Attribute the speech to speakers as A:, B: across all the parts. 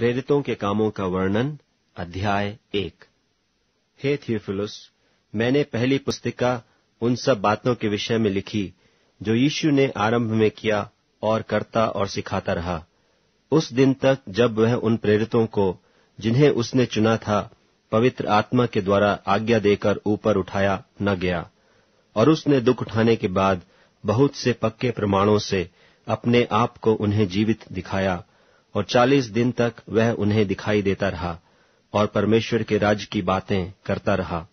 A: प्रेरितों के कामों का वर्णन अध्याय एक हे थियोफिलुस मैंने पहली पुस्तिका उन सब बातों के विषय में लिखी जो यीशु ने आरंभ में किया और करता और सिखाता रहा उस दिन तक जब वह उन प्रेरितों को जिन्हें उसने चुना था पवित्र आत्मा के द्वारा आज्ञा देकर ऊपर उठाया न गया और उसने दुख उठाने के बाद बहुत से पक्के प्रमाणों से अपने आप को उन्हें जीवित दिखाया और चालीस दिन तक वह उन्हें दिखाई देता रहा और परमेश्वर के राज्य की बातें करता रहा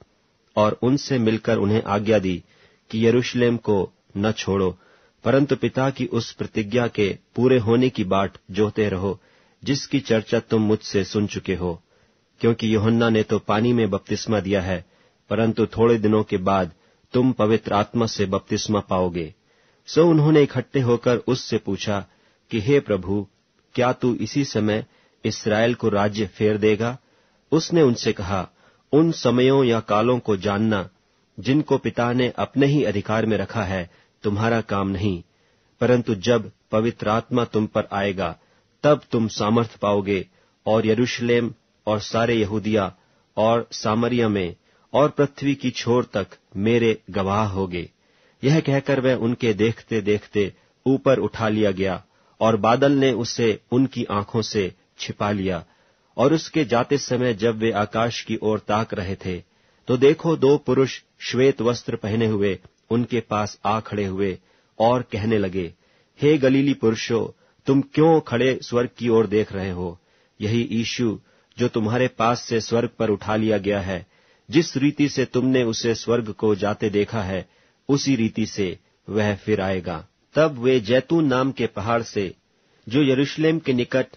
A: और उनसे मिलकर उन्हें आज्ञा दी कि यरूशलेम को न छोड़ो परंतु पिता की उस प्रतिज्ञा के पूरे होने की बाट जोते रहो जिसकी चर्चा तुम मुझसे सुन चुके हो क्योंकि योहन्ना ने तो पानी में बपतिस्मा दिया है परंतु थोड़े दिनों के बाद तुम पवित्र आत्मा से बपतिस्मा पाओगे सो उन्होंने इकट्ठे होकर उससे पूछा कि हे प्रभु क्या तू इसी समय इसराइल को राज्य फेर देगा उसने उनसे कहा उन समयों या कालों को जानना जिनको पिता ने अपने ही अधिकार में रखा है तुम्हारा काम नहीं परंतु जब पवित्र आत्मा तुम पर आएगा तब तुम सामर्थ पाओगे और यरूशलेम और सारे यहूदिया और सामरिया में और पृथ्वी की छोर तक मेरे गवाह होगे यह कहकर वह उनके देखते देखते ऊपर उठा लिया गया और बादल ने उसे उनकी आंखों से छिपा लिया और उसके जाते समय जब वे आकाश की ओर ताक रहे थे तो देखो दो पुरुष श्वेत वस्त्र पहने हुए उनके पास आ खड़े हुए और कहने लगे हे गलीली पुरुषो तुम क्यों खड़े स्वर्ग की ओर देख रहे हो यही ईशु जो तुम्हारे पास से स्वर्ग पर उठा लिया गया है जिस रीति से तुमने उसे स्वर्ग को जाते देखा है उसी रीति से वह फिर आएगा तब वे जैतून नाम के पहाड़ से जो यरूशलेम के निकट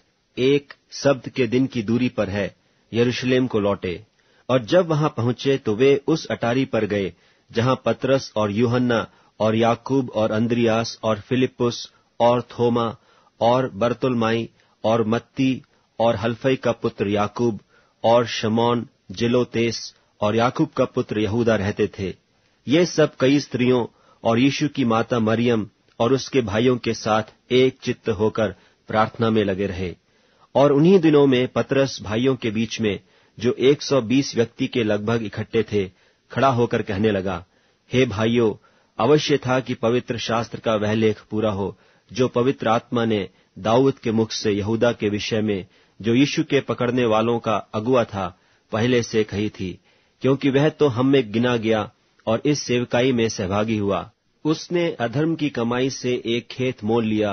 A: एक शब्द के दिन की दूरी पर है यरूशलेम को लौटे और जब वहां पहुंचे तो वे उस अटारी पर गए जहां पतरस और यूहन्ना और याकूब और अंद्रियास और फिलिपुस और थोमा और बर्तुलमाई और मत्ती और हल्फई का पुत्र याकूब और शमौन जिलोतेस और याकूब का पुत्र यहूदा रहते थे ये सब कई स्त्रियों और यीशु की माता मरियम और उसके भाइयों के साथ एक चित्त होकर प्रार्थना में लगे रहे और उन्हीं दिनों में पतरस भाइयों के बीच में जो 120 व्यक्ति के लगभग इकट्ठे थे खड़ा होकर कहने लगा हे भाइयों अवश्य था कि पवित्र शास्त्र का वह लेख पूरा हो जो पवित्र आत्मा ने दाऊद के मुख से यहूदा के विषय में जो यीशु के पकड़ने वालों का अगुआ था पहले से कही थी क्योंकि वह तो हम में गिना गया और इस सेवकाई में सहभागी हुआ उसने अधर्म की कमाई से एक खेत मोल लिया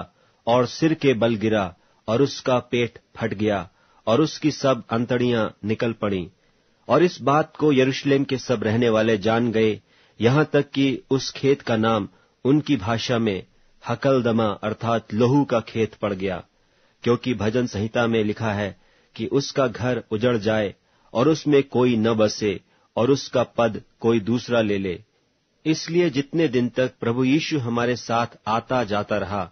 A: और सिर के बल गिरा और उसका पेट फट गया और उसकी सब अंतड़ियां निकल पड़ी और इस बात को यरूशलेम के सब रहने वाले जान गए यहां तक कि उस खेत का नाम उनकी भाषा में हकलदमा अर्थात लोहू का खेत पड़ गया क्योंकि भजन संहिता में लिखा है कि उसका घर उजड़ जाए और उसमें कोई न बसे और उसका पद कोई दूसरा ले ले इसलिए जितने दिन तक प्रभु यीशु हमारे साथ आता जाता रहा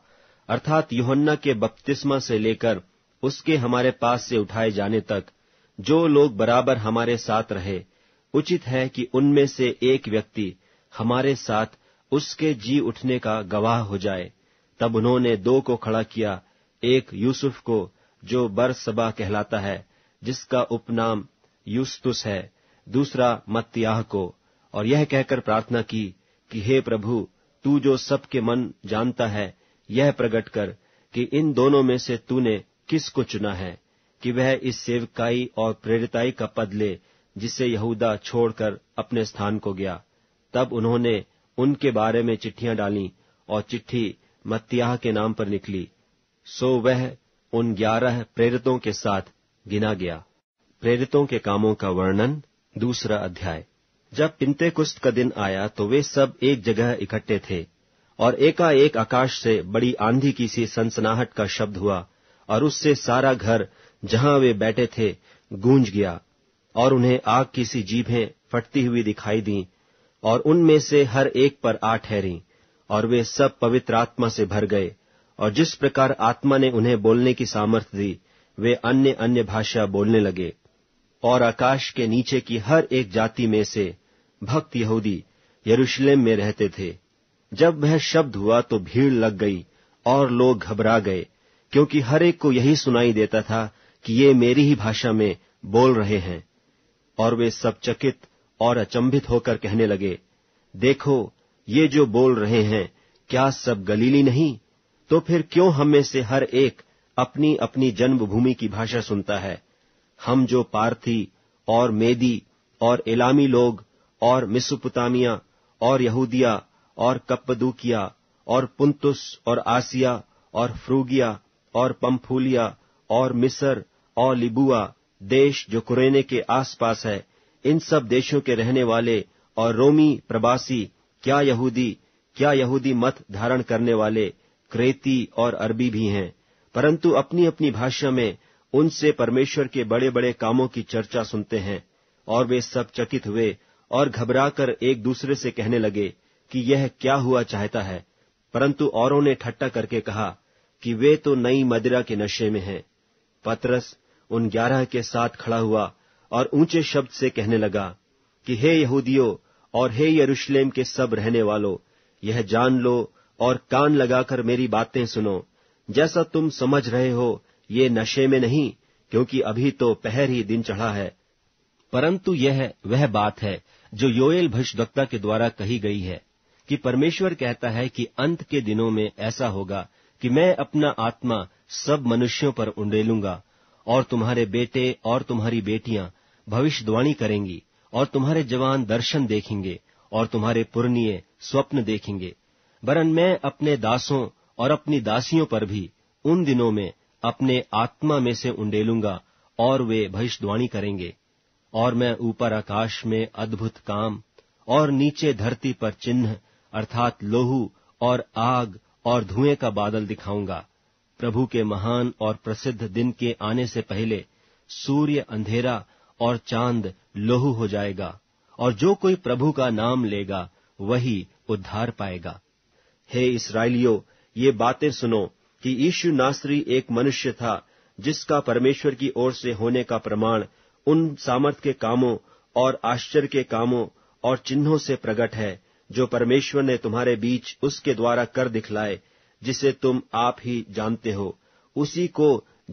A: अर्थात योहन्ना के बपतिस्मा से लेकर उसके हमारे पास से उठाए जाने तक जो लोग बराबर हमारे साथ रहे उचित है कि उनमें से एक व्यक्ति हमारे साथ उसके जी उठने का गवाह हो जाए तब उन्होंने दो को खड़ा किया एक यूसुफ को जो बरसबा कहलाता है जिसका उपनाम यूस्तुस है दूसरा मत्तियाह को और यह कहकर प्रार्थना की कि हे प्रभु तू जो सबके मन जानता है यह प्रकट कर कि इन दोनों में से तूने किसको चुना है कि वह इस सेवकाई और प्रेरिताई का पद ले जिसे यहूदा छोड़कर अपने स्थान को गया तब उन्होंने उनके बारे में चिट्ठियां डाली और चिट्ठी मत्याह के नाम पर निकली सो वह उन ग्यारह प्रेरितों के साथ गिना गया प्रेरितों के कामों का वर्णन दूसरा अध्याय जब पिंते कुश्त का दिन आया तो वे सब एक जगह इकट्ठे थे और एकाएक आकाश से बड़ी आंधी की सी सनसनाहट का शब्द हुआ और उससे सारा घर जहां वे बैठे थे गूंज गया और उन्हें आग की सी जीभें फटती हुई दिखाई दी और उनमें से हर एक पर आ ठहरी और वे सब पवित्र आत्मा से भर गए और जिस प्रकार आत्मा ने उन्हें बोलने की सामर्थ्य दी वे अन्य अन्य भाषा बोलने लगे और आकाश के नीचे की हर एक जाति में से भक्त यहूदी यरूशलेम में रहते थे जब वह शब्द हुआ तो भीड़ लग गई और लोग घबरा गए क्योंकि हर एक को यही सुनाई देता था कि ये मेरी ही भाषा में बोल रहे हैं और वे सब चकित और अचंभित होकर कहने लगे देखो ये जो बोल रहे हैं क्या सब गलीली नहीं तो फिर क्यों हम में से हर एक अपनी अपनी जन्मभूमि की भाषा सुनता है हम जो पारथी और मेदी और इलामी लोग और मिसुपुतामिया और यहूदिया और कप्पदूकिया और पुंतुस और आसिया और फ्रूगिया और पंफूलिया और मिसर और लिबुआ देश जो कुरेने के आसपास है इन सब देशों के रहने वाले और रोमी प्रवासी क्या यहूदी क्या यहूदी मत धारण करने वाले क्रेती और अरबी भी हैं परंतु अपनी अपनी भाषा में उनसे परमेश्वर के बड़े बड़े कामों की चर्चा सुनते हैं और वे सब चकित हुए और घबराकर एक दूसरे से कहने लगे कि यह क्या हुआ चाहता है परंतु औरों ने ठट्टा करके कहा कि वे तो नई मदिरा के नशे में हैं पतरस उन ग्यारह के साथ खड़ा हुआ और ऊंचे शब्द से कहने लगा कि हे यहूदियों और हे यरूशलेम के सब रहने वालों यह जान लो और कान लगाकर मेरी बातें सुनो जैसा तुम समझ रहे हो ये नशे में नहीं क्योंकि अभी तो पहर ही दिन चढ़ा है परंतु यह वह बात है जो योएल भविष्यवक्ता के द्वारा कही गई है कि परमेश्वर कहता है कि अंत के दिनों में ऐसा होगा कि मैं अपना आत्मा सब मनुष्यों पर उंडेलूंगा और तुम्हारे बेटे और तुम्हारी बेटियां भविष्यवाणी करेंगी और तुम्हारे जवान दर्शन देखेंगे और तुम्हारे पुरनिये स्वप्न देखेंगे वरन मैं अपने दासों और अपनी दासियों पर भी उन दिनों में अपने आत्मा में से उंडेलूंगा और वे भविष्यवाणी करेंगे और मैं ऊपर आकाश में अद्भुत काम और नीचे धरती पर चिन्ह अर्थात लोहू और आग और धुएं का बादल दिखाऊंगा प्रभु के महान और प्रसिद्ध दिन के आने से पहले सूर्य अंधेरा और चांद लोहू हो जाएगा और जो कोई प्रभु का नाम लेगा वही उद्धार पाएगा हे इसराइलियों ये बातें सुनो कि यीशु नासरी एक मनुष्य था जिसका परमेश्वर की ओर से होने का प्रमाण उन सामर्थ के कामों और आश्चर्य के कामों और चिन्हों से प्रकट है जो परमेश्वर ने तुम्हारे बीच उसके द्वारा कर दिखलाए जिसे तुम आप ही जानते हो उसी को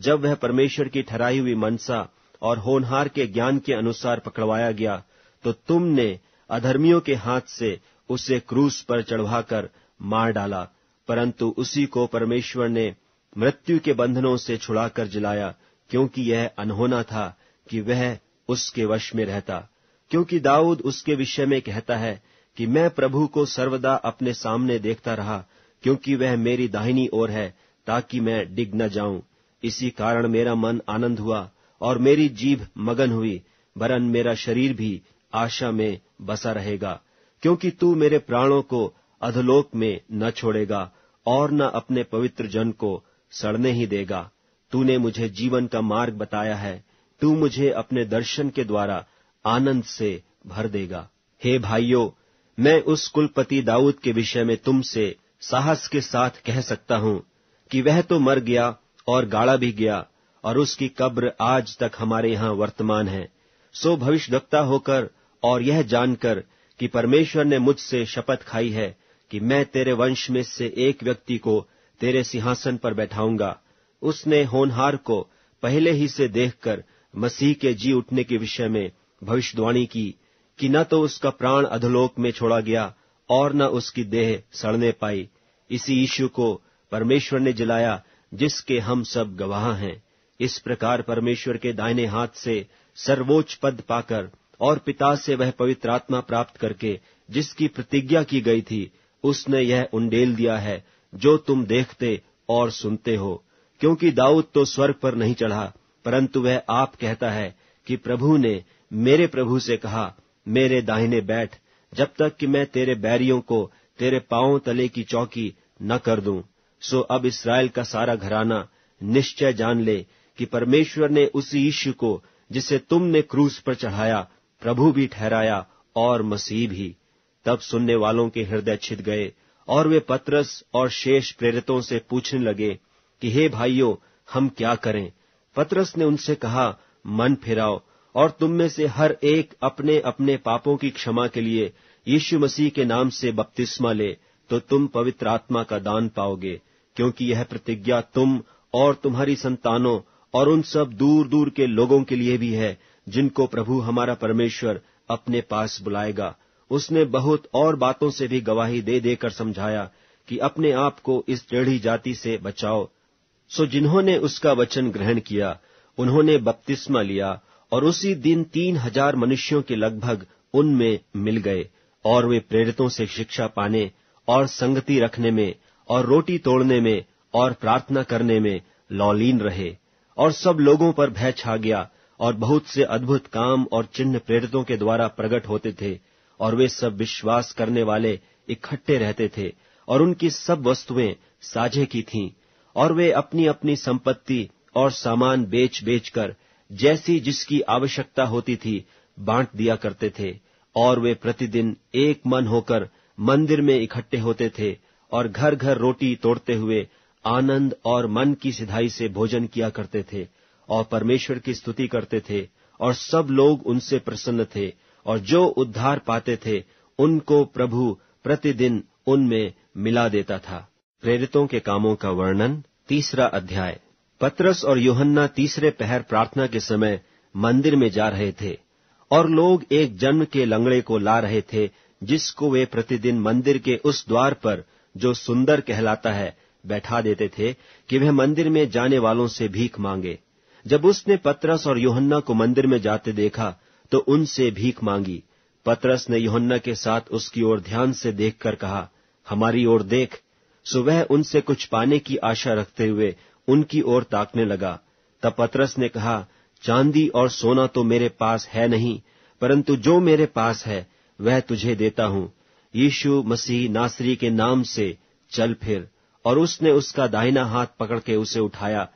A: जब वह परमेश्वर की ठहराई हुई मनसा और होनहार के ज्ञान के अनुसार पकड़वाया गया तो तुमने अधर्मियों के हाथ से उसे क्रूस पर चढ़वाकर मार डाला परंतु उसी को परमेश्वर ने मृत्यु के बंधनों से छुड़ाकर जिलाया क्योंकि यह अनहोना था कि वह उसके वश में रहता क्योंकि दाऊद उसके विषय में कहता है कि मैं प्रभु को सर्वदा अपने सामने देखता रहा क्योंकि वह मेरी दाहिनी ओर है ताकि मैं डिग न जाऊं इसी कारण मेरा मन आनंद हुआ और मेरी जीभ मगन हुई वरन मेरा शरीर भी आशा में बसा रहेगा क्योंकि तू मेरे प्राणों को अधलोक में न छोड़ेगा और न अपने पवित्र जन को सड़ने ही देगा तूने मुझे जीवन का मार्ग बताया है तू मुझे अपने दर्शन के द्वारा आनंद से भर देगा हे भाइयों मैं उस कुलपति दाऊद के विषय में तुमसे साहस के साथ कह सकता हूं कि वह तो मर गया और गाड़ा भी गया और उसकी कब्र आज तक हमारे यहां वर्तमान है सो भविष्यवक्ता होकर और यह जानकर कि परमेश्वर ने मुझसे शपथ खाई है कि मैं तेरे वंश में से एक व्यक्ति को तेरे सिंहासन पर बैठाऊंगा उसने होनहार को पहले ही से देखकर मसीह के जी उठने के विषय में भविष्यवाणी की कि न तो उसका प्राण अधलोक में छोड़ा गया और न उसकी देह सड़ने पाई इसी यीशु को परमेश्वर ने जलाया जिसके हम सब गवाह हैं इस प्रकार परमेश्वर के दाहिने हाथ से सर्वोच्च पद पाकर और पिता से वह पवित्र आत्मा प्राप्त करके जिसकी प्रतिज्ञा की गई थी उसने यह उंडेल दिया है जो तुम देखते और सुनते हो क्योंकि दाऊद तो स्वर्ग पर नहीं चढ़ा परंतु वह आप कहता है कि प्रभु ने मेरे प्रभु से कहा मेरे दाहिने बैठ जब तक कि मैं तेरे बैरियों को तेरे पांव तले की चौकी न कर दूं सो अब इसराइल का सारा घराना निश्चय जान ले कि परमेश्वर ने उसी ईश्व को जिसे तुमने क्रूस पर चढ़ाया प्रभु भी ठहराया और मसीह भी तब सुनने वालों के हृदय छिद गए और वे पत्रस और शेष प्रेरितों से पूछने लगे कि हे भाइयों हम क्या करें पतरस ने उनसे कहा मन फिराओ और तुम में से हर एक अपने अपने पापों की क्षमा के लिए यीशु मसीह के नाम से बपतिस्मा ले तो तुम पवित्र आत्मा का दान पाओगे क्योंकि यह प्रतिज्ञा तुम और तुम्हारी संतानों और उन सब दूर दूर के लोगों के लिए भी है जिनको प्रभु हमारा परमेश्वर अपने पास बुलाएगा उसने बहुत और बातों से भी गवाही दे देकर समझाया कि अपने आप को इस टेढ़ी जाति से बचाओ सो जिन्होंने उसका वचन ग्रहण किया उन्होंने बपतिस्मा लिया और उसी दिन तीन हजार मनुष्यों के लगभग उनमें मिल गए और वे प्रेरितों से शिक्षा पाने और संगति रखने में और रोटी तोड़ने में और प्रार्थना करने में लौलीन रहे और सब लोगों पर भय छा गया और बहुत से अद्भुत काम और चिन्ह प्रेरितों के द्वारा प्रकट होते थे और वे सब विश्वास करने वाले इकट्ठे रहते थे और उनकी सब वस्तुएं साझे की थीं और वे अपनी अपनी संपत्ति और सामान बेच बेचकर जैसी जिसकी आवश्यकता होती थी बांट दिया करते थे और वे प्रतिदिन एक मन होकर मंदिर में इकट्ठे होते थे और घर घर रोटी तोड़ते हुए आनंद और मन की सिधाई से भोजन किया करते थे और परमेश्वर की स्तुति करते थे और सब लोग उनसे प्रसन्न थे और जो उद्धार पाते थे उनको प्रभु प्रतिदिन उनमें मिला देता था प्रेरितों के कामों का वर्णन तीसरा अध्याय पत्रस और योहन्ना तीसरे पहर प्रार्थना के समय मंदिर में जा रहे थे और लोग एक जन्म के लंगड़े को ला रहे थे जिसको वे प्रतिदिन मंदिर के उस द्वार पर जो सुंदर कहलाता है बैठा देते थे कि वह मंदिर में जाने वालों से भीख मांगे जब उसने पत्रस और योहन्ना को मंदिर में जाते देखा तो उनसे भीख मांगी पत्रस ने योहन्ना के साथ उसकी ओर ध्यान से देखकर कहा हमारी ओर देख सो वह उनसे कुछ पाने की आशा रखते हुए उनकी ओर ताकने लगा तब पतरस ने कहा चांदी और सोना तो मेरे पास है नहीं परंतु जो मेरे पास है वह तुझे देता हूं यीशु मसीह नासरी के नाम से चल फिर और उसने उसका दाहिना हाथ पकड़ के उसे उठाया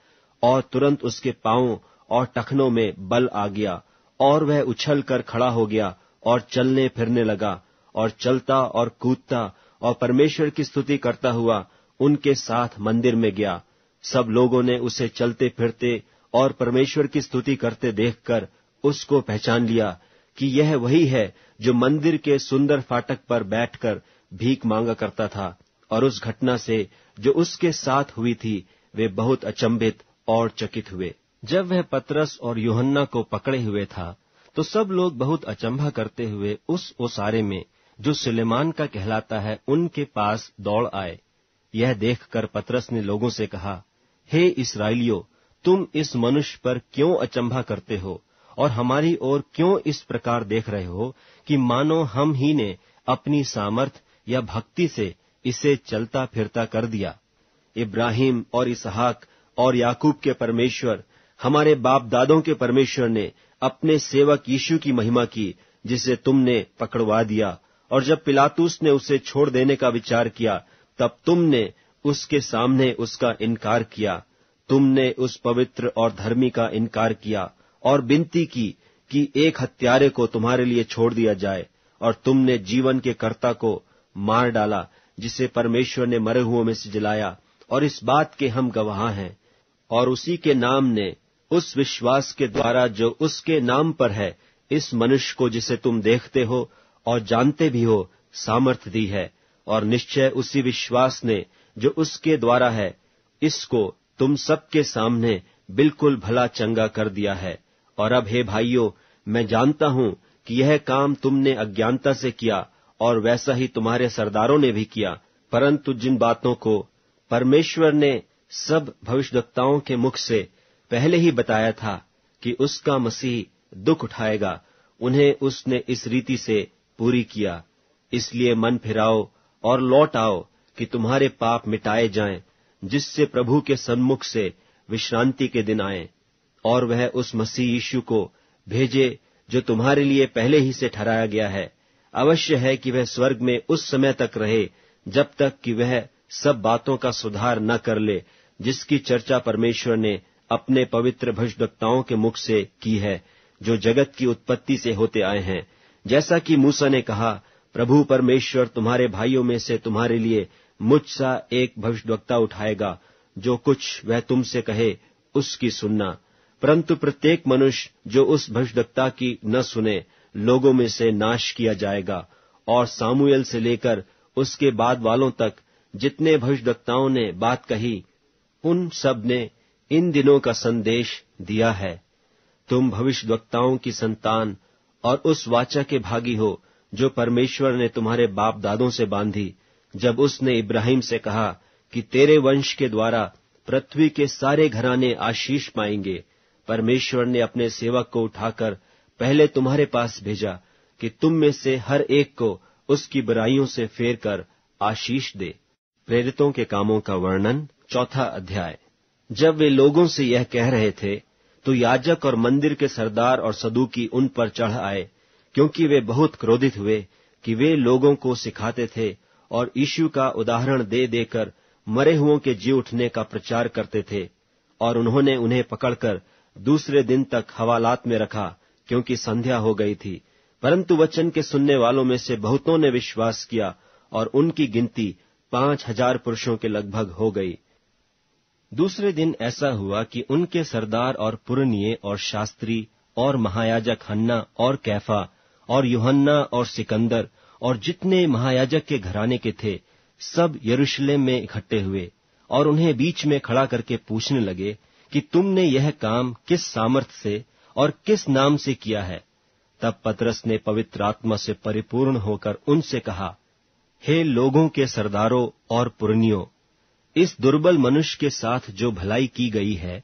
A: और तुरंत उसके पांवों और टखनों में बल आ गया और वह उछल कर खड़ा हो गया और चलने फिरने लगा और चलता और कूदता और परमेश्वर की स्तुति करता हुआ उनके साथ मंदिर में गया सब लोगों ने उसे चलते फिरते और परमेश्वर की स्तुति करते देखकर उसको पहचान लिया कि यह वही है जो मंदिर के सुंदर फाटक पर बैठकर भीख मांगा करता था और उस घटना से जो उसके साथ हुई थी वे बहुत अचंभित और चकित हुए जब वह पतरस और योहन्ना को पकड़े हुए था तो सब लोग बहुत अचंभा करते हुए उस ओसारे में जो सुलेमान का कहलाता है उनके पास दौड़ आए यह देखकर पतरस ने लोगों से कहा हे इसराइलियो तुम इस मनुष्य पर क्यों अचंभा करते हो और हमारी ओर क्यों इस प्रकार देख रहे हो कि मानो हम ही ने अपनी सामर्थ या भक्ति से इसे चलता फिरता कर दिया इब्राहिम और इसहाक और याकूब के परमेश्वर हमारे बाप दादों के परमेश्वर ने अपने सेवक यीशु की महिमा की जिसे तुमने पकड़वा दिया और जब पिलातूस ने उसे छोड़ देने का विचार किया तब तुमने उसके सामने उसका इनकार किया तुमने उस पवित्र और धर्मी का इनकार किया और विनती की कि एक हत्यारे को तुम्हारे लिए छोड़ दिया जाए और तुमने जीवन के कर्ता को मार डाला जिसे परमेश्वर ने मरे हुओं में से जलाया और इस बात के हम गवाह हैं और उसी के नाम ने उस विश्वास के द्वारा जो उसके नाम पर है इस मनुष्य को जिसे तुम देखते हो और जानते भी हो सामर्थ्य दी है और निश्चय उसी विश्वास ने जो उसके द्वारा है इसको तुम सबके सामने बिल्कुल भला चंगा कर दिया है और अब हे भाइयों मैं जानता हूं कि यह काम तुमने अज्ञानता से किया और वैसा ही तुम्हारे सरदारों ने भी किया परंतु जिन बातों को परमेश्वर ने सब भविष्यवक्ताओं के मुख से पहले ही बताया था कि उसका मसीह दुख उठाएगा उन्हें उसने इस रीति से पूरी किया इसलिए मन फिराओ और लौट आओ कि तुम्हारे पाप मिटाए जाएं जिससे प्रभु के सन्मुख से विश्रांति के दिन आए और वह उस मसीह यीशु को भेजे जो तुम्हारे लिए पहले ही से ठहराया गया है अवश्य है कि वह स्वर्ग में उस समय तक रहे जब तक कि वह सब बातों का सुधार न कर ले जिसकी चर्चा परमेश्वर ने अपने पवित्र भजदक्ताओं के मुख से की है जो जगत की उत्पत्ति से होते आए हैं जैसा कि मूसा ने कहा प्रभु परमेश्वर तुम्हारे भाइयों में से तुम्हारे लिए मुझसा एक भविष्यवक्ता उठाएगा जो कुछ वह तुमसे कहे उसकी सुनना परंतु प्रत्येक मनुष्य जो उस भविष्यवक्ता की न सुने लोगों में से नाश किया जाएगा और सामुएल से लेकर उसके बाद वालों तक जितने भविष्यवक्ताओं ने बात कही उन सब ने इन दिनों का संदेश दिया है तुम भविष्यवक्ताओं की संतान और उस वाचा के भागी हो जो परमेश्वर ने तुम्हारे बाप दादों से बांधी जब उसने इब्राहिम से कहा कि तेरे वंश के द्वारा पृथ्वी के सारे घराने आशीष पाएंगे परमेश्वर ने अपने सेवक को उठाकर पहले तुम्हारे पास भेजा कि तुम में से हर एक को उसकी बुराइयों से फेर कर आशीष दे प्रेरितों के कामों का वर्णन चौथा अध्याय जब वे लोगों से यह कह रहे थे तो याजक और मंदिर के सरदार और सदूकी उन पर चढ़ आए क्योंकि वे बहुत क्रोधित हुए कि वे लोगों को सिखाते थे और यीशु का उदाहरण दे देकर मरे हुओं के जी उठने का प्रचार करते थे और उन्होंने उन्हें पकड़कर दूसरे दिन तक हवालात में रखा क्योंकि संध्या हो गई थी परंतु वचन के सुनने वालों में से बहुतों ने विश्वास किया और उनकी गिनती पांच हजार पुरुषों के लगभग हो गई दूसरे दिन ऐसा हुआ कि उनके सरदार और पुरनिये और शास्त्री और महायाजक हन्ना और कैफा और युहन्ना और सिकंदर और जितने महायाजक के घराने के थे सब यरूशलेम में इकट्ठे हुए और उन्हें बीच में खड़ा करके पूछने लगे कि तुमने यह काम किस सामर्थ से और किस नाम से किया है तब पतरस ने पवित्र आत्मा से परिपूर्ण होकर उनसे कहा हे लोगों के सरदारों और पुरनियों इस दुर्बल मनुष्य के साथ जो भलाई की गई है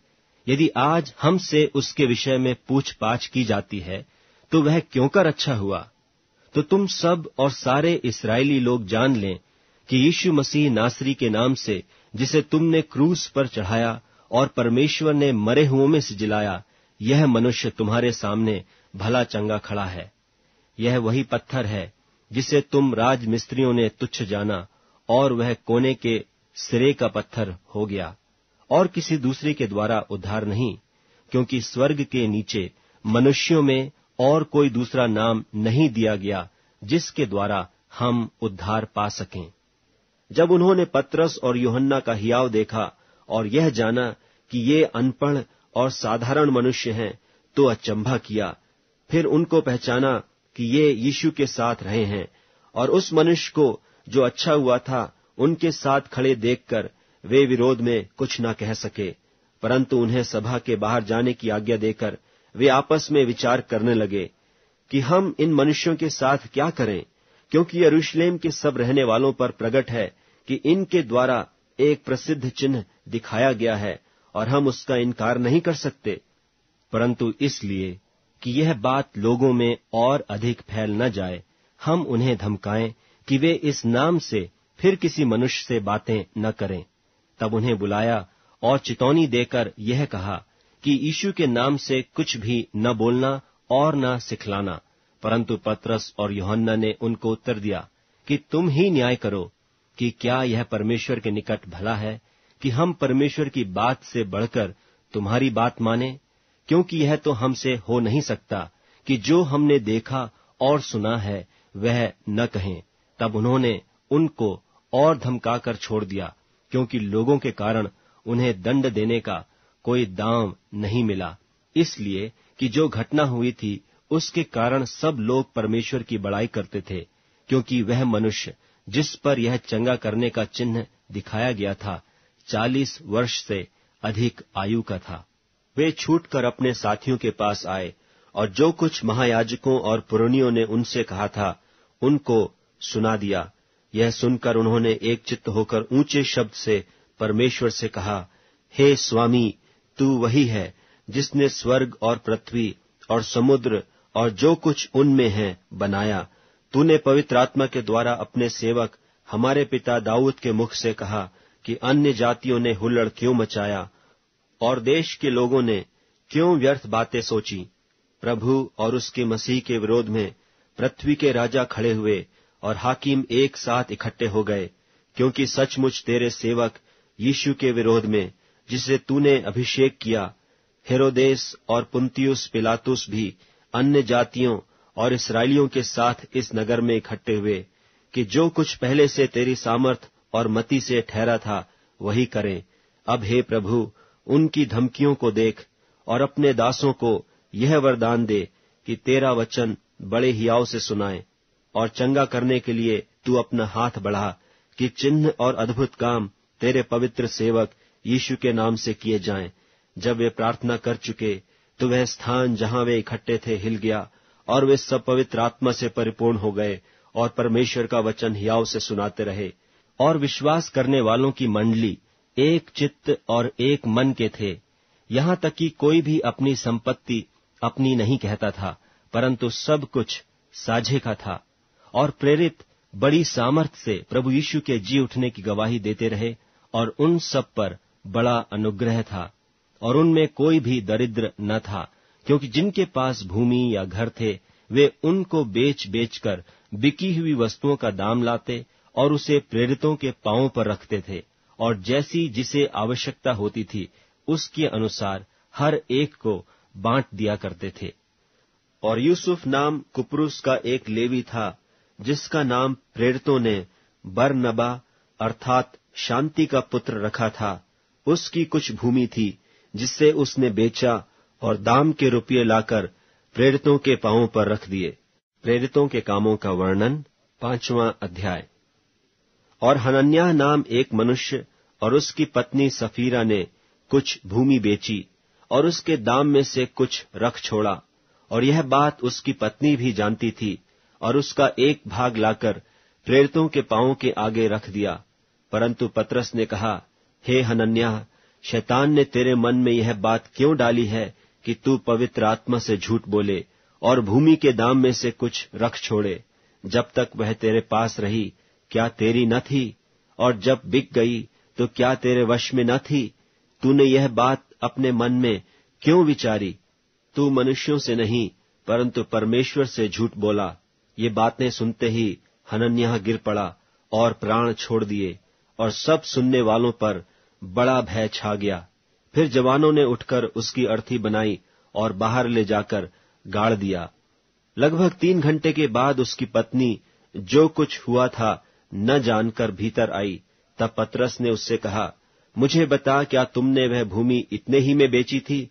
A: यदि आज हमसे उसके विषय में पूछ पाछ की जाती है तो वह क्यों कर अच्छा हुआ तो तुम सब और सारे इसराइली लोग जान लें कि यीशु मसीह नासरी के नाम से जिसे तुमने क्रूस पर चढ़ाया और परमेश्वर ने मरे हुओं में से जिलाया यह मनुष्य तुम्हारे सामने भला चंगा खड़ा है यह वही पत्थर है जिसे तुम राजमिस्त्रियों ने तुच्छ जाना और वह कोने के सिरे का पत्थर हो गया और किसी दूसरे के द्वारा उद्धार नहीं क्योंकि स्वर्ग के नीचे मनुष्यों में और कोई दूसरा नाम नहीं दिया गया जिसके द्वारा हम उद्धार पा सकें जब उन्होंने पत्रस और योहन्ना का हियाव देखा और यह जाना कि ये अनपढ़ और साधारण मनुष्य हैं तो अचंभा किया फिर उनको पहचाना कि ये यीशु के साथ रहे हैं और उस मनुष्य को जो अच्छा हुआ था उनके साथ खड़े देखकर वे विरोध में कुछ न कह सके परंतु उन्हें सभा के बाहर जाने की आज्ञा देकर वे आपस में विचार करने लगे कि हम इन मनुष्यों के साथ क्या करें क्योंकि यरूशलेम के सब रहने वालों पर प्रकट है कि इनके द्वारा एक प्रसिद्ध चिन्ह दिखाया गया है और हम उसका इनकार नहीं कर सकते परंतु इसलिए कि यह बात लोगों में और अधिक फैल न जाए हम उन्हें धमकाएं कि वे इस नाम से फिर किसी मनुष्य से बातें न करें तब उन्हें बुलाया और चितौनी देकर यह कहा कि यीशु के नाम से कुछ भी न बोलना और न सिखलाना परंतु पत्रस और योहन्ना ने उनको उत्तर दिया कि तुम ही न्याय करो कि क्या यह परमेश्वर के निकट भला है कि हम परमेश्वर की बात से बढ़कर तुम्हारी बात माने क्योंकि यह तो हमसे हो नहीं सकता कि जो हमने देखा और सुना है वह न कहें तब उन्होंने उनको और धमकाकर छोड़ दिया क्योंकि लोगों के कारण उन्हें दंड देने का कोई दाम नहीं मिला इसलिए कि जो घटना हुई थी उसके कारण सब लोग परमेश्वर की बड़ाई करते थे क्योंकि वह मनुष्य जिस पर यह चंगा करने का चिन्ह दिखाया गया था चालीस वर्ष से अधिक आयु का था वे छूटकर अपने साथियों के पास आए और जो कुछ महायाजकों और पुरोनियों ने उनसे कहा था उनको सुना दिया यह सुनकर उन्होंने एक चित्त होकर ऊंचे शब्द से परमेश्वर से कहा हे स्वामी तू वही है जिसने स्वर्ग और पृथ्वी और समुद्र और जो कुछ उनमें है बनाया तूने पवित्र आत्मा के द्वारा अपने सेवक हमारे पिता दाऊद के मुख से कहा कि अन्य जातियों ने हुल्लड़ क्यों मचाया और देश के लोगों ने क्यों व्यर्थ बातें सोची प्रभु और उसके मसीह के विरोध में पृथ्वी के राजा खड़े हुए और हाकिम एक साथ इकट्ठे हो गए क्योंकि सचमुच तेरे सेवक यीशु के विरोध में जिसे तूने अभिषेक किया हेरोदेस और पुंतियुस पिलातुस भी अन्य जातियों और इसराइलियों के साथ इस नगर में इकट्ठे हुए कि जो कुछ पहले से तेरी सामर्थ और मति से ठहरा था वही करें अब हे प्रभु उनकी धमकियों को देख और अपने दासों को यह वरदान दे कि तेरा वचन बड़े हियाव से सुनाएं और चंगा करने के लिए तू अपना हाथ बढ़ा कि चिन्ह और अद्भुत काम तेरे पवित्र सेवक यीशु के नाम से किए जाएं। जब वे प्रार्थना कर चुके तो वह स्थान जहां वे इकट्ठे थे हिल गया और वे सब पवित्र आत्मा से परिपूर्ण हो गए और परमेश्वर का वचन हियाव से सुनाते रहे और विश्वास करने वालों की मंडली एक चित्त और एक मन के थे यहां तक कि कोई भी अपनी संपत्ति अपनी नहीं कहता था परंतु सब कुछ साझे का था और प्रेरित बड़ी सामर्थ से प्रभु यीशु के जी उठने की गवाही देते रहे और उन सब पर बड़ा अनुग्रह था और उनमें कोई भी दरिद्र न था क्योंकि जिनके पास भूमि या घर थे वे उनको बेच बेचकर बिकी हुई वस्तुओं का दाम लाते और उसे प्रेरितों के पांव पर रखते थे और जैसी जिसे आवश्यकता होती थी उसके अनुसार हर एक को बांट दिया करते थे और यूसुफ नाम कुपरूस का एक लेवी था जिसका नाम प्रेरितों ने बरनबा अर्थात शांति का पुत्र रखा था उसकी कुछ भूमि थी जिससे उसने बेचा और दाम के रुपये लाकर प्रेरितों के पांवों पर रख दिए प्रेरितों के कामों का वर्णन पांचवा अध्याय और हनन्याह नाम एक मनुष्य और उसकी पत्नी सफीरा ने कुछ भूमि बेची और उसके दाम में से कुछ रख छोड़ा और यह बात उसकी पत्नी भी जानती थी और उसका एक भाग लाकर प्रेरितों के पांवों के आगे रख दिया परंतु पतरस ने कहा हे हनन्या शैतान ने तेरे मन में यह बात क्यों डाली है कि तू पवित्र आत्मा से झूठ बोले और भूमि के दाम में से कुछ रख छोड़े जब तक वह तेरे पास रही क्या तेरी न थी और जब बिक गई तो क्या तेरे वश में न थी तूने यह बात अपने मन में क्यों विचारी तू मनुष्यों से नहीं परंतु परमेश्वर से झूठ बोला ये बातें सुनते ही हनन्या गिर पड़ा और प्राण छोड़ दिए और सब सुनने वालों पर बड़ा भय छा गया फिर जवानों ने उठकर उसकी अर्थी बनाई और बाहर ले जाकर गाड़ दिया लगभग तीन घंटे के बाद उसकी पत्नी जो कुछ हुआ था न जानकर भीतर आई तब पतरस ने उससे कहा मुझे बता क्या तुमने वह भूमि इतने ही में बेची थी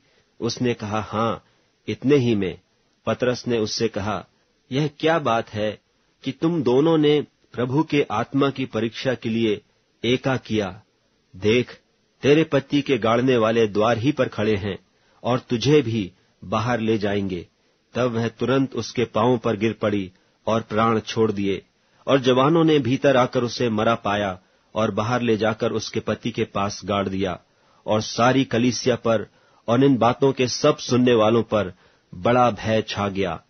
A: उसने कहा हाँ इतने ही में पतरस ने उससे कहा यह क्या बात है कि तुम दोनों ने प्रभु के आत्मा की परीक्षा के लिए एका किया देख तेरे पति के गाड़ने वाले द्वार ही पर खड़े हैं और तुझे भी बाहर ले जाएंगे तब वह तुरंत उसके पांव पर गिर पड़ी और प्राण छोड़ दिए और जवानों ने भीतर आकर उसे मरा पाया और बाहर ले जाकर उसके पति के पास गाड़ दिया और सारी कलिसिया पर और इन बातों के सब सुनने वालों पर बड़ा भय छा गया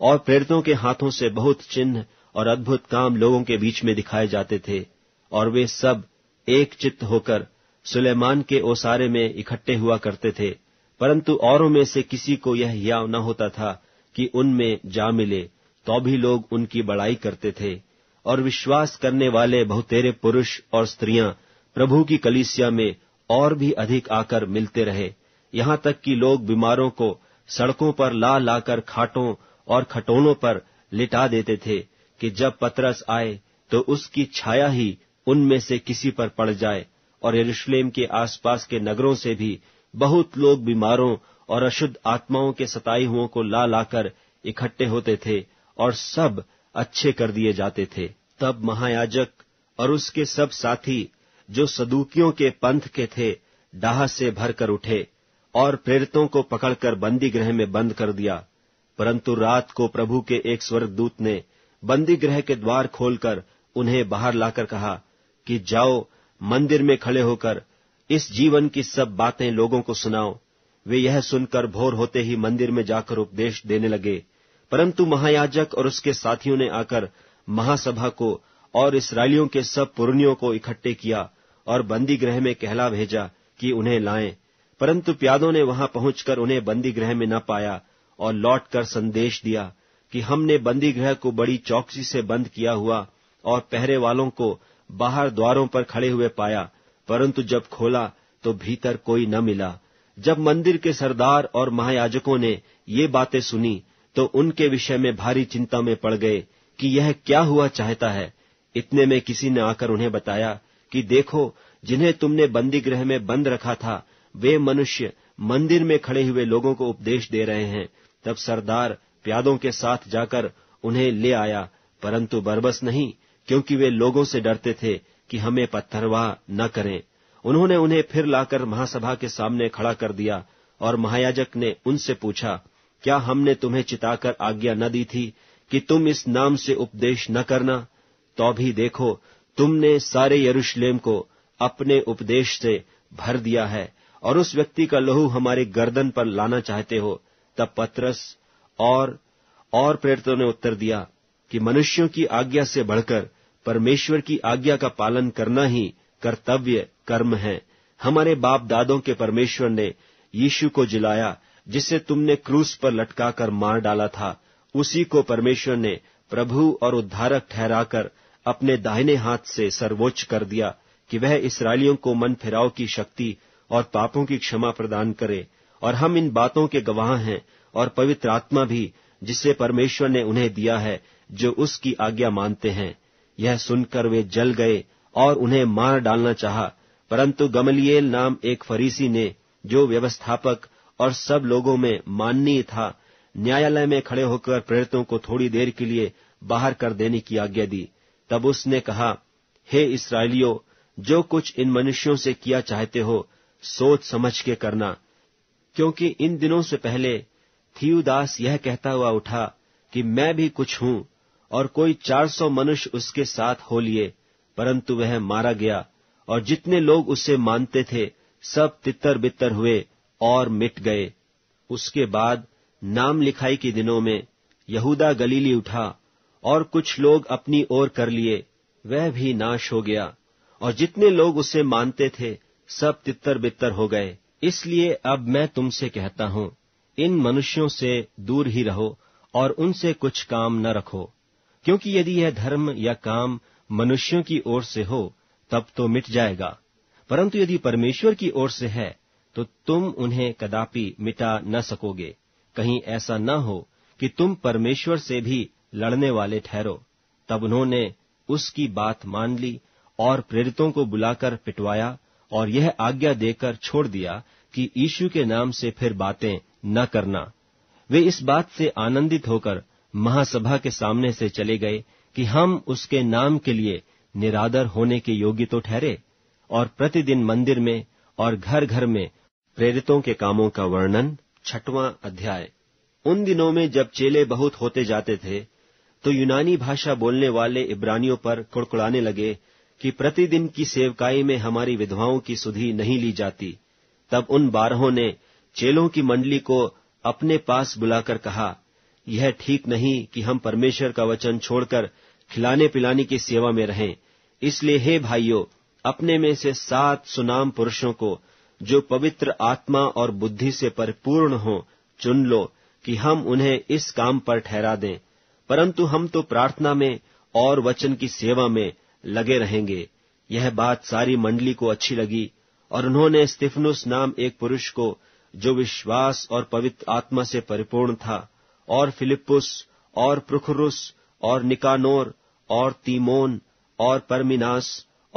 A: और प्रेरितों के हाथों से बहुत चिन्ह और अद्भुत काम लोगों के बीच में दिखाए जाते थे और वे सब एक चित्त होकर सुलेमान के ओसारे में इकट्ठे हुआ करते थे परंतु औरों में से किसी को यह हिया न होता था कि उनमें जा मिले तो भी लोग उनकी बड़ाई करते थे और विश्वास करने वाले बहुतेरे पुरुष और स्त्रियां प्रभु की कलिसिया में और भी अधिक आकर मिलते रहे यहां तक कि लोग बीमारों को सड़कों पर ला लाकर खाटों और खटोनों पर लिटा देते थे कि जब पतरस आए तो उसकी छाया ही उनमें से किसी पर पड़ जाए और यरूशलेम के आसपास के नगरों से भी बहुत लोग बीमारों और अशुद्ध आत्माओं के सताई हुओं को ला लाकर इकट्ठे होते थे और सब अच्छे कर दिए जाते थे तब महायाजक और उसके सब साथी जो सदूकियों के पंथ के थे डाह से भरकर उठे और प्रेरितों को पकड़कर बंदी गृह में बंद कर दिया परंतु रात को प्रभु के एक स्वर्गदूत ने बंदी गृह के द्वार खोलकर उन्हें बाहर लाकर कहा कि जाओ मंदिर में खड़े होकर इस जीवन की सब बातें लोगों को सुनाओ वे यह सुनकर भोर होते ही मंदिर में जाकर उपदेश देने लगे परंतु महायाजक और उसके साथियों ने आकर महासभा को और इसराइलियों के सब पुरनियों को इकट्ठे किया और बंदी गृह में कहला भेजा कि उन्हें लाएं परंतु प्यादों ने वहां पहुंचकर उन्हें बंदी गृह में न पाया और लौटकर संदेश दिया कि हमने बंदी गृह को बड़ी चौकसी से बंद किया हुआ और पहरे वालों को बाहर द्वारों पर खड़े हुए पाया परंतु जब खोला तो भीतर कोई न मिला जब मंदिर के सरदार और महायाजकों ने ये बातें सुनी तो उनके विषय में भारी चिंता में पड़ गए कि यह क्या हुआ चाहता है इतने में किसी ने आकर उन्हें बताया कि देखो जिन्हें तुमने बंदी गृह में बंद रखा था वे मनुष्य मंदिर में खड़े हुए लोगों को उपदेश दे रहे हैं तब सरदार प्यादों के साथ जाकर उन्हें ले आया परंतु बरबस नहीं क्योंकि वे लोगों से डरते थे कि हमें पत्थरवाह न करें उन्होंने उन्हें फिर लाकर महासभा के सामने खड़ा कर दिया और महायाजक ने उनसे पूछा क्या हमने तुम्हें चिताकर आज्ञा न दी थी कि तुम इस नाम से उपदेश न करना तो भी देखो तुमने सारे यरूशलेम को अपने उपदेश से भर दिया है और उस व्यक्ति का लहू हमारे गर्दन पर लाना चाहते हो तब पत्रस और और प्रेरितों ने उत्तर दिया कि मनुष्यों की आज्ञा से बढ़कर परमेश्वर की आज्ञा का पालन करना ही कर्तव्य कर्म है हमारे बाप दादों के परमेश्वर ने यीशु को जिलाया जिसे तुमने क्रूस पर लटकाकर मार डाला था उसी को परमेश्वर ने प्रभु और उद्धारक ठहराकर अपने दाहिने हाथ से सर्वोच्च कर दिया कि वह इसराइलियों को मन फिराव की शक्ति और पापों की क्षमा प्रदान करे और हम इन बातों के गवाह हैं और पवित्र आत्मा भी जिसे परमेश्वर ने उन्हें दिया है जो उसकी आज्ञा मानते हैं यह सुनकर वे जल गए और उन्हें मार डालना चाहा परंतु गमलियेल नाम एक फरीसी ने जो व्यवस्थापक और सब लोगों में माननीय था न्यायालय में खड़े होकर प्रेरितों को थोड़ी देर के लिए बाहर कर देने की आज्ञा दी तब उसने कहा हे इसराइलियो जो कुछ इन मनुष्यों से किया चाहते हो सोच समझ के करना क्योंकि इन दिनों से पहले थियुदास यह कहता हुआ उठा कि मैं भी कुछ हूं और कोई चार सौ मनुष्य उसके साथ हो लिए परंतु वह मारा गया और जितने लोग उसे मानते थे सब तितर बितर हुए और मिट गए उसके बाद नाम लिखाई के दिनों में यहूदा गलीली उठा और कुछ लोग अपनी ओर कर लिए वह भी नाश हो गया और जितने लोग उसे मानते थे सब तितर बितर हो गए इसलिए अब मैं तुमसे कहता हूं इन मनुष्यों से दूर ही रहो और उनसे कुछ काम न रखो क्योंकि यदि यह धर्म या काम मनुष्यों की ओर से हो तब तो मिट जाएगा परंतु यदि परमेश्वर की ओर से है तो तुम उन्हें कदापि मिटा न सकोगे कहीं ऐसा न हो कि तुम परमेश्वर से भी लड़ने वाले ठहरो तब उन्होंने उसकी बात मान ली और प्रेरितों को बुलाकर पिटवाया और यह आज्ञा देकर छोड़ दिया कि यीशु के नाम से फिर बातें न करना वे इस बात से आनंदित होकर महासभा के सामने से चले गए कि हम उसके नाम के लिए निरादर होने के योग्य तो ठहरे और प्रतिदिन मंदिर में और घर घर में प्रेरितों के कामों का वर्णन छठवां अध्याय उन दिनों में जब चेले बहुत होते जाते थे तो यूनानी भाषा बोलने वाले इब्रानियों पर कुड़कुड़ाने लगे कि प्रतिदिन की सेवकाई में हमारी विधवाओं की सुधी नहीं ली जाती तब उन बारहों ने चेलों की मंडली को अपने पास बुलाकर कहा यह ठीक नहीं कि हम परमेश्वर का वचन छोड़कर खिलाने पिलाने की सेवा में रहें इसलिए हे भाइयों अपने में से सात सुनाम पुरुषों को जो पवित्र आत्मा और बुद्धि से परिपूर्ण हो चुन लो कि हम उन्हें इस काम पर ठहरा दें परंतु हम तो प्रार्थना में और वचन की सेवा में लगे रहेंगे यह बात सारी मंडली को अच्छी लगी और उन्होंने स्तिफनुस नाम एक पुरुष को जो विश्वास और पवित्र आत्मा से परिपूर्ण था और फिलिपुस और प्रखुरुस और निकानोर और तीमोन और परमिनास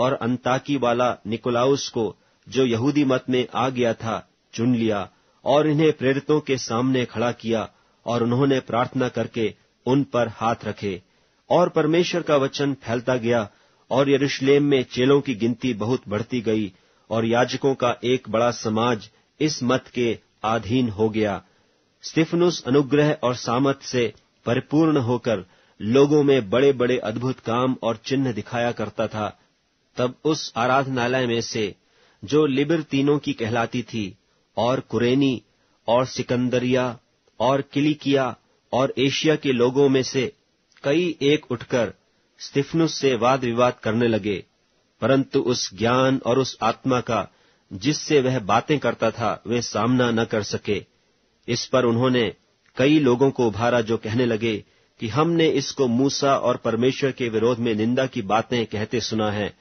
A: और अंताकी वाला निकोलाउस को जो यहूदी मत में आ गया था चुन लिया और इन्हें प्रेरितों के सामने खड़ा किया और उन्होंने प्रार्थना करके उन पर हाथ रखे और परमेश्वर का वचन फैलता गया और यरूशलेम में चेलों की गिनती बहुत बढ़ती गई और याजकों का एक बड़ा समाज इस मत के अधीन हो गया स्टिफनुस अनुग्रह और सामत से परिपूर्ण होकर लोगों में बड़े बड़े अद्भुत काम और चिन्ह दिखाया करता था तब उस आराधनालय में से जो तीनों की कहलाती थी और कुरेनी और सिकंदरिया और किलिकिया और एशिया के लोगों में से कई एक उठकर स्टिफनुस से वाद विवाद करने लगे परंतु उस ज्ञान और उस आत्मा का जिससे वह बातें करता था वे सामना न कर सके इस पर उन्होंने कई लोगों को उभारा जो कहने लगे कि हमने इसको मूसा और परमेश्वर के विरोध में निंदा की बातें कहते सुना है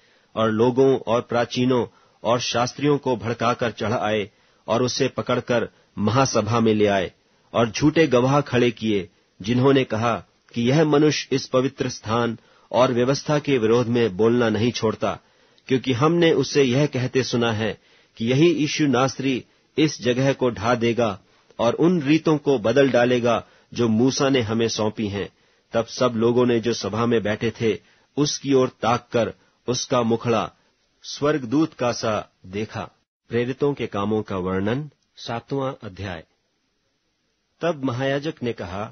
A: और लोगों और प्राचीनों और शास्त्रियों को भड़काकर चढ़ आए और उसे पकड़कर महासभा में ले आए और झूठे गवाह खड़े किए जिन्होंने कहा कि यह मनुष्य इस पवित्र स्थान और व्यवस्था के विरोध में बोलना नहीं छोड़ता क्योंकि हमने उसे यह कहते सुना है कि यही ईशु नास्त्री इस जगह को ढा देगा और उन रीतों को बदल डालेगा जो मूसा ने हमें सौंपी हैं तब सब लोगों ने जो सभा में बैठे थे उसकी ओर ताक कर उसका मुखड़ा स्वर्गदूत का सा देखा प्रेरितों के कामों का वर्णन सातवां अध्याय तब महायाजक ने कहा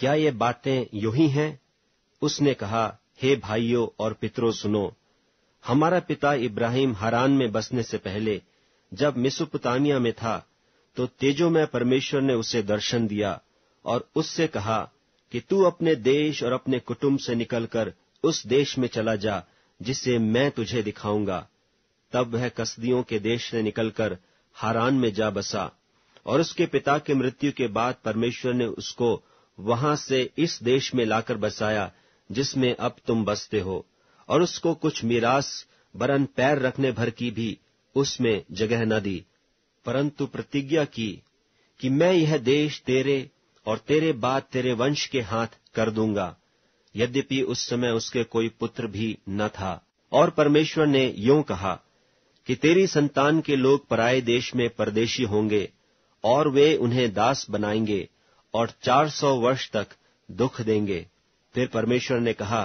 A: क्या ये बातें यू ही हैं उसने कहा हे भाइयों और पितरों सुनो हमारा पिता इब्राहिम हरान में बसने से पहले जब मिसुपतानिया में था तो तेजो में परमेश्वर ने उसे दर्शन दिया और उससे कहा कि तू अपने देश और अपने कुटुंब से निकलकर उस देश में चला जा जिसे मैं तुझे दिखाऊंगा तब वह कसदियों के देश से निकलकर हारान में जा बसा और उसके पिता की मृत्यु के बाद परमेश्वर ने उसको वहां से इस देश में लाकर बसाया जिसमें अब तुम बसते हो और उसको कुछ मीरास बरन पैर रखने भर की भी उसमें जगह न दी परंतु प्रतिज्ञा की कि मैं यह देश तेरे और तेरे बाद तेरे वंश के हाथ कर दूंगा यद्यपि उस समय उसके कोई पुत्र भी न था और परमेश्वर ने यूं कहा कि तेरी संतान के लोग पराये देश में परदेशी होंगे और वे उन्हें दास बनाएंगे और 400 वर्ष तक दुख देंगे फिर परमेश्वर ने कहा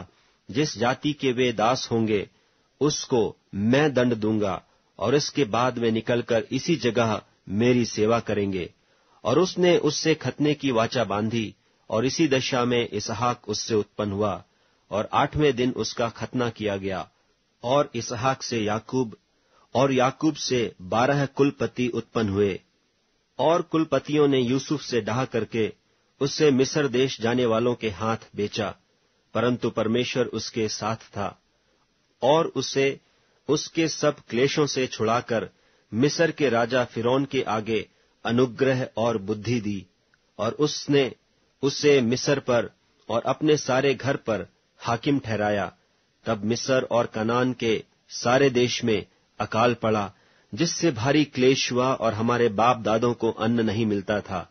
A: जिस जाति के वे दास होंगे उसको मैं दंड दूंगा और इसके बाद वे निकलकर इसी जगह मेरी सेवा करेंगे और उसने उससे खतने की वाचा बांधी और इसी दशा में इसहाक उससे उत्पन्न हुआ और आठवें दिन उसका खतना किया गया और इसहाक से याकूब और याकूब से बारह कुलपति उत्पन्न हुए और कुलपतियों ने यूसुफ से डहा करके उससे मिस्र देश जाने वालों के हाथ बेचा परंतु परमेश्वर उसके साथ था और उसे उसके सब क्लेशों से छुड़ाकर मिस्र के राजा फिरौन के आगे अनुग्रह और बुद्धि दी और उसने उसे मिस्र पर और अपने सारे घर पर हाकिम ठहराया तब मिस्र और कनान के सारे देश में अकाल पड़ा जिससे भारी क्लेश हुआ और हमारे बाप दादों को अन्न नहीं मिलता था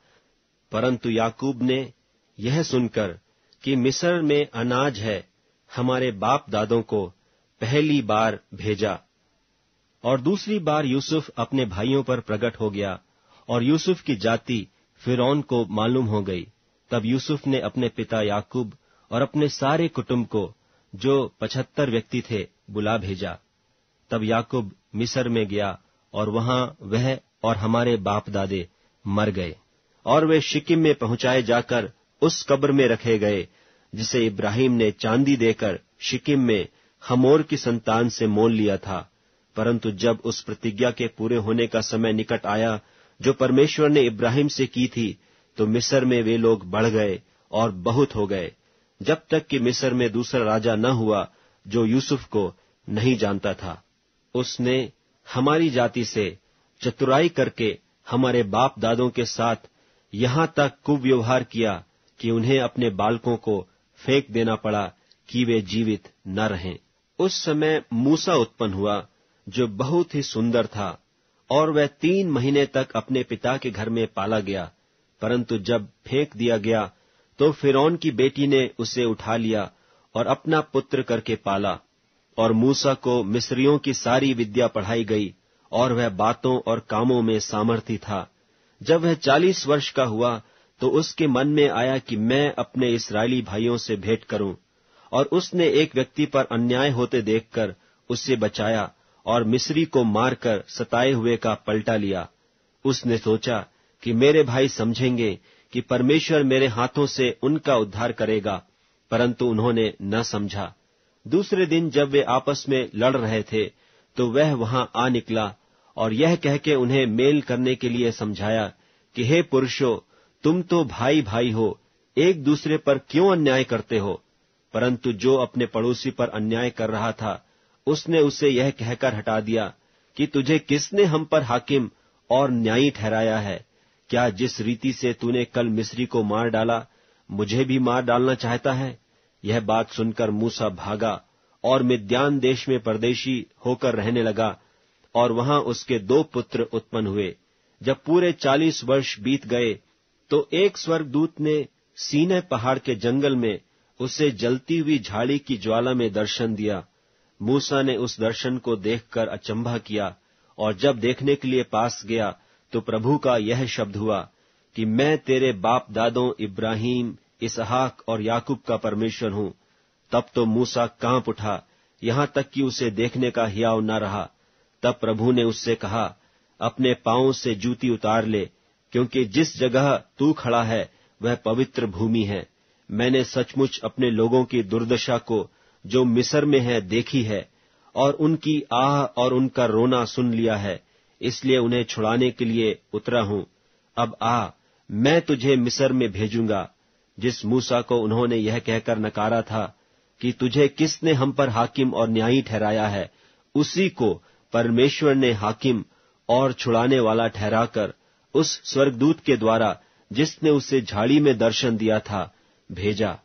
A: परंतु याकूब ने यह सुनकर कि मिस्र में अनाज है हमारे बाप दादों को पहली बार भेजा और दूसरी बार यूसुफ अपने भाइयों पर प्रकट हो गया और यूसुफ की जाति फिरौन को मालूम हो गई तब यूसुफ ने अपने पिता याकूब और अपने सारे कुटुंब को जो पचहत्तर व्यक्ति थे बुला भेजा तब याकूब मिस्र में गया और वहां वह और हमारे बाप दादे मर गए और वे शिकिम में पहुंचाए जाकर उस कब्र में रखे गए जिसे इब्राहिम ने चांदी देकर शिकिम में हमोर की संतान से मोल लिया था परंतु जब उस प्रतिज्ञा के पूरे होने का समय निकट आया जो परमेश्वर ने इब्राहिम से की थी तो मिस्र में वे लोग बढ़ गए और बहुत हो गए जब तक कि मिस्र में दूसरा राजा न हुआ जो यूसुफ को नहीं जानता था उसने हमारी जाति से चतुराई करके हमारे बाप दादों के साथ यहां तक कुव्यवहार किया कि उन्हें अपने बालकों को फेंक देना पड़ा कि वे जीवित न रहें उस समय मूसा उत्पन्न हुआ जो बहुत ही सुंदर था और वह तीन महीने तक अपने पिता के घर में पाला गया परंतु जब फेंक दिया गया तो फिरौन की बेटी ने उसे उठा लिया और अपना पुत्र करके पाला और मूसा को मिस्रियों की सारी विद्या पढ़ाई गई और वह बातों और कामों में सामर्थी था जब वह चालीस वर्ष का हुआ तो उसके मन में आया कि मैं अपने इसराइली भाइयों से भेंट करूं और उसने एक व्यक्ति पर अन्याय होते देखकर उसे बचाया और मिस्री को मारकर सताए हुए का पलटा लिया उसने सोचा कि मेरे भाई समझेंगे कि परमेश्वर मेरे हाथों से उनका उद्धार करेगा परंतु उन्होंने न समझा दूसरे दिन जब वे आपस में लड़ रहे थे तो वह वहां आ निकला और यह के उन्हें मेल करने के लिए समझाया कि हे पुरुषो तुम तो भाई भाई हो एक दूसरे पर क्यों अन्याय करते हो परंतु जो अपने पड़ोसी पर अन्याय कर रहा था उसने उसे यह कहकर हटा दिया कि तुझे किसने हम पर हाकिम और न्यायी ठहराया है क्या जिस रीति से तूने कल मिस्री को मार डाला मुझे भी मार डालना चाहता है यह बात सुनकर मूसा भागा और मिद्यान देश में परदेशी होकर रहने लगा और वहां उसके दो पुत्र उत्पन्न हुए जब पूरे चालीस वर्ष बीत गए तो एक स्वर्गदूत ने सीने पहाड़ के जंगल में उसे जलती हुई झाड़ी की ज्वाला में दर्शन दिया मूसा ने उस दर्शन को देखकर अचंभा किया और जब देखने के लिए पास गया तो प्रभु का यह शब्द हुआ कि मैं तेरे बाप दादों इब्राहिम इसहाक और याकूब का परमेश्वर हूं तब तो मूसा कांप उठा यहां तक कि उसे देखने का हियाव न रहा तब प्रभु ने उससे कहा अपने पांव से जूती उतार ले क्योंकि जिस जगह तू खड़ा है वह पवित्र भूमि है मैंने सचमुच अपने लोगों की दुर्दशा को जो मिस्र में है देखी है और उनकी आह और उनका रोना सुन लिया है इसलिए उन्हें छुड़ाने के लिए उतरा हूं अब आ मैं तुझे मिस्र में भेजूंगा जिस मूसा को उन्होंने यह कहकर नकारा था कि तुझे किसने हम पर हाकिम और न्यायी ठहराया है उसी को परमेश्वर ने हाकिम और छुड़ाने वाला ठहराकर उस स्वर्गदूत के द्वारा जिसने उसे झाड़ी में दर्शन दिया था भेजा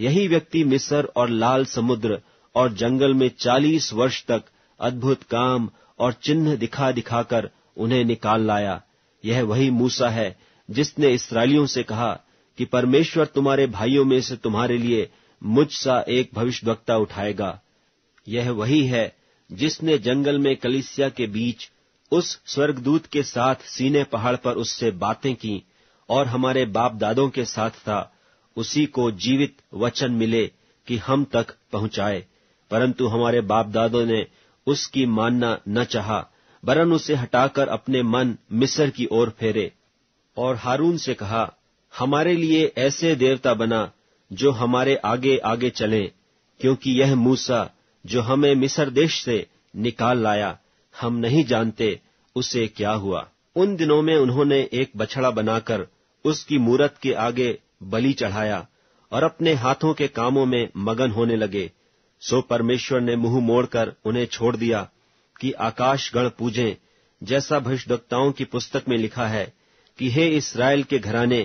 A: यही व्यक्ति मिस्र और लाल समुद्र और जंगल में चालीस वर्ष तक अद्भुत काम और चिन्ह दिखा दिखाकर उन्हें निकाल लाया यह वही मूसा है जिसने इसराइलियों से कहा कि परमेश्वर तुम्हारे भाइयों में से तुम्हारे लिए मुझसा एक भविष्यवक्ता उठाएगा यह वही है जिसने जंगल में कलिसिया के बीच उस स्वर्गदूत के साथ सीने पहाड़ पर उससे बातें की और हमारे बाप दादों के साथ था उसी को जीवित वचन मिले कि हम तक पहुंचाए परंतु हमारे बाप दादों ने उसकी मानना न चाहा बरन उसे हटाकर अपने मन मिस्र की ओर फेरे और हारून से कहा हमारे लिए ऐसे देवता बना जो हमारे आगे आगे चले क्योंकि यह मूसा जो हमें मिस्र देश से निकाल लाया हम नहीं जानते उसे क्या हुआ उन दिनों में उन्होंने एक बछड़ा बनाकर उसकी मूरत के आगे बलि चढ़ाया और अपने हाथों के कामों में मगन होने लगे सो परमेश्वर ने मुंह मोड़कर उन्हें छोड़ दिया कि आकाशगढ़ पूजे जैसा भविष्यवक्ताओं की पुस्तक में लिखा है कि हे इसराइल के घराने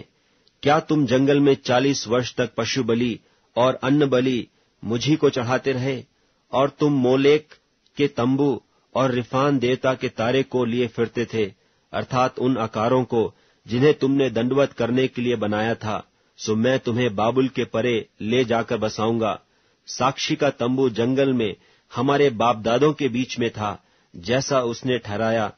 A: क्या तुम जंगल में चालीस वर्ष तक पशु बलि और अन्न बलि मुझी को चढ़ाते रहे और तुम मोलेक के तंबू और रिफान देवता के तारे को लिए फिरते थे अर्थात उन आकारों को जिन्हें तुमने दंडवत करने के लिए बनाया था सो मैं तुम्हें बाबुल के परे ले जाकर बसाऊंगा साक्षी का तंबू जंगल में हमारे बापदादों के बीच में था जैसा उसने ठहराया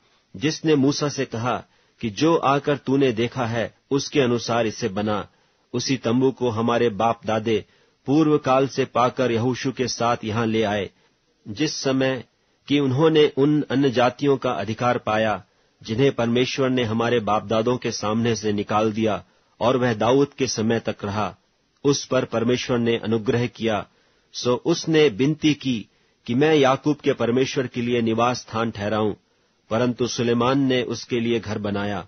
A: जिसने मूसा से कहा कि जो आकर तूने देखा है उसके अनुसार इसे बना उसी तंबू को हमारे बाप दादे पूर्व काल से पाकर यहूशु के साथ यहां ले आए जिस समय कि उन्होंने उन अन्य जातियों का अधिकार पाया जिन्हें परमेश्वर ने हमारे बापदादों के सामने से निकाल दिया और वह दाऊद के समय तक रहा उस पर परमेश्वर ने अनुग्रह किया सो उसने विनती की कि मैं याकूब के परमेश्वर के लिए निवास स्थान ठहराऊं परंतु सुलेमान ने उसके लिए घर बनाया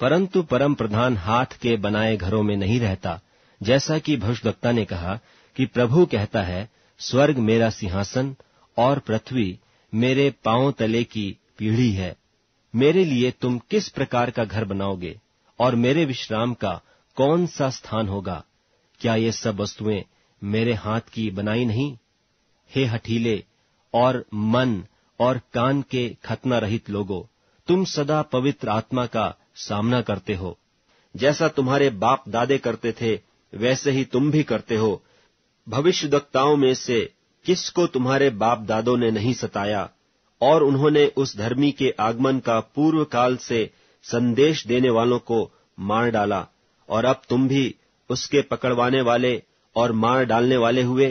A: परंतु परम प्रधान हाथ के बनाए घरों में नहीं रहता जैसा कि भविष्यवक्ता ने कहा कि प्रभु कहता है स्वर्ग मेरा सिंहासन और पृथ्वी मेरे पांव तले की पीढ़ी है मेरे लिए तुम किस प्रकार का घर बनाओगे और मेरे विश्राम का कौन सा स्थान होगा क्या ये सब वस्तुएं मेरे हाथ की बनाई नहीं हे हठीले और मन और कान के खतना रहित लोगों तुम सदा पवित्र आत्मा का सामना करते हो जैसा तुम्हारे बाप दादे करते थे वैसे ही तुम भी करते हो भविष्य भविष्यदक्ताओं में से किसको तुम्हारे बाप दादों ने नहीं सताया और उन्होंने उस धर्मी के आगमन का पूर्व काल से संदेश देने वालों को मार डाला और अब तुम भी उसके पकड़वाने वाले और मार डालने वाले हुए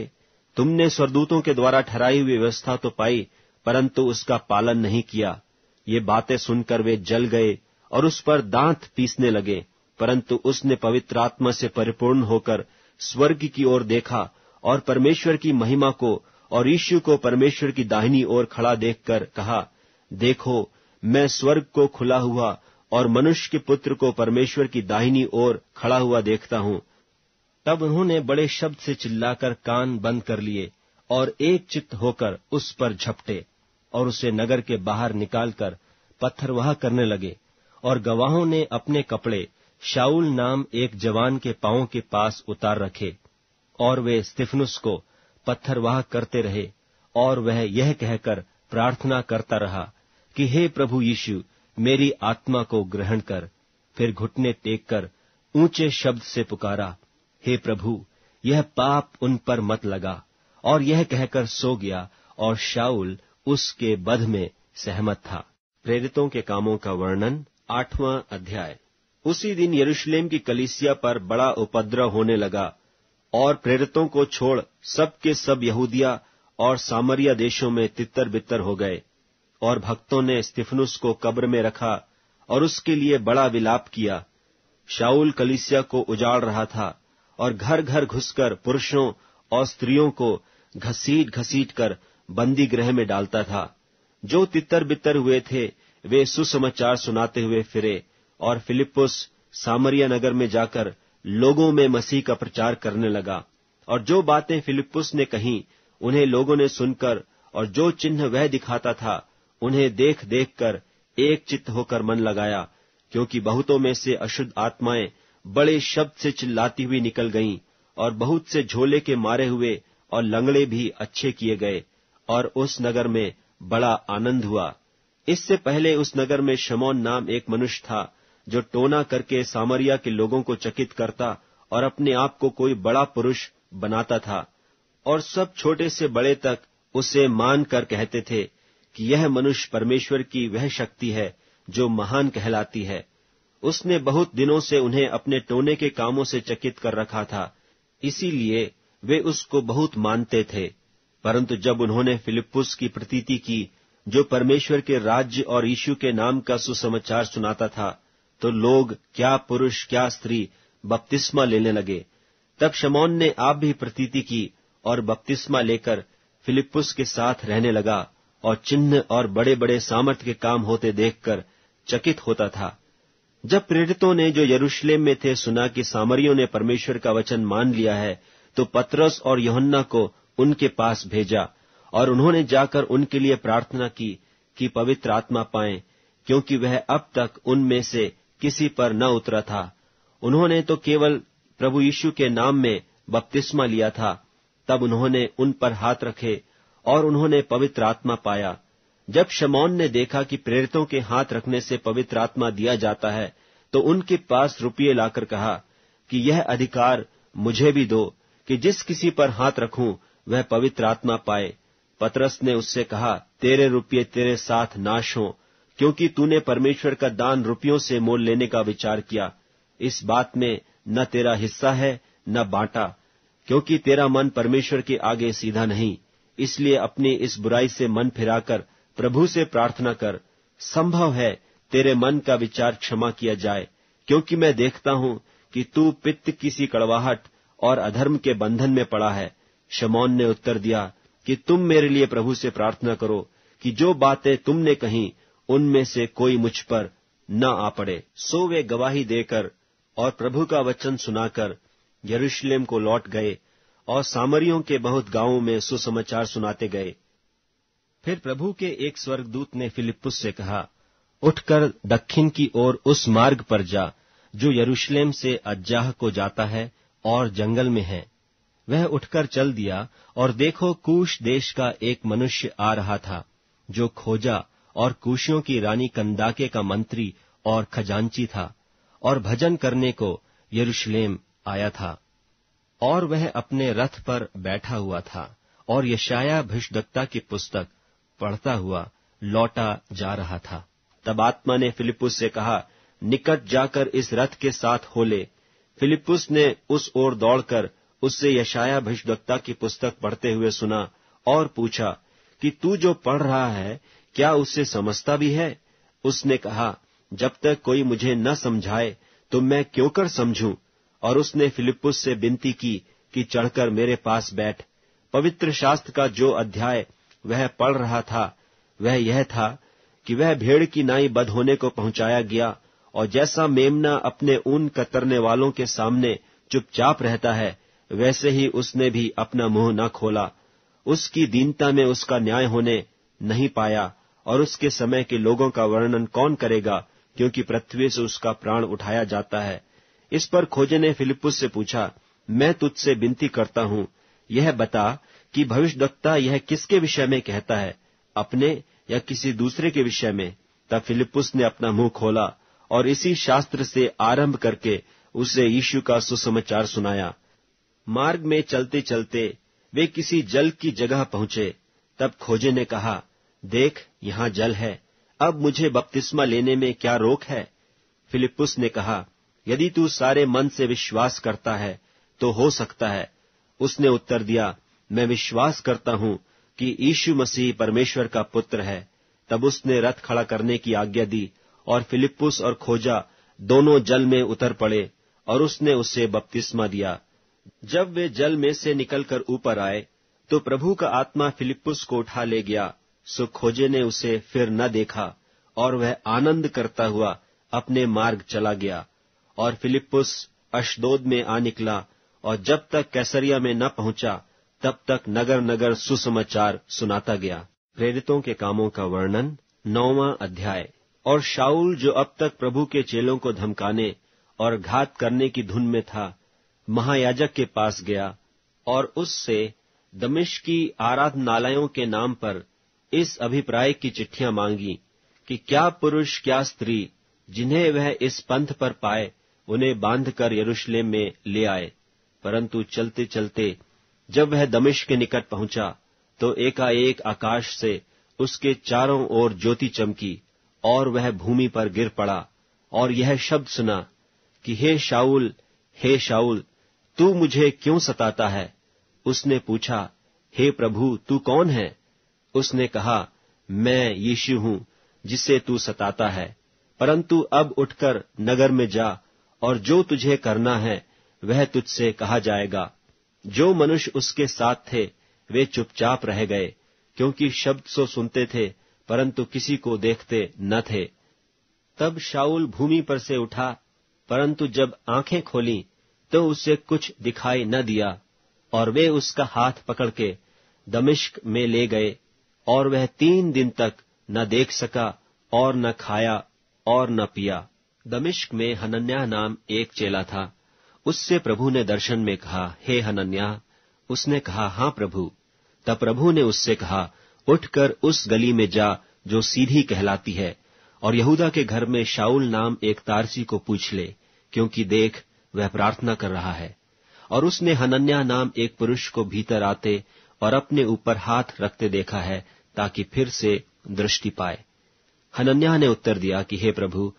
A: तुमने स्वरदूतों के द्वारा ठहराई हुई व्यवस्था तो पाई परंतु उसका पालन नहीं किया ये बातें सुनकर वे जल गए और उस पर दांत पीसने लगे परंतु उसने पवित्र आत्मा से परिपूर्ण होकर स्वर्ग की ओर देखा और परमेश्वर की महिमा को और यीशु को परमेश्वर की दाहिनी ओर खड़ा देखकर कहा देखो मैं स्वर्ग को खुला हुआ और मनुष्य के पुत्र को परमेश्वर की दाहिनी ओर खड़ा हुआ देखता हूं तब उन्होंने बड़े शब्द से चिल्लाकर कान बंद कर लिए और एक चित्त होकर उस पर झपटे और उसे नगर के बाहर निकालकर पत्थरवाह करने लगे और गवाहों ने अपने कपड़े शाउल नाम एक जवान के पांव के पास उतार रखे और वे स्तिफनुस को पत्थरवाह करते रहे और वह यह कहकर प्रार्थना करता रहा कि हे प्रभु यीशु मेरी आत्मा को ग्रहण कर फिर घुटने टेक कर ऊंचे शब्द से पुकारा हे प्रभु यह पाप उन पर मत लगा और यह कहकर सो गया और शाउल उसके बध में सहमत था प्रेरितों के कामों का वर्णन आठवां अध्याय उसी दिन यरूशलेम की कलिसिया पर बड़ा उपद्रव होने लगा और प्रेरितों को छोड़ सब के सब यहूदिया और सामरिया देशों में तितर बितर हो गए और भक्तों ने स्तिफनुस को कब्र में रखा और उसके लिए बड़ा विलाप किया शाउल कलिसिया को उजाड़ रहा था और घर घर घुसकर पुरुषों और स्त्रियों को घसीट घसीट कर बंदी गृह में डालता था जो तितर बितर हुए थे वे सुसमाचार सुनाते हुए फिरे और फिलिपुस सामरिया नगर में जाकर लोगों में मसीह का प्रचार करने लगा और जो बातें फिलिपुस ने कही उन्हें लोगों ने सुनकर और जो चिन्ह वह दिखाता था उन्हें देख देख कर एक चित्त होकर मन लगाया क्योंकि बहुतों में से अशुद्ध आत्माएं बड़े शब्द से चिल्लाती हुई निकल गईं और बहुत से झोले के मारे हुए और लंगड़े भी अच्छे किए गए और उस नगर में बड़ा आनंद हुआ इससे पहले उस नगर में शमौन नाम एक मनुष्य था जो टोना करके सामरिया के लोगों को चकित करता और अपने आप को कोई बड़ा पुरुष बनाता था और सब छोटे से बड़े तक उसे मान कर कहते थे कि यह मनुष्य परमेश्वर की वह शक्ति है जो महान कहलाती है उसने बहुत दिनों से उन्हें अपने टोने के कामों से चकित कर रखा था इसीलिए वे उसको बहुत मानते थे परंतु जब उन्होंने फिलिपुस की प्रतीति की जो परमेश्वर के राज्य और यीशु के नाम का सुसमाचार सुनाता था तो लोग क्या पुरुष क्या स्त्री बपतिस्मा लेने लगे तब शमौन ने आप भी प्रतीति की और बपतिस्मा लेकर फिलिपुस के साथ रहने लगा और चिन्ह और बड़े बड़े सामर्थ्य के काम होते देखकर चकित होता था जब प्रेरितों ने जो यरूशलेम में थे सुना कि सामरियों ने परमेश्वर का वचन मान लिया है तो पतरस और योहन्ना को उनके पास भेजा और उन्होंने जाकर उनके लिए प्रार्थना की कि पवित्र आत्मा पाए क्योंकि वह अब तक उनमें से किसी पर न उतरा था उन्होंने तो केवल प्रभु यीशु के नाम में बपतिस्मा लिया था तब उन्होंने उन पर हाथ रखे और उन्होंने पवित्र आत्मा पाया जब शमौन ने देखा कि प्रेरितों के हाथ रखने से पवित्र आत्मा दिया जाता है तो उनके पास रुपये लाकर कहा कि यह अधिकार मुझे भी दो कि जिस किसी पर हाथ रखूं वह पवित्र आत्मा पाए पतरस ने उससे कहा तेरे रुपये तेरे साथ नाश हों क्योंकि तूने परमेश्वर का दान रुपयों से मोल लेने का विचार किया इस बात में न तेरा हिस्सा है न बांटा क्योंकि तेरा मन परमेश्वर के आगे सीधा नहीं इसलिए अपनी इस बुराई से मन फिराकर प्रभु से प्रार्थना कर संभव है तेरे मन का विचार क्षमा किया जाए क्योंकि मैं देखता हूं कि तू पित्त किसी कड़वाहट और अधर्म के बंधन में पड़ा है शमौन ने उत्तर दिया कि तुम मेरे लिए प्रभु से प्रार्थना करो कि जो बातें तुमने कहीं उनमें से कोई मुझ पर न आ पड़े सो वे गवाही देकर और प्रभु का वचन सुनाकर यरूशलेम को लौट गए और सामरियों के बहुत गांवों में सुसमाचार सुनाते गए फिर प्रभु के एक स्वर्गदूत ने फिलिपुस से कहा उठकर दक्षिण की ओर उस मार्ग पर जा जो यरूशलेम से अज्जाह को जाता है और जंगल में है वह उठकर चल दिया और देखो कूश देश का एक मनुष्य आ रहा था जो खोजा और कुशियों की रानी कंदाके का मंत्री और खजांची था और भजन करने को यरूशलेम आया था और वह अपने रथ पर बैठा हुआ था और यशाया भिषदत्ता की पुस्तक पढ़ता हुआ लौटा जा रहा था तब आत्मा ने फिलिपुस से कहा निकट जाकर इस रथ के साथ हो ले फिलिपुस ने उस ओर दौड़कर उससे यशाया भिषदत्ता की पुस्तक पढ़ते हुए सुना और पूछा कि तू जो पढ़ रहा है क्या उसे समझता भी है उसने कहा जब तक कोई मुझे न समझाए तो मैं क्यों कर समझूं और उसने फिलिपुस से विनती की कि चढ़कर मेरे पास बैठ पवित्र शास्त्र का जो अध्याय वह पढ़ रहा था वह यह था कि वह भेड़ की नाई बद होने को पहुंचाया गया और जैसा मेमना अपने ऊन कतरने वालों के सामने चुपचाप रहता है वैसे ही उसने भी अपना मुंह न खोला उसकी दीनता में उसका न्याय होने नहीं पाया और उसके समय के लोगों का वर्णन कौन करेगा क्योंकि पृथ्वी से उसका प्राण उठाया जाता है इस पर खोजे ने फिलिपुस से पूछा मैं तुझसे विनती करता हूं यह बता कि भविष्यवक्ता यह किसके विषय में कहता है अपने या किसी दूसरे के विषय में तब फिलिपुस ने अपना मुंह खोला और इसी शास्त्र से आरंभ करके उसे यीशु का सुसमाचार सुनाया मार्ग में चलते चलते वे किसी जल की जगह पहुंचे तब खोजे ने कहा देख यहां जल है अब मुझे बपतिस्मा लेने में क्या रोक है फिलिप्पुस ने कहा यदि तू सारे मन से विश्वास करता है तो हो सकता है उसने उत्तर दिया मैं विश्वास करता हूं कि यीशु मसीह परमेश्वर का पुत्र है तब उसने रथ खड़ा करने की आज्ञा दी और फिलिप्पुस और खोजा दोनों जल में उतर पड़े और उसने उसे बपतिस्मा दिया जब वे जल में से निकलकर ऊपर आए तो प्रभु का आत्मा फिलिप्पुस को उठा ले गया सो खोजे ने उसे फिर न देखा और वह आनंद करता हुआ अपने मार्ग चला गया और फिलिप्पुस अशदोद में आ निकला और जब तक कैसरिया में न पहुंचा तब तक नगर नगर सुसमाचार सुनाता गया प्रेरितों के कामों का वर्णन नौवा अध्याय और शाउल जो अब तक प्रभु के चेलों को धमकाने और घात करने की धुन में था महायाजक के पास गया और उससे दमिश की आराधनालयों के नाम पर इस अभिप्राय की चिट्ठियां मांगी कि क्या पुरुष क्या स्त्री जिन्हें वह इस पंथ पर पाए उन्हें बांधकर यरूशलेम में ले आए परंतु चलते चलते जब वह दमिश के निकट पहुंचा तो एकाएक आकाश से उसके चारों ओर ज्योति चमकी और वह भूमि पर गिर पड़ा और यह शब्द सुना कि हे शाऊल हे शाऊल तू मुझे क्यों सताता है उसने पूछा हे प्रभु तू कौन है उसने कहा मैं यीशु हूं जिसे तू सताता है परंतु अब उठकर नगर में जा और जो तुझे करना है वह तुझसे कहा जाएगा जो मनुष्य उसके साथ थे वे चुपचाप रह गए क्योंकि शब्द सो सुनते थे परंतु किसी को देखते न थे तब शाऊल भूमि पर से उठा परंतु जब आंखें खोली तो उसे कुछ दिखाई न दिया और वे उसका हाथ पकड़ के दमिश्क में ले गए और वह तीन दिन तक न देख सका और न खाया और न पिया दमिश्क में हनन्या नाम एक चेला था उससे प्रभु ने दर्शन में कहा हे हनन्या उसने कहा हां प्रभु तब प्रभु ने उससे कहा उठकर उस गली में जा जो सीधी कहलाती है और यहूदा के घर में शाउल नाम एक तारसी को पूछ ले क्योंकि देख वह प्रार्थना कर रहा है और उसने हनन्या नाम एक पुरुष को भीतर आते और अपने ऊपर हाथ रखते देखा है ताकि फिर से दृष्टि पाए हनन्या ने उत्तर दिया कि हे प्रभु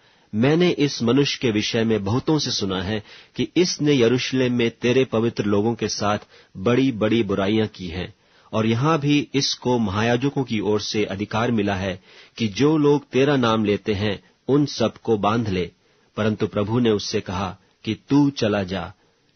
A: मैंने इस मनुष्य के विषय में बहुतों से सुना है कि इसने यरूशलेम में तेरे पवित्र लोगों के साथ बड़ी बड़ी बुराइयां की हैं और यहां भी इसको महायाजकों की ओर से अधिकार मिला है कि जो लोग तेरा नाम लेते हैं उन सबको बांध ले परंतु प्रभु ने उससे कहा कि तू चला जा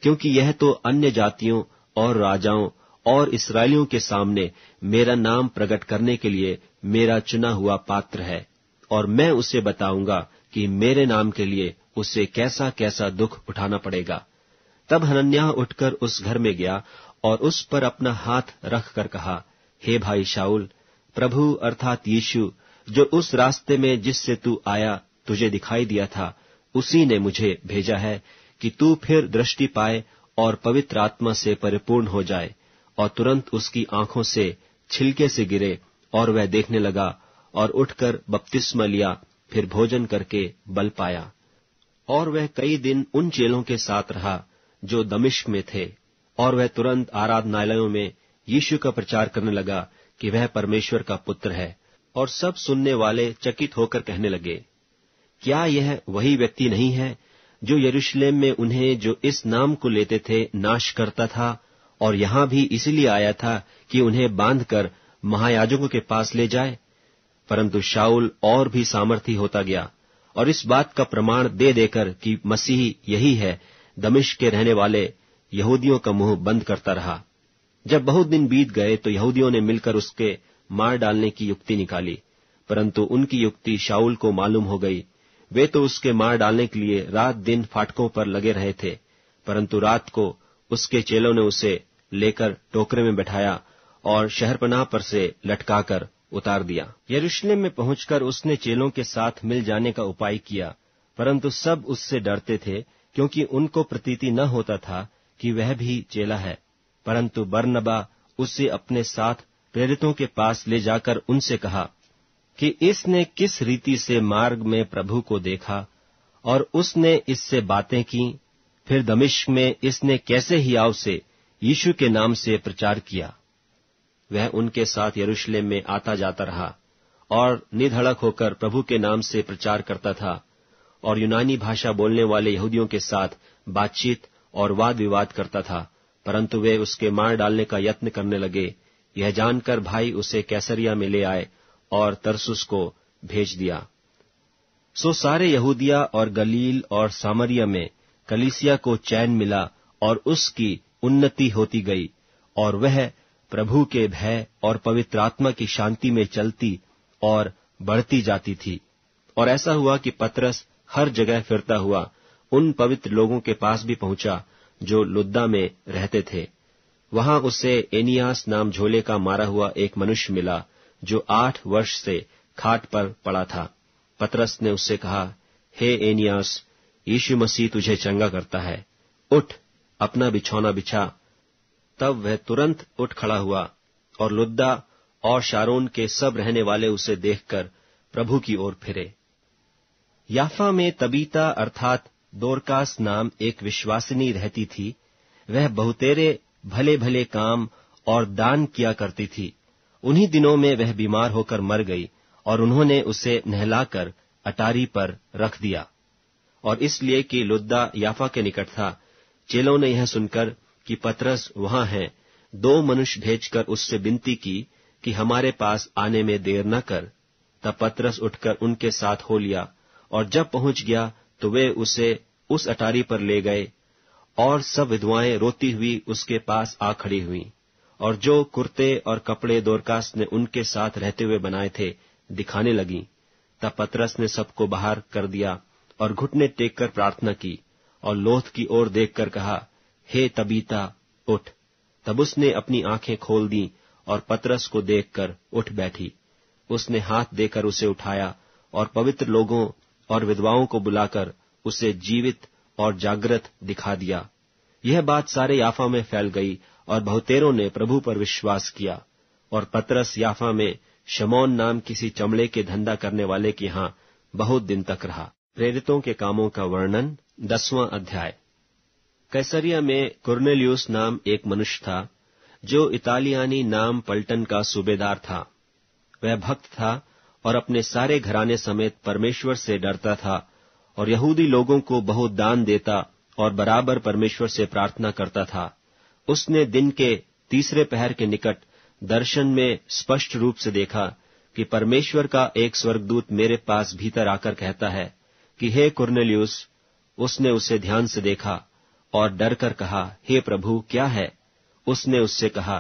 A: क्योंकि यह तो अन्य जातियों और राजाओं और इसराइलियों के सामने मेरा नाम प्रकट करने के लिए मेरा चुना हुआ पात्र है और मैं उसे बताऊंगा कि मेरे नाम के लिए उसे कैसा कैसा दुख उठाना पड़ेगा तब हनन्याह उठकर उस घर में गया और उस पर अपना हाथ रखकर कहा हे भाई शाउल प्रभु अर्थात यीशु जो उस रास्ते में जिससे तू आया तुझे दिखाई दिया था उसी ने मुझे भेजा है कि तू फिर दृष्टि पाए और पवित्र आत्मा से परिपूर्ण हो जाए और तुरंत उसकी आंखों से छिलके से गिरे और वह देखने लगा और उठकर बपतिस्मा लिया फिर भोजन करके बल पाया और वह कई दिन उन चेलों के साथ रहा जो दमिश्क में थे और वह तुरंत आराधनालयों में यीशु का प्रचार करने लगा कि वह परमेश्वर का पुत्र है और सब सुनने वाले चकित होकर कहने लगे क्या यह वही व्यक्ति नहीं है जो यरूशलेम में उन्हें जो इस नाम को लेते थे नाश करता था और यहां भी इसीलिए आया था कि उन्हें बांधकर महायाजकों के पास ले जाए परंतु शाउल और भी सामर्थी होता गया और इस बात का प्रमाण दे देकर कि मसीही यही है दमिश के रहने वाले यहूदियों का मुंह बंद करता रहा जब बहुत दिन बीत गए तो यहूदियों ने मिलकर उसके मार डालने की युक्ति निकाली परंतु उनकी युक्ति शाउल को मालूम हो गई वे तो उसके मार डालने के लिए रात दिन फाटकों पर लगे रहे थे परंतु रात को उसके चेलों ने उसे लेकर टोकरे में बैठाया और शहरपनाह पर से लटकाकर उतार दिया यरूशलेम में पहुंचकर उसने चेलों के साथ मिल जाने का उपाय किया परंतु सब उससे डरते थे क्योंकि उनको प्रतीति न होता था कि वह भी चेला है परंतु बरनबा उसे अपने साथ प्रेरितों के पास ले जाकर उनसे कहा कि इसने किस रीति से मार्ग में प्रभु को देखा और उसने इससे बातें की फिर दमिश्क में इसने कैसे हियाव से यीशु के नाम से प्रचार किया वह उनके साथ यरूशलेम में आता जाता रहा और निधड़क होकर प्रभु के नाम से प्रचार करता था और यूनानी भाषा बोलने वाले यहूदियों के साथ बातचीत और वाद विवाद करता था परंतु वे उसके मार डालने का यत्न करने लगे यह जानकर भाई उसे कैसरिया में ले आए और तरसुस को भेज दिया सो सारे यहूदिया और गलील और सामरिया में कलिसिया को चैन मिला और उसकी उन्नति होती गई और वह प्रभु के भय और पवित्र आत्मा की शांति में चलती और बढ़ती जाती थी और ऐसा हुआ कि पतरस हर जगह फिरता हुआ उन पवित्र लोगों के पास भी पहुंचा जो लुद्दा में रहते थे वहां उसे एनियास नाम झोले का मारा हुआ एक मनुष्य मिला जो आठ वर्ष से खाट पर पड़ा था पतरस ने उससे कहा हे एनियास यीशु मसीह तुझे चंगा करता है उठ अपना बिछौना बिछा तब वह तुरंत उठ खड़ा हुआ और लुद्दा और शारोन के सब रहने वाले उसे देखकर प्रभु की ओर फिरे याफा में तबीता अर्थात दोरकास नाम एक विश्वासिनी रहती थी वह बहुतेरे भले भले काम और दान किया करती थी उन्हीं दिनों में वह बीमार होकर मर गई और उन्होंने उसे नहलाकर अटारी पर रख दिया और इसलिए कि लुद्दा याफा के निकट था चेलों ने यह सुनकर कि पतरस वहां है दो मनुष्य भेजकर उससे विनती की कि हमारे पास आने में देर न कर तब पतरस उठकर उनके साथ हो लिया और जब पहुंच गया तो वे उसे उस अटारी पर ले गए और सब विधवाएं रोती हुई उसके पास आ खड़ी हुई और जो कुर्ते और कपड़े दोरकास ने उनके साथ रहते हुए बनाए थे दिखाने लगी तब पतरस ने सबको बाहर कर दिया और घुटने टेक कर प्रार्थना की और लोथ की ओर देखकर कहा हे तबीता उठ तब उसने अपनी आंखें खोल दी और पतरस को देखकर उठ बैठी उसने हाथ देकर उसे उठाया और पवित्र लोगों और विधवाओं को बुलाकर उसे जीवित और जागृत दिखा दिया यह बात सारे याफा में फैल गई और बहुतेरों ने प्रभु पर विश्वास किया और पतरस याफा में शमौन नाम किसी चमड़े के धंधा करने वाले के यहाँ बहुत दिन तक रहा प्रेरितों के कामों का वर्णन दसवां अध्याय कैसरिया में कुर्नेलियस नाम एक मनुष्य था जो इतालियानी नाम पल्टन का सूबेदार था वह भक्त था और अपने सारे घराने समेत परमेश्वर से डरता था और यहूदी लोगों को बहुत दान देता और बराबर परमेश्वर से प्रार्थना करता था उसने दिन के तीसरे पहर के निकट दर्शन में स्पष्ट रूप से देखा कि परमेश्वर का एक स्वर्गदूत मेरे पास भीतर आकर कहता है कि हे कुर्नेलियस उसने उसे ध्यान से देखा और डरकर कहा हे प्रभु क्या है उसने उससे कहा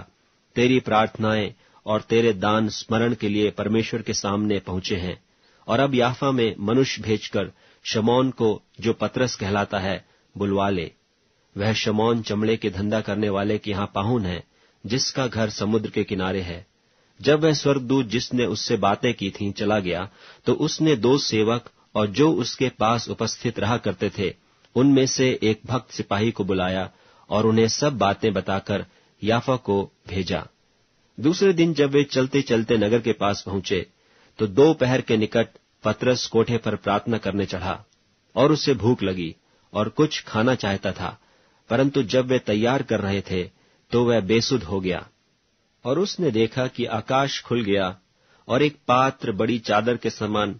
A: तेरी प्रार्थनाएं और तेरे दान स्मरण के लिए परमेश्वर के सामने पहुंचे हैं और अब याफा में मनुष्य भेजकर शमौन को जो पतरस कहलाता है बुलवा ले वह शमौन चमड़े के धंधा करने वाले के यहां पाहुन है जिसका घर समुद्र के किनारे है जब वह स्वर्गदूत जिसने उससे बातें की थीं चला गया तो उसने दो सेवक और जो उसके पास उपस्थित रहा करते थे उनमें से एक भक्त सिपाही को बुलाया और उन्हें सब बातें बताकर याफा को भेजा दूसरे दिन जब वे चलते चलते नगर के पास पहुंचे तो दोपहर के निकट पतरस कोठे पर प्रार्थना करने चढ़ा और उसे भूख लगी और कुछ खाना चाहता था परंतु जब वे तैयार कर रहे थे तो वह बेसुध हो गया और उसने देखा कि आकाश खुल गया और एक पात्र बड़ी चादर के समान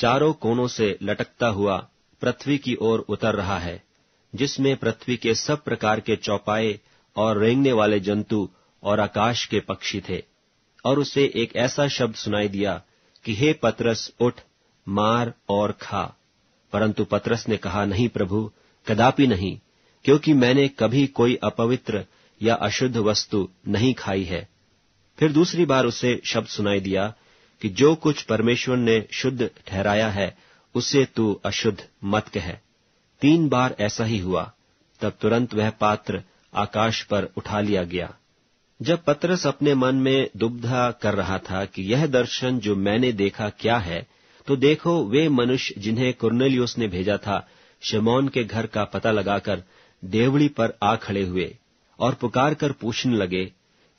A: चारों कोनों से लटकता हुआ पृथ्वी की ओर उतर रहा है जिसमें पृथ्वी के सब प्रकार के चौपाए और रेंगने वाले जंतु और आकाश के पक्षी थे और उसे एक ऐसा शब्द सुनाई दिया कि हे पतरस उठ मार और खा परंतु पतरस ने कहा नहीं प्रभु कदापि नहीं क्योंकि मैंने कभी कोई अपवित्र या अशुद्ध वस्तु नहीं खाई है फिर दूसरी बार उसे शब्द सुनाई दिया कि जो कुछ परमेश्वर ने शुद्ध ठहराया है उसे तू अशुद्ध मत कह तीन बार ऐसा ही हुआ तब तुरंत वह पात्र आकाश पर उठा लिया गया जब पतरस अपने मन में दुब्धा कर रहा था कि यह दर्शन जो मैंने देखा क्या है तो देखो वे मनुष्य जिन्हें कुर्नेलियोस ने भेजा था शमौन के घर का पता लगाकर देवड़ी पर आ खड़े हुए और पुकार कर पूछने लगे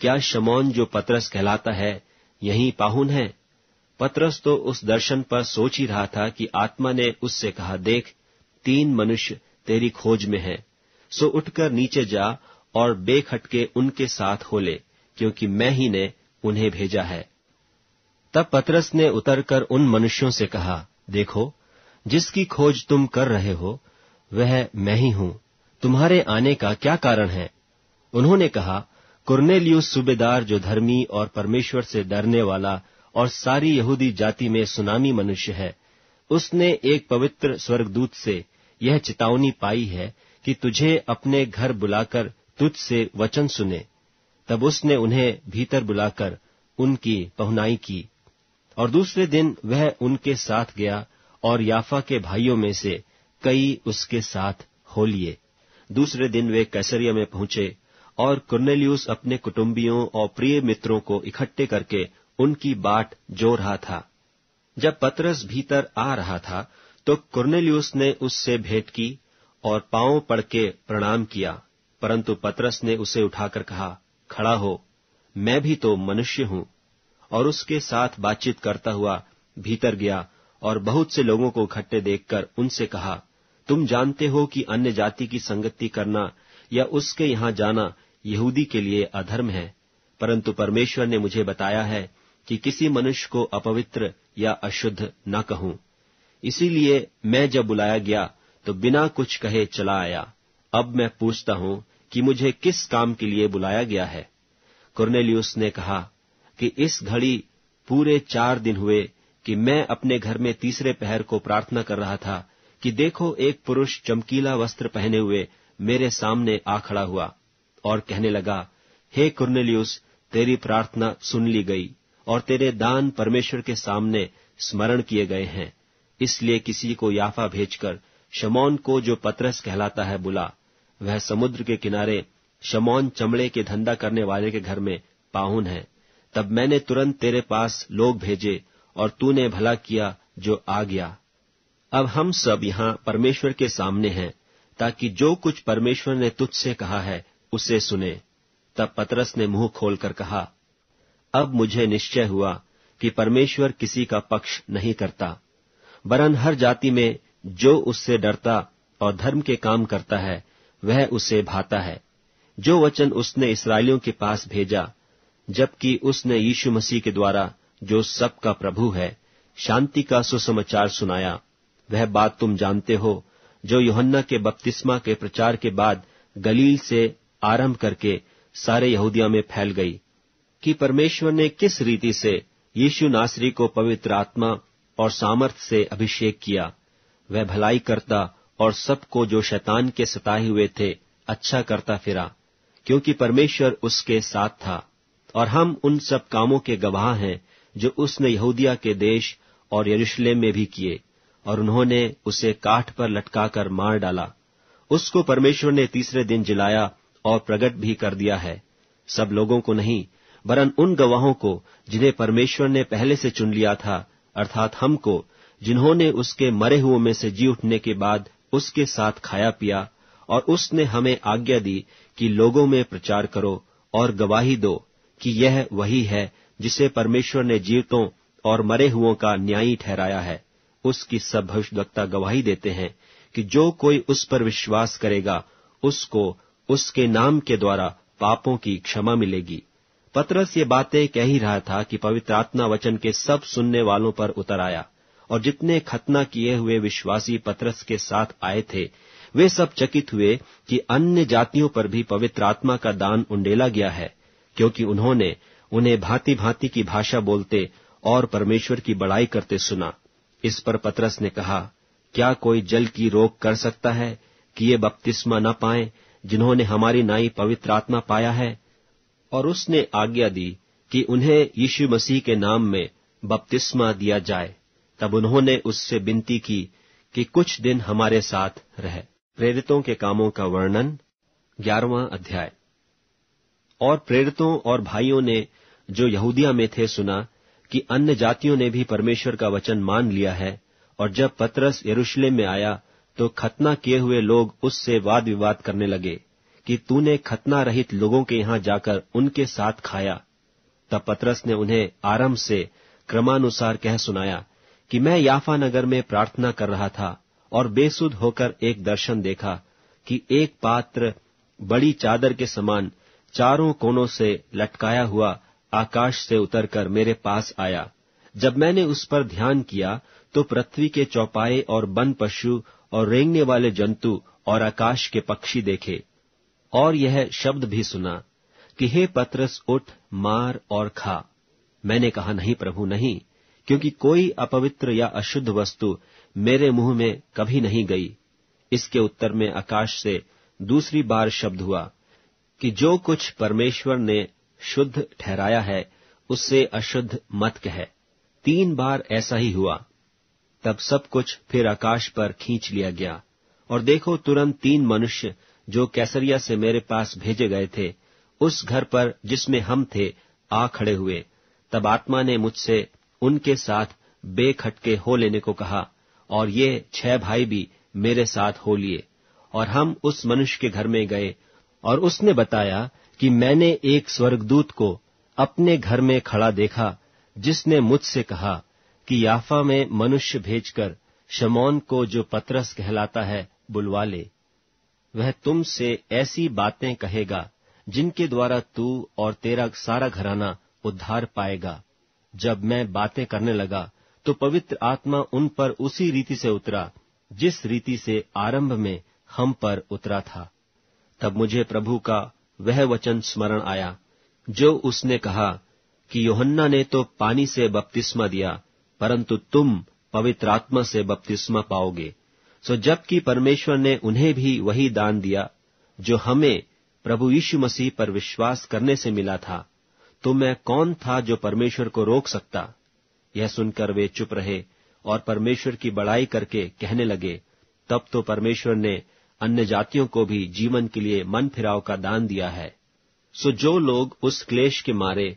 A: क्या शमौन जो पतरस कहलाता है यही पाहुन है पतरस तो उस दर्शन पर सोच ही रहा था कि आत्मा ने उससे कहा देख तीन मनुष्य तेरी खोज में हैं सो उठकर नीचे जा और बेखटके उनके साथ हो ले क्योंकि मैं ही ने उन्हें भेजा है तब पतरस ने उतरकर उन मनुष्यों से कहा देखो जिसकी खोज तुम कर रहे हो वह मैं ही हूं तुम्हारे आने का क्या कारण है उन्होंने कहा कुरनेलियो सूबेदार जो धर्मी और परमेश्वर से डरने वाला और सारी यहूदी जाति में सुनामी मनुष्य है उसने एक पवित्र स्वर्गदूत से यह चेतावनी पाई है कि तुझे अपने घर बुलाकर तुझसे वचन सुने तब उसने उन्हें भीतर बुलाकर उनकी पहुनाई की और दूसरे दिन वह उनके साथ गया और याफा के भाइयों में से कई उसके साथ हो लिए दूसरे दिन वे कैसरिया में पहुंचे और कुर्नेलियस अपने कुटुंबियों और प्रिय मित्रों को इकट्ठे करके उनकी बाट जो रहा था जब पतरस भीतर आ रहा था तो कुर्नेलियुस ने उससे भेंट की और पांव पड़ के प्रणाम किया परंतु पतरस ने उसे उठाकर कहा खड़ा हो मैं भी तो मनुष्य हूं और उसके साथ बातचीत करता हुआ भीतर गया और बहुत से लोगों को इकट्ठे देखकर उनसे कहा तुम जानते हो कि अन्य जाति की संगति करना या उसके यहां जाना यहूदी के लिए अधर्म है परंतु परमेश्वर ने मुझे बताया है कि किसी मनुष्य को अपवित्र या अशुद्ध न कहूं इसीलिए मैं जब बुलाया गया तो बिना कुछ कहे चला आया अब मैं पूछता हूं कि मुझे किस काम के लिए बुलाया गया है कॉर्नेलियस ने कहा कि इस घड़ी पूरे चार दिन हुए कि मैं अपने घर में तीसरे पहर को प्रार्थना कर रहा था कि देखो एक पुरुष चमकीला वस्त्र पहने हुए मेरे सामने आ खड़ा हुआ और कहने लगा हे कुर्नेलियस तेरी प्रार्थना सुन ली गई और तेरे दान परमेश्वर के सामने स्मरण किए गए हैं इसलिए किसी को याफा भेजकर शमौन को जो पतरस कहलाता है बुला वह समुद्र के किनारे शमौन चमड़े के धंधा करने वाले के घर में पाहुन है तब मैंने तुरंत तेरे पास लोग भेजे और तूने भला किया जो आ गया अब हम सब यहाँ परमेश्वर के सामने हैं ताकि जो कुछ परमेश्वर ने तुझसे कहा है उसे सुने तब पतरस ने मुंह खोलकर कहा अब मुझे निश्चय हुआ कि परमेश्वर किसी का पक्ष नहीं करता वरन हर जाति में जो उससे डरता और धर्म के काम करता है वह उसे भाता है जो वचन उसने इसराइलियों के पास भेजा जबकि उसने यीशु मसीह के द्वारा जो सबका प्रभु है शांति का सुसमाचार सुनाया वह बात तुम जानते हो जो योहन्ना के बपतिस्मा के प्रचार के बाद गलील से आरंभ करके सारे यहूदिया में फैल गई कि परमेश्वर ने किस रीति से यीशु नासरी को पवित्र आत्मा और सामर्थ से अभिषेक किया वह भलाई करता और सबको जो शैतान के सताए हुए थे अच्छा करता फिरा क्योंकि परमेश्वर उसके साथ था और हम उन सब कामों के गवाह हैं जो उसने यहूदिया के देश और यरूशलेम में भी किए और उन्होंने उसे काठ पर लटकाकर मार डाला उसको परमेश्वर ने तीसरे दिन जिलाया और प्रकट भी कर दिया है सब लोगों को नहीं वरन उन गवाहों को जिन्हें परमेश्वर ने पहले से चुन लिया था अर्थात हमको जिन्होंने उसके मरे हुओं में से जी उठने के बाद उसके साथ खाया पिया और उसने हमें आज्ञा दी कि लोगों में प्रचार करो और गवाही दो कि यह वही है जिसे परमेश्वर ने जीवतों और मरे हुओं का न्यायी ठहराया है उसकी सब भविष्यवक्ता गवाही देते हैं कि जो कोई उस पर विश्वास करेगा उसको उसके नाम के द्वारा पापों की क्षमा मिलेगी पतरस ये बातें कह ही रहा था कि पवित्र आत्मा वचन के सब सुनने वालों पर उतर आया और जितने खतना किए हुए विश्वासी पतरस के साथ आए थे वे सब चकित हुए कि अन्य जातियों पर भी पवित्र आत्मा का दान उंडेला गया है क्योंकि उन्होंने उन्हें भांति भांति की भाषा बोलते और परमेश्वर की बड़ाई करते सुना इस पर पतरस ने कहा क्या कोई जल की रोक कर सकता है कि ये बपतिस्मा न पाए जिन्होंने हमारी नाई पवित्र आत्मा पाया है और उसने आज्ञा दी कि उन्हें यीशु मसीह के नाम में बपतिस्मा दिया जाए तब उन्होंने उससे विनती की कि कुछ दिन हमारे साथ रहे प्रेरितों के कामों का वर्णन ग्यारहवां अध्याय और प्रेरितों और भाइयों ने जो यहूदिया में थे सुना कि अन्य जातियों ने भी परमेश्वर का वचन मान लिया है और जब पतरस यरूशलेम में आया तो खतना किए हुए लोग उससे वाद विवाद करने लगे कि तूने खतना रहित लोगों के यहां जाकर उनके साथ खाया तब पतरस ने उन्हें आराम से क्रमानुसार कह सुनाया कि मैं याफा नगर में प्रार्थना कर रहा था और बेसुध होकर एक दर्शन देखा कि एक पात्र बड़ी चादर के समान चारों कोनों से लटकाया हुआ आकाश से उतरकर मेरे पास आया जब मैंने उस पर ध्यान किया तो पृथ्वी के चौपाए और वन पशु और रेंगने वाले जंतु और आकाश के पक्षी देखे और यह शब्द भी सुना कि हे पत्रस उठ मार और खा मैंने कहा नहीं प्रभु नहीं क्योंकि कोई अपवित्र या अशुद्ध वस्तु मेरे मुंह में कभी नहीं गई इसके उत्तर में आकाश से दूसरी बार शब्द हुआ कि जो कुछ परमेश्वर ने शुद्ध ठहराया है उससे अशुद्ध मत कह तीन बार ऐसा ही हुआ तब सब कुछ फिर आकाश पर खींच लिया गया और देखो तुरंत तीन मनुष्य जो कैसरिया से मेरे पास भेजे गए थे उस घर पर जिसमें हम थे आ खड़े हुए तब आत्मा ने मुझसे उनके साथ बेखटके हो लेने को कहा और ये छह भाई भी मेरे साथ हो लिए और हम उस मनुष्य के घर में गए और उसने बताया कि मैंने एक स्वर्गदूत को अपने घर में खड़ा देखा जिसने मुझसे कहा कि याफा में मनुष्य भेजकर शमौन को जो पतरस कहलाता है बुलवा ले वह तुमसे ऐसी बातें कहेगा जिनके द्वारा तू और तेरा सारा घराना उद्धार पाएगा जब मैं बातें करने लगा तो पवित्र आत्मा उन पर उसी रीति से उतरा जिस रीति से आरंभ में हम पर उतरा था तब मुझे प्रभु का वह वचन स्मरण आया जो उसने कहा कि योहन्ना ने तो पानी से बपतिस्मा दिया परंतु तुम पवित्र आत्मा से बपतिस्मा पाओगे सो जबकि परमेश्वर ने उन्हें भी वही दान दिया जो हमें प्रभु यीशु मसीह पर विश्वास करने से मिला था तो मैं कौन था जो परमेश्वर को रोक सकता यह सुनकर वे चुप रहे और परमेश्वर की बड़ाई करके कहने लगे तब तो परमेश्वर ने अन्य जातियों को भी जीवन के लिए मन फिराव का दान दिया है सो जो लोग उस क्लेश के मारे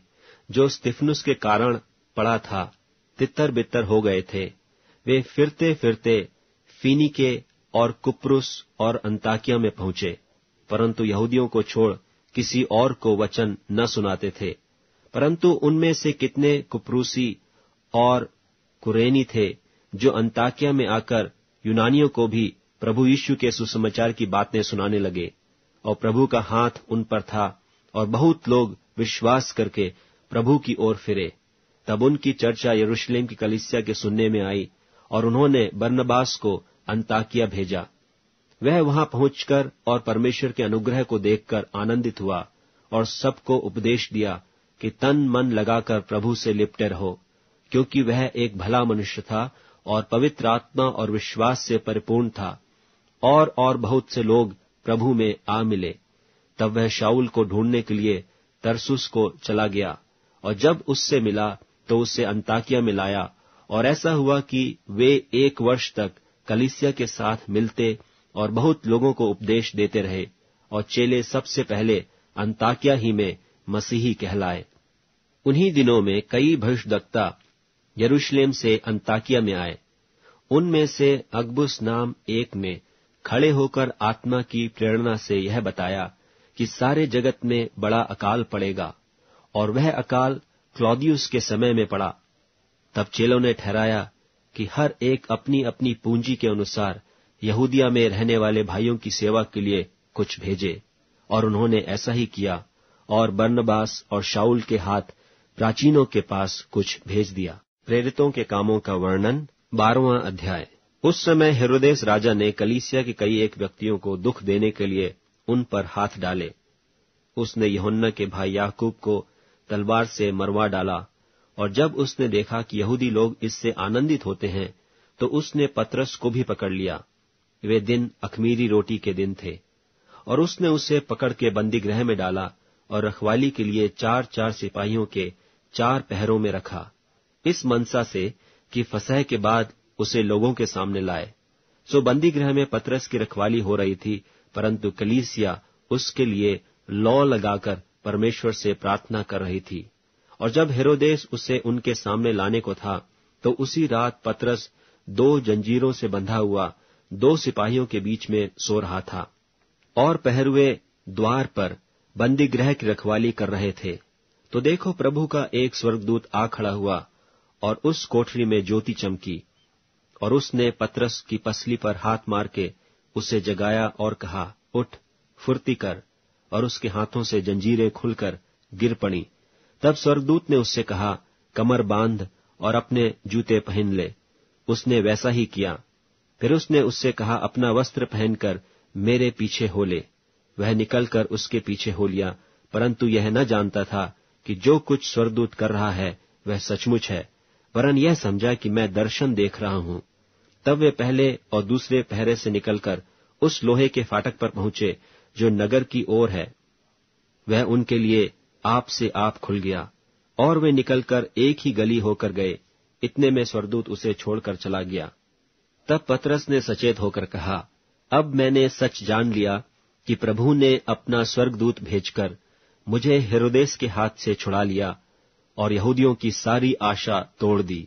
A: जो स्तिफनुस के कारण पड़ा था तितर बितर हो गए थे वे फिरते फिरते फीनीके और कुप्रुस और अंताकिया में पहुंचे परंतु यहूदियों को छोड़ किसी और को वचन न सुनाते थे परंतु उनमें से कितने कुप्रुसी और कुरेनी थे जो अंताकिया में आकर यूनानियों को भी प्रभु यीशु के सुसमाचार की बातें सुनाने लगे और प्रभु का हाथ उन पर था और बहुत लोग विश्वास करके प्रभु की ओर फिरे तब उनकी चर्चा यरूशलेम की कलिसिया के सुनने में आई और उन्होंने बर्नबास को अंताकिया भेजा वह वहां पहुंचकर और परमेश्वर के अनुग्रह को देखकर आनंदित हुआ और सबको उपदेश दिया कि तन मन लगाकर प्रभु से लिपटे रहो क्योंकि वह एक भला मनुष्य था और पवित्र आत्मा और विश्वास से परिपूर्ण था और और बहुत से लोग प्रभु में आ मिले तब वह शाऊल को ढूंढने के लिए तरसुस को चला गया और जब उससे मिला तो उसे अंताकिया में लाया और ऐसा हुआ कि वे एक वर्ष तक कलिसिया के साथ मिलते और बहुत लोगों को उपदेश देते रहे और चेले सबसे पहले अंताकिया ही में मसीही कहलाए उन्हीं दिनों में कई भविष्यदक्ता यरूशलेम से अंताकिया में आए उनमें से अकबुस नाम एक में खड़े होकर आत्मा की प्रेरणा से यह बताया कि सारे जगत में बड़ा अकाल पड़ेगा और वह अकाल क्लॉदियस के समय में पड़ा तब चेलों ने ठहराया कि हर एक अपनी अपनी पूंजी के अनुसार यहूदिया में रहने वाले भाइयों की सेवा के लिए कुछ भेजे और उन्होंने ऐसा ही किया और बर्नबास और शाउल के हाथ प्राचीनों के पास कुछ भेज दिया प्रेरितों के कामों का वर्णन बारवा अध्याय उस समय हिरोदेश राजा ने कलीसिया के कई एक व्यक्तियों को दुख देने के लिए उन पर हाथ डाले उसने यहुन्ना के भाई याकूब को तलवार से मरवा डाला और जब उसने देखा कि यहूदी लोग इससे आनंदित होते हैं तो उसने पतरस को भी पकड़ लिया वे दिन अखमीरी रोटी के दिन थे और उसने उसे पकड़ के बंदी गृह में डाला और रखवाली के लिए चार चार सिपाहियों के चार पहरों में रखा इस मनसा से कि फसह के बाद उसे लोगों के सामने लाए सो बंदी गृह में पतरस की रखवाली हो रही थी परंतु कलीसिया उसके लिए लौ लगाकर परमेश्वर से प्रार्थना कर रही थी और जब हेरोदेश उसे उनके सामने लाने को था तो उसी रात पतरस दो जंजीरों से बंधा हुआ दो सिपाहियों के बीच में सो रहा था और पहरुए द्वार पर बंदी गृह की रखवाली कर रहे थे तो देखो प्रभु का एक स्वर्गदूत आ खड़ा हुआ और उस कोठरी में ज्योति चमकी और उसने पतरस की पसली पर हाथ मार के उसे जगाया और कहा उठ फुर्ती कर और उसके हाथों से जंजीरें खुलकर गिर पड़ी तब स्वर्गदूत ने उससे कहा कमर बांध और अपने जूते पहन ले उसने वैसा ही किया फिर उसने उससे कहा अपना वस्त्र पहनकर मेरे पीछे हो ले वह निकलकर उसके पीछे हो लिया परंतु यह न जानता था कि जो कुछ स्वर्गदूत कर रहा है वह सचमुच है वरन यह समझा कि मैं दर्शन देख रहा हूं तब वे पहले और दूसरे पहरे से निकलकर उस लोहे के फाटक पर पहुंचे जो नगर की ओर है वह उनके लिए आप से आप खुल गया और वे निकलकर एक ही गली होकर गए इतने में स्वर्गदूत उसे छोड़कर चला गया तब पतरस ने सचेत होकर कहा अब मैंने सच जान लिया कि प्रभु ने अपना स्वर्गदूत भेजकर मुझे हिरोदेश के हाथ से छुड़ा लिया और यहूदियों की सारी आशा तोड़ दी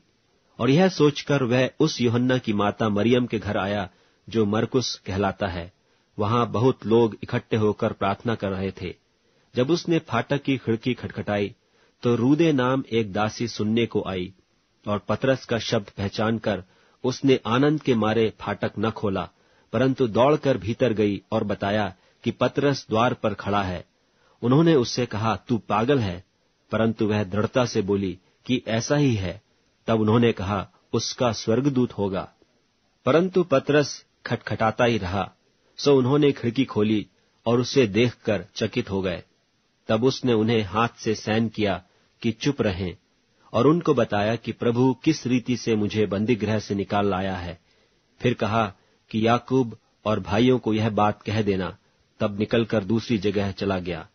A: और यह सोचकर वह उस योहन्ना की माता मरियम के घर आया जो मरकुस कहलाता है वहां बहुत लोग इकट्ठे होकर प्रार्थना कर रहे थे जब उसने फाटक की खिड़की खटखटाई तो रूदे नाम एक दासी सुनने को आई और पतरस का शब्द पहचान कर उसने आनंद के मारे फाटक न खोला परंतु दौड़कर भीतर गई और बताया कि पतरस द्वार पर खड़ा है उन्होंने उससे कहा तू पागल है परंतु वह दृढ़ता से बोली कि ऐसा ही है तब उन्होंने कहा उसका स्वर्गदूत होगा परंतु पतरस खटखटाता ही रहा सो उन्होंने खिड़की खोली और उसे देखकर चकित हो गए तब उसने उन्हें हाथ से सैन किया कि चुप रहें और उनको बताया कि प्रभु किस रीति से मुझे बंदीगृह से निकाल लाया है फिर कहा कि याकूब और भाइयों को यह बात कह देना तब निकलकर दूसरी जगह चला गया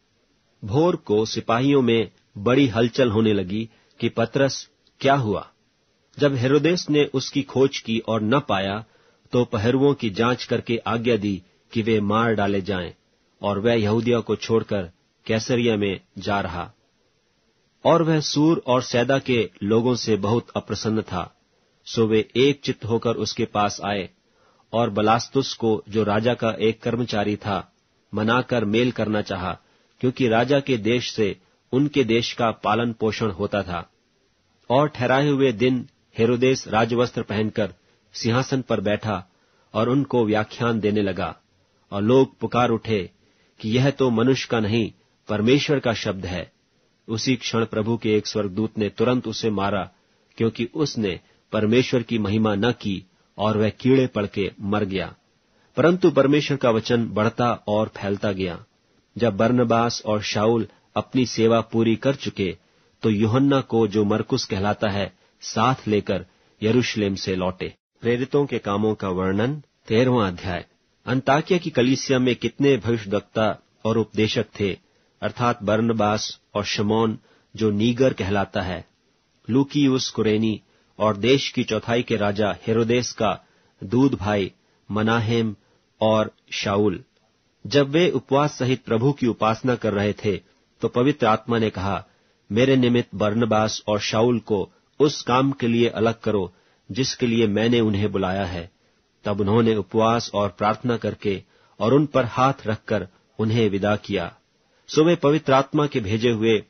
A: भोर को सिपाहियों में बड़ी हलचल होने लगी कि पतरस क्या हुआ जब हेरोदेश ने उसकी खोज की और न पाया तो पहरुओं की जांच करके आज्ञा दी कि वे मार डाले जाएं और वह यहूदिया को छोड़कर कैसरिया में जा रहा और वह सूर और सैदा के लोगों से बहुत अप्रसन्न था सो वे एक चित्त होकर उसके पास आए और बलास्तुस को जो राजा का एक कर्मचारी था मनाकर मेल करना चाहा क्योंकि राजा के देश से उनके देश का पालन पोषण होता था और ठहराए हुए दिन हेरोदेस राजवस्त्र पहनकर सिंहासन पर बैठा और उनको व्याख्यान देने लगा और लोग पुकार उठे कि यह तो मनुष्य का नहीं परमेश्वर का शब्द है उसी क्षण प्रभु के एक स्वर्गदूत ने तुरंत उसे मारा क्योंकि उसने परमेश्वर की महिमा न की और वह कीड़े पड़के मर गया परंतु परमेश्वर का वचन बढ़ता और फैलता गया जब बर्नबास और शाउल अपनी सेवा पूरी कर चुके तो युहन्ना को जो मरकुस कहलाता है साथ लेकर यरूशलेम से लौटे प्रेरितों के कामों का वर्णन तेरहवा अध्याय अंताकिया की कलिसिया में कितने भविष्य और उपदेशक थे अर्थात बर्नबास और शमोन जो नीगर कहलाता है लूकीयूस कुरेनी और देश की चौथाई के राजा हेरोदेस का दूध भाई मनाहेम और शाउल जब वे उपवास सहित प्रभु की उपासना कर रहे थे तो पवित्र आत्मा ने कहा मेरे निमित्त बर्नबास और शाउल को उस काम के लिए अलग करो जिसके लिए मैंने उन्हें बुलाया है तब उन्होंने उपवास और प्रार्थना करके और उन पर हाथ रखकर उन्हें विदा किया सो वे पवित्र आत्मा के भेजे हुए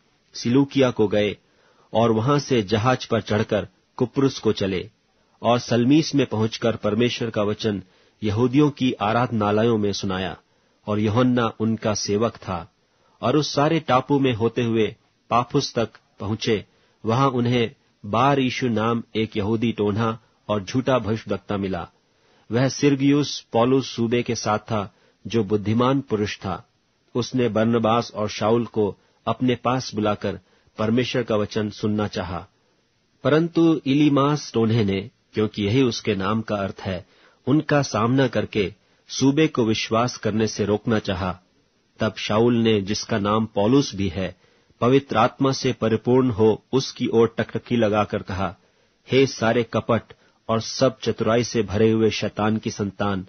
A: सिलूकिया को गए और वहां से जहाज पर चढ़कर कुप्रुस को चले और सलमीस में पहुंचकर परमेश्वर का वचन यहूदियों की आराधनालयों में सुनाया और यहोन्ना उनका सेवक था और उस सारे टापू में होते हुए पाफुस तक पहुंचे वहां उन्हें बार ईशु नाम एक यहूदी टोना और झूठा भविष्यवक्ता मिला वह सिर्गियुस पॉलुस सूबे के साथ था जो बुद्धिमान पुरुष था उसने बर्नबास और शाउल को अपने पास बुलाकर परमेश्वर का वचन सुनना चाहा परंतु इलीमास टोन्हे ने क्योंकि यही उसके नाम का अर्थ है उनका सामना करके सूबे को विश्वास करने से रोकना चाहा तब शाउल ने जिसका नाम पौलुस भी है पवित्र आत्मा से परिपूर्ण हो उसकी ओर टकटकी लगाकर कहा हे सारे कपट और सब चतुराई से भरे हुए शैतान की संतान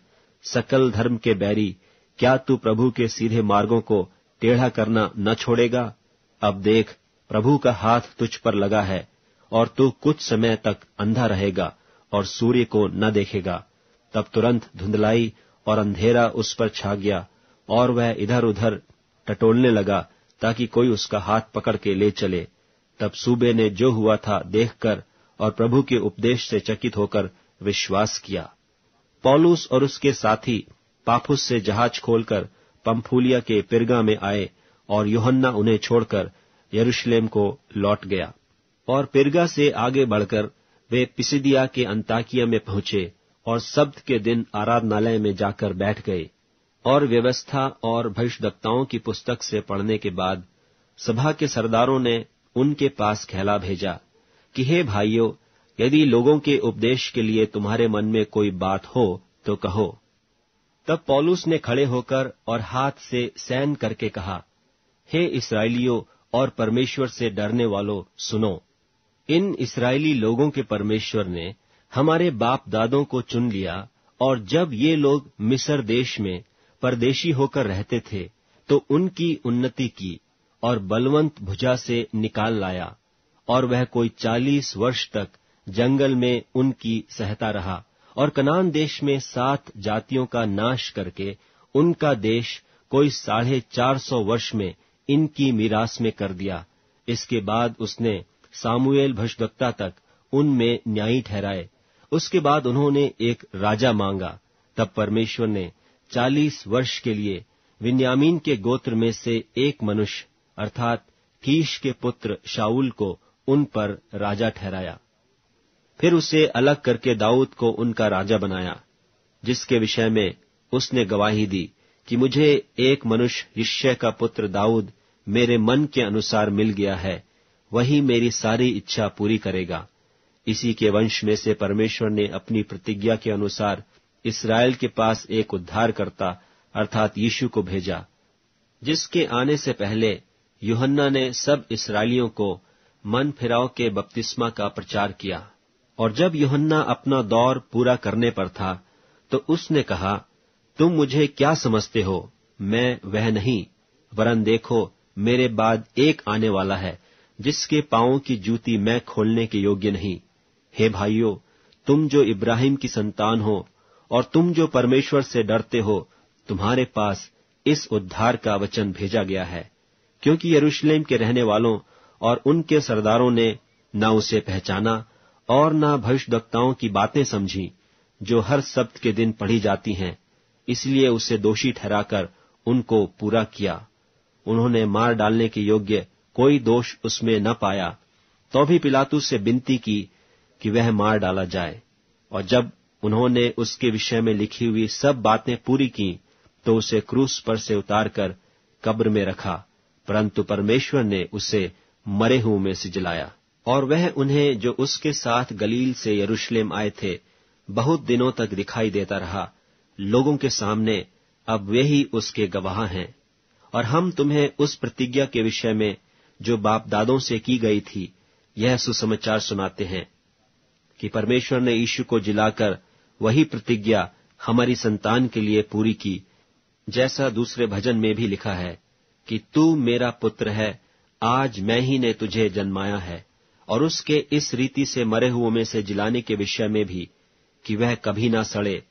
A: सकल धर्म के बैरी क्या तू प्रभु के सीधे मार्गों को टेढ़ा करना न छोड़ेगा अब देख प्रभु का हाथ तुझ पर लगा है और तू कुछ समय तक अंधा रहेगा और सूर्य को न देखेगा तब तुरंत धुंधलाई और अंधेरा उस पर छा गया और वह इधर उधर टटोलने लगा ताकि कोई उसका हाथ पकड़ के ले चले तब सूबे ने जो हुआ था देखकर और प्रभु के उपदेश से चकित होकर विश्वास किया पॉलूस और उसके साथी पाफुस से जहाज खोलकर पंफूलिया के पिरगा में आए और योहन्ना उन्हें छोड़कर यरूशलेम को लौट गया और पिरगा से आगे बढ़कर वे पिसिदिया के अंताकिया में पहुंचे और सब्त के दिन आराधनालय में जाकर बैठ गए और व्यवस्था और भविष्यवक्ताओं की पुस्तक से पढ़ने के बाद सभा के सरदारों ने उनके पास खेला भेजा कि हे भाइयों यदि लोगों के उपदेश के लिए तुम्हारे मन में कोई बात हो तो कहो तब पौलुस ने खड़े होकर और हाथ से सैन करके कहा हे इसराइलियों और परमेश्वर से डरने वालों सुनो इन इसराइली लोगों के परमेश्वर ने हमारे बाप दादों को चुन लिया और जब ये लोग मिस्र देश में परदेशी होकर रहते थे तो उनकी उन्नति की और बलवंत भुजा से निकाल लाया और वह कोई चालीस वर्ष तक जंगल में उनकी सहता रहा और कनान देश में सात जातियों का नाश करके उनका देश कोई साढ़े चार सौ वर्ष में इनकी मीरास में कर दिया इसके बाद उसने सामुएल भशदक्ता तक उनमें न्यायी ठहराए उसके बाद उन्होंने एक राजा मांगा तब परमेश्वर ने चालीस वर्ष के लिए विन्यामीन के गोत्र में से एक मनुष्य अर्थात कीश के पुत्र शाऊल को उन पर राजा ठहराया फिर उसे अलग करके दाऊद को उनका राजा बनाया जिसके विषय में उसने गवाही दी कि मुझे एक मनुष्य यश्य का पुत्र दाऊद मेरे मन के अनुसार मिल गया है वही मेरी सारी इच्छा पूरी करेगा इसी के वंश में से परमेश्वर ने अपनी प्रतिज्ञा के अनुसार इसराइल के पास एक उद्धारकर्ता अर्थात यीशु को भेजा जिसके आने से पहले युहन्ना ने सब इसराइलियों को मन फिराव के बपतिस्मा का प्रचार किया और जब योहन्ना अपना दौर पूरा करने पर था तो उसने कहा तुम मुझे क्या समझते हो मैं वह नहीं वरन देखो मेरे बाद एक आने वाला है जिसके पांवों की जूती मैं खोलने के योग्य नहीं हे भाइयों तुम जो इब्राहिम की संतान हो और तुम जो परमेश्वर से डरते हो तुम्हारे पास इस उद्धार का वचन भेजा गया है क्योंकि यरूशलेम के रहने वालों और उनके सरदारों ने न उसे पहचाना और भविष्य भविष्यवक्ताओं की बातें समझी जो हर सप्त के दिन पढ़ी जाती हैं इसलिए उसे दोषी ठहराकर उनको पूरा किया उन्होंने मार डालने के योग्य कोई दोष उसमें न पाया तो भी पिलातू से विनती की कि वह मार डाला जाए और जब उन्होंने उसके विषय में लिखी हुई सब बातें पूरी की तो उसे क्रूस पर से उतारकर कब्र में रखा परंतु परमेश्वर ने उसे मरे हुए में से जलाया और वह उन्हें जो उसके साथ गलील से यरूशलेम आए थे बहुत दिनों तक दिखाई देता रहा लोगों के सामने अब वे ही उसके गवाह हैं और हम तुम्हें उस प्रतिज्ञा के विषय में जो बाप दादों से की गई थी यह सुसमाचार सुनाते हैं कि परमेश्वर ने यीशु को जिलाकर वही प्रतिज्ञा हमारी संतान के लिए पूरी की जैसा दूसरे भजन में भी लिखा है कि तू मेरा पुत्र है आज मैं ही ने तुझे जन्माया है और उसके इस रीति से मरे हुओं में से जिलाने के विषय में भी कि वह कभी ना सड़े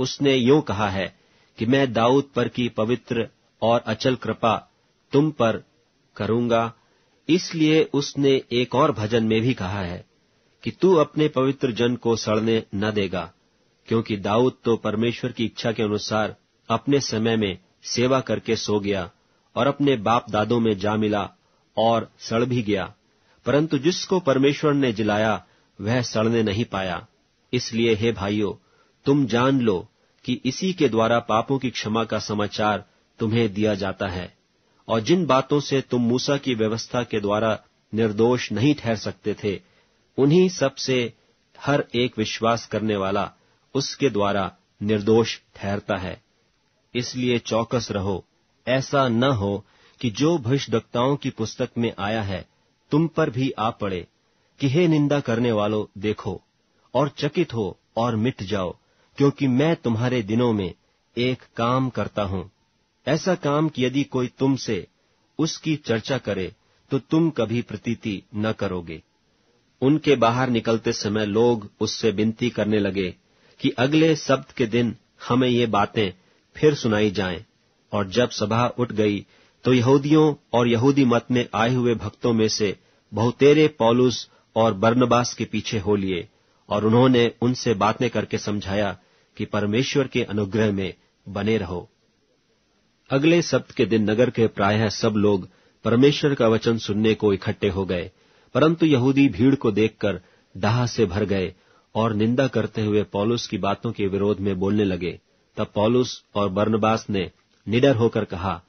A: उसने यूं कहा है कि मैं दाऊद पर की पवित्र और अचल कृपा तुम पर करूंगा इसलिए उसने एक और भजन में भी कहा है कि तू अपने पवित्र जन को सड़ने न देगा क्योंकि दाऊद तो परमेश्वर की इच्छा के अनुसार अपने समय में सेवा करके सो गया और अपने बाप दादों में जा मिला और सड़ भी गया परंतु जिसको परमेश्वर ने जिलाया वह सड़ने नहीं पाया इसलिए हे भाइयों तुम जान लो कि इसी के द्वारा पापों की क्षमा का समाचार तुम्हें दिया जाता है और जिन बातों से तुम मूसा की व्यवस्था के द्वारा निर्दोष नहीं ठहर सकते थे उन्हीं सब से हर एक विश्वास करने वाला उसके द्वारा निर्दोष ठहरता है इसलिए चौकस रहो ऐसा न हो कि जो भविष्यवक्ताओं की पुस्तक में आया है तुम पर भी आ पड़े कि हे निंदा करने वालों देखो और चकित हो और मिट जाओ क्योंकि मैं तुम्हारे दिनों में एक काम करता हूं ऐसा काम कि यदि कोई तुमसे उसकी चर्चा करे तो तुम कभी प्रतीति न करोगे उनके बाहर निकलते समय लोग उससे विनती करने लगे कि अगले शब्द के दिन हमें ये बातें फिर सुनाई जाएं और जब सभा उठ गई तो यहूदियों और यहूदी मत में आए हुए भक्तों में से बहुतेरे पॉलुस और बर्नबास के पीछे हो लिए और उन्होंने उनसे बातें करके समझाया कि परमेश्वर के अनुग्रह में बने रहो अगले सप्त के दिन नगर के प्रायः सब लोग परमेश्वर का वचन सुनने को इकट्ठे हो गए परंतु यहूदी भीड़ को देखकर डाह से भर गए और निंदा करते हुए पॉलुस की बातों के विरोध में बोलने लगे तब पॉलुस और बर्नबास ने निडर होकर कहा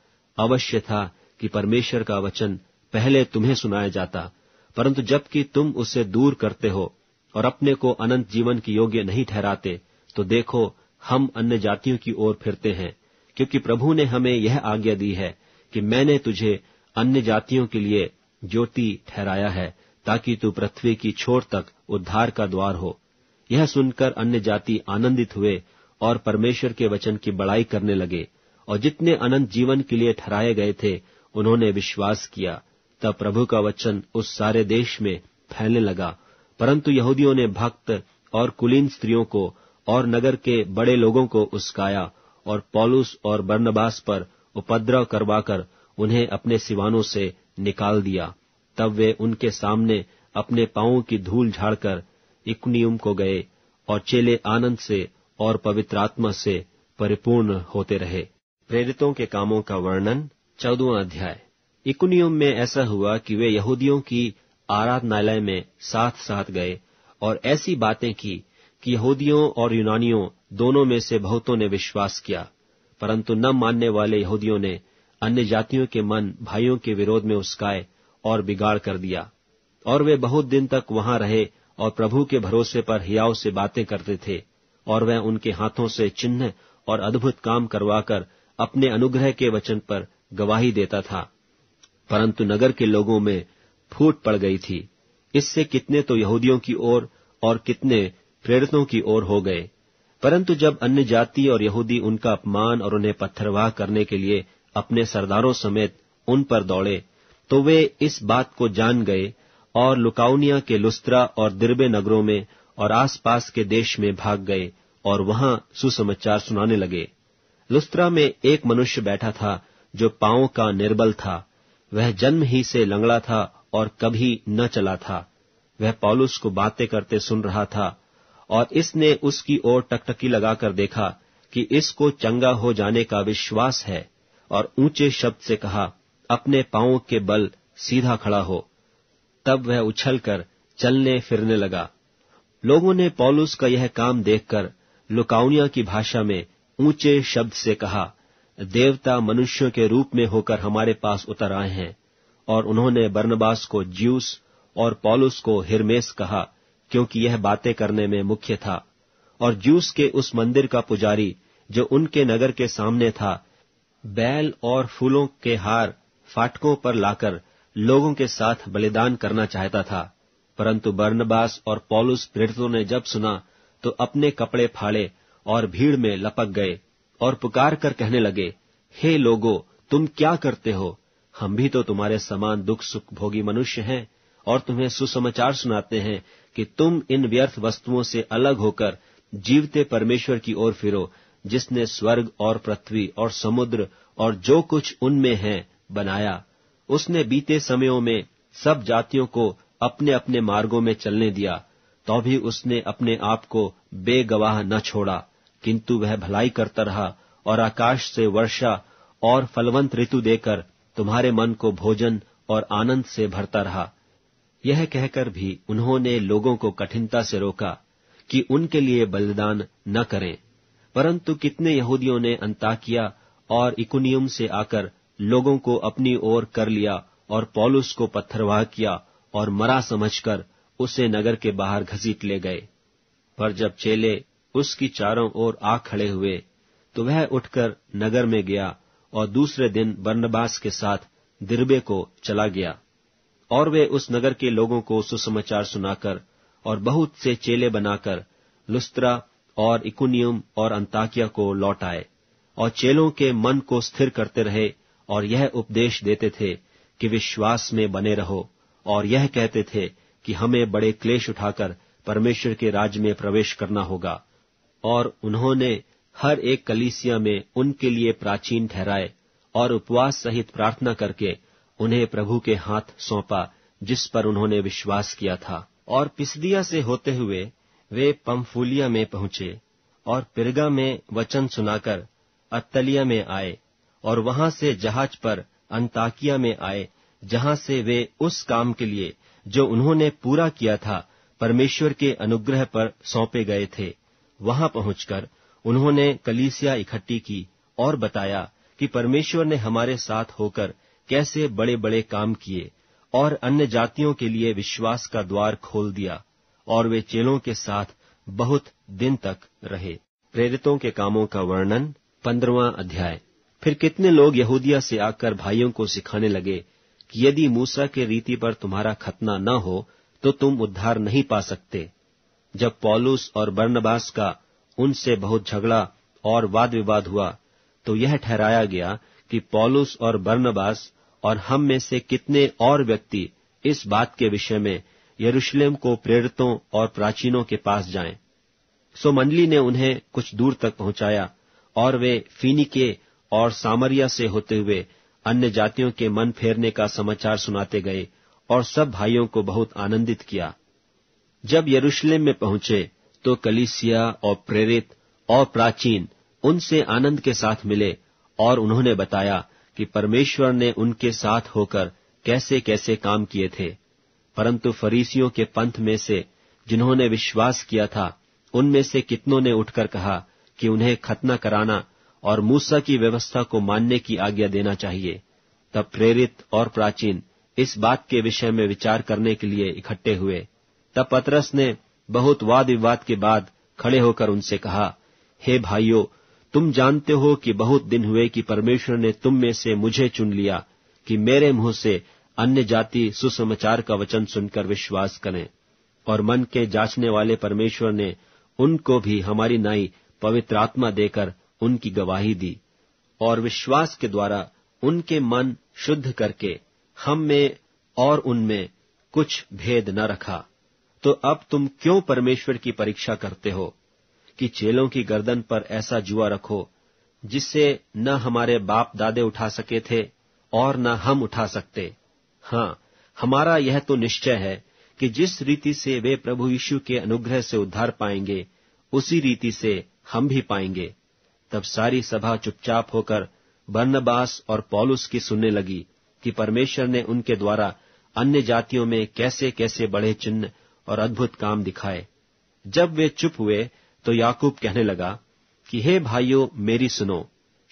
A: अवश्य था कि परमेश्वर का वचन पहले तुम्हें सुनाया जाता परंतु जबकि तुम उसे दूर करते हो और अपने को अनंत जीवन की योग्य नहीं ठहराते तो देखो हम अन्य जातियों की ओर फिरते हैं क्योंकि प्रभु ने हमें यह आज्ञा दी है कि मैंने तुझे अन्य जातियों के लिए ज्योति ठहराया है ताकि तू पृथ्वी की छोर तक उद्धार का द्वार हो यह सुनकर अन्य जाति आनंदित हुए और परमेश्वर के वचन की बड़ाई करने लगे और जितने अनंत जीवन के लिए ठहराए गए थे उन्होंने विश्वास किया तब प्रभु का वचन उस सारे देश में फैलने लगा परंतु यहूदियों ने भक्त और कुलीन स्त्रियों को और नगर के बड़े लोगों को उस्काया और पॉलुस और बर्नबास पर उपद्रव करवाकर उन्हें अपने सिवानों से निकाल दिया तब वे उनके सामने अपने पांवों की धूल झाड़कर इकनियम को गए और चेले आनंद से और पवित्र आत्मा से परिपूर्ण होते रहे प्रेरितों के कामों का वर्णन चौदवा अध्याय इकुनियम में ऐसा हुआ कि वे यहूदियों की आराधनालय में साथ साथ गए और ऐसी बातें की कि यहूदियों और यूनानियों दोनों में से बहुतों ने विश्वास किया परंतु न मानने वाले यहूदियों ने अन्य जातियों के मन भाइयों के विरोध में उस्काए और बिगाड़ कर दिया और वे बहुत दिन तक वहां रहे और प्रभु के भरोसे पर हियाव से बातें करते थे और वह उनके हाथों से चिन्ह और अद्भुत काम करवाकर अपने अनुग्रह के वचन पर गवाही देता था परंतु नगर के लोगों में फूट पड़ गई थी इससे कितने तो यहूदियों की ओर और कितने प्रेरितों की ओर हो गए परंतु जब अन्य जाति और यहूदी उनका अपमान और उन्हें पत्थरवाह करने के लिए अपने सरदारों समेत उन पर दौड़े तो वे इस बात को जान गए और लुकाउनिया के लुस्त्रा और दिरबे नगरों में और आसपास के देश में भाग गए और वहां सुसमाचार सुनाने लगे लुस्त्रा में एक मनुष्य बैठा था जो पांव का निर्बल था वह जन्म ही से लंगड़ा था और कभी न चला था वह पॉलुस को बातें करते सुन रहा था और इसने उसकी ओर टकटकी लगाकर देखा कि इसको चंगा हो जाने का विश्वास है और ऊंचे शब्द से कहा अपने पांवों के बल सीधा खड़ा हो तब वह उछलकर चलने फिरने लगा लोगों ने पॉलुस का यह काम देखकर लुकाउनिया की भाषा में ऊंचे शब्द से कहा देवता मनुष्यों के रूप में होकर हमारे पास उतर आए हैं और उन्होंने बर्नबास को ज्यूस और पॉलुस को हिरमेस कहा क्योंकि यह बातें करने में मुख्य था और ज्यूस के उस मंदिर का पुजारी जो उनके नगर के सामने था बैल और फूलों के हार फाटकों पर लाकर लोगों के साथ बलिदान करना चाहता था परंतु बर्नबास और पॉलुस प्रेरितों ने जब सुना तो अपने कपड़े फाड़े और भीड़ में लपक गए और पुकार कर कहने लगे हे लोगो तुम क्या करते हो हम भी तो तुम्हारे समान दुख सुख भोगी मनुष्य हैं और तुम्हें सुसमाचार सुनाते हैं कि तुम इन व्यर्थ वस्तुओं से अलग होकर जीवते परमेश्वर की ओर फिरो जिसने स्वर्ग और पृथ्वी और समुद्र और जो कुछ उनमें है बनाया उसने बीते समयों में सब जातियों को अपने अपने मार्गों में चलने दिया तो भी उसने अपने आप को बेगवाह न छोड़ा किंतु वह भलाई करता रहा और आकाश से वर्षा और फलवंत ऋतु देकर तुम्हारे मन को भोजन और आनंद से भरता रहा यह कहकर भी उन्होंने लोगों को कठिनता से रोका कि उनके लिए बलिदान न करें परंतु कितने यहूदियों ने अंता किया और इकुनियम से आकर लोगों को अपनी ओर कर लिया और पॉलुस को पत्थरवाह किया और मरा समझकर उसे नगर के बाहर घसीट ले गए पर जब चेले उसकी चारों ओर आ खड़े हुए तो वह उठकर नगर में गया और दूसरे दिन बर्नबास के साथ दिरबे को चला गया और वे उस नगर के लोगों को सुसमाचार सुनाकर और बहुत से चेले बनाकर लुस्त्रा और इकुनियम और अंताकिया को लौट आए और चेलों के मन को स्थिर करते रहे और यह उपदेश देते थे कि विश्वास में बने रहो और यह कहते थे कि हमें बड़े क्लेश उठाकर परमेश्वर के राज्य में प्रवेश करना होगा और उन्होंने हर एक कलीसिया में उनके लिए प्राचीन ठहराए और उपवास सहित प्रार्थना करके उन्हें प्रभु के हाथ सौंपा जिस पर उन्होंने विश्वास किया था और पिसदिया से होते हुए वे पंफूलिया में पहुंचे और पिरगा में वचन सुनाकर अत्तलिया में आए और वहां से जहाज पर अंताकिया में आए जहां से वे उस काम के लिए जो उन्होंने पूरा किया था परमेश्वर के अनुग्रह पर सौंपे गए थे वहां पहुंचकर उन्होंने कलीसिया इकट्ठी की और बताया कि परमेश्वर ने हमारे साथ होकर कैसे बड़े बड़े काम किए और अन्य जातियों के लिए विश्वास का द्वार खोल दिया और वे चेलों के साथ बहुत दिन तक रहे प्रेरितों के कामों का वर्णन पंद्रवा अध्याय फिर कितने लोग यहूदिया से आकर भाइयों को सिखाने लगे कि यदि मूसा के रीति पर तुम्हारा खतना न हो तो तुम उद्धार नहीं पा सकते जब पॉलुस और बर्नबास का उनसे बहुत झगड़ा और वाद विवाद हुआ तो यह ठहराया गया कि पॉलुस और बर्नबास और हम में से कितने और व्यक्ति इस बात के विषय में यरूशलेम को प्रेरितों और प्राचीनों के पास जाएं। सो मंडली ने उन्हें कुछ दूर तक पहुंचाया और वे फीनिके और सामरिया से होते हुए अन्य जातियों के मन फेरने का समाचार सुनाते गए और सब भाइयों को बहुत आनंदित किया जब यरूशलेम में पहुंचे तो कलीसिया और प्रेरित और प्राचीन उनसे आनंद के साथ मिले और उन्होंने बताया कि परमेश्वर ने उनके साथ होकर कैसे कैसे काम किए थे परंतु फरीसियों के पंथ में से जिन्होंने विश्वास किया था उनमें से कितनों ने उठकर कहा कि उन्हें खतना कराना और मूसा की व्यवस्था को मानने की आज्ञा देना चाहिए तब प्रेरित और प्राचीन इस बात के विषय में विचार करने के लिए इकट्ठे हुए तब पतरस ने बहुत वाद विवाद के बाद खड़े होकर उनसे कहा हे भाइयों तुम जानते हो कि बहुत दिन हुए कि परमेश्वर ने तुम में से मुझे चुन लिया कि मेरे मुंह से अन्य जाति सुसमाचार का वचन सुनकर विश्वास करें और मन के जांचने वाले परमेश्वर ने उनको भी हमारी नाई पवित्र आत्मा देकर उनकी गवाही दी और विश्वास के द्वारा उनके मन शुद्ध करके हम में और उनमें कुछ भेद न रखा तो अब तुम क्यों परमेश्वर की परीक्षा करते हो कि चेलों की गर्दन पर ऐसा जुआ रखो जिससे न हमारे बाप दादे उठा सके थे और न हम उठा सकते हाँ हमारा यह तो निश्चय है कि जिस रीति से वे प्रभु यीशु के अनुग्रह से उद्धार पाएंगे उसी रीति से हम भी पाएंगे तब सारी सभा चुपचाप होकर बर्नबास और पॉलुस की सुनने लगी कि परमेश्वर ने उनके द्वारा अन्य जातियों में कैसे कैसे बड़े चिन्ह और अद्भुत काम दिखाए जब वे चुप हुए तो याकूब कहने लगा कि हे भाइयों मेरी सुनो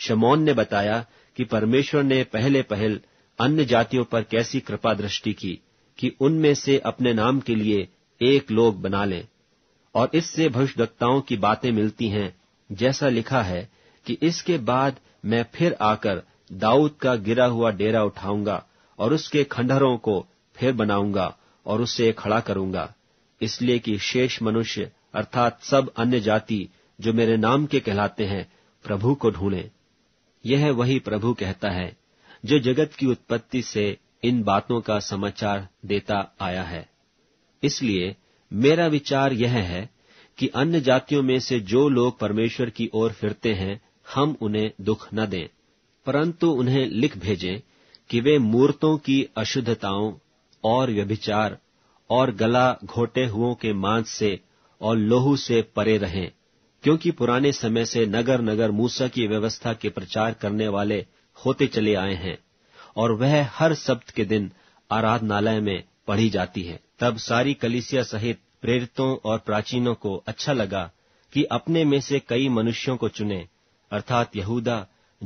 A: शमौन ने बताया कि परमेश्वर ने पहले पहल अन्य जातियों पर कैसी कृपा दृष्टि की कि उनमें से अपने नाम के लिए एक लोग बना लें और इससे भविष्यवक्ताओं की बातें मिलती हैं जैसा लिखा है कि इसके बाद मैं फिर आकर दाऊद का गिरा हुआ डेरा उठाऊंगा और उसके खंडहरों को फिर बनाऊंगा और उसे खड़ा करूंगा इसलिए कि शेष मनुष्य अर्थात सब अन्य जाति जो मेरे नाम के कहलाते हैं प्रभु को ढूंढें यह वही प्रभु कहता है जो जगत की उत्पत्ति से इन बातों का समाचार देता आया है इसलिए मेरा विचार यह है कि अन्य जातियों में से जो लोग परमेश्वर की ओर फिरते हैं हम उन्हें दुख न दें परंतु उन्हें लिख भेजें कि वे मूर्तों की अशुद्धताओं और व्यभिचार और गला घोटे हुओं के मांस से और लोहू से परे रहें क्योंकि पुराने समय से नगर नगर मूसा की व्यवस्था के प्रचार करने वाले होते चले आए हैं और वह हर सप्त के दिन आराधनालय में पढ़ी जाती है तब सारी कलिसिया सहित प्रेरितों और प्राचीनों को अच्छा लगा कि अपने में से कई मनुष्यों को चुने अर्थात यहूदा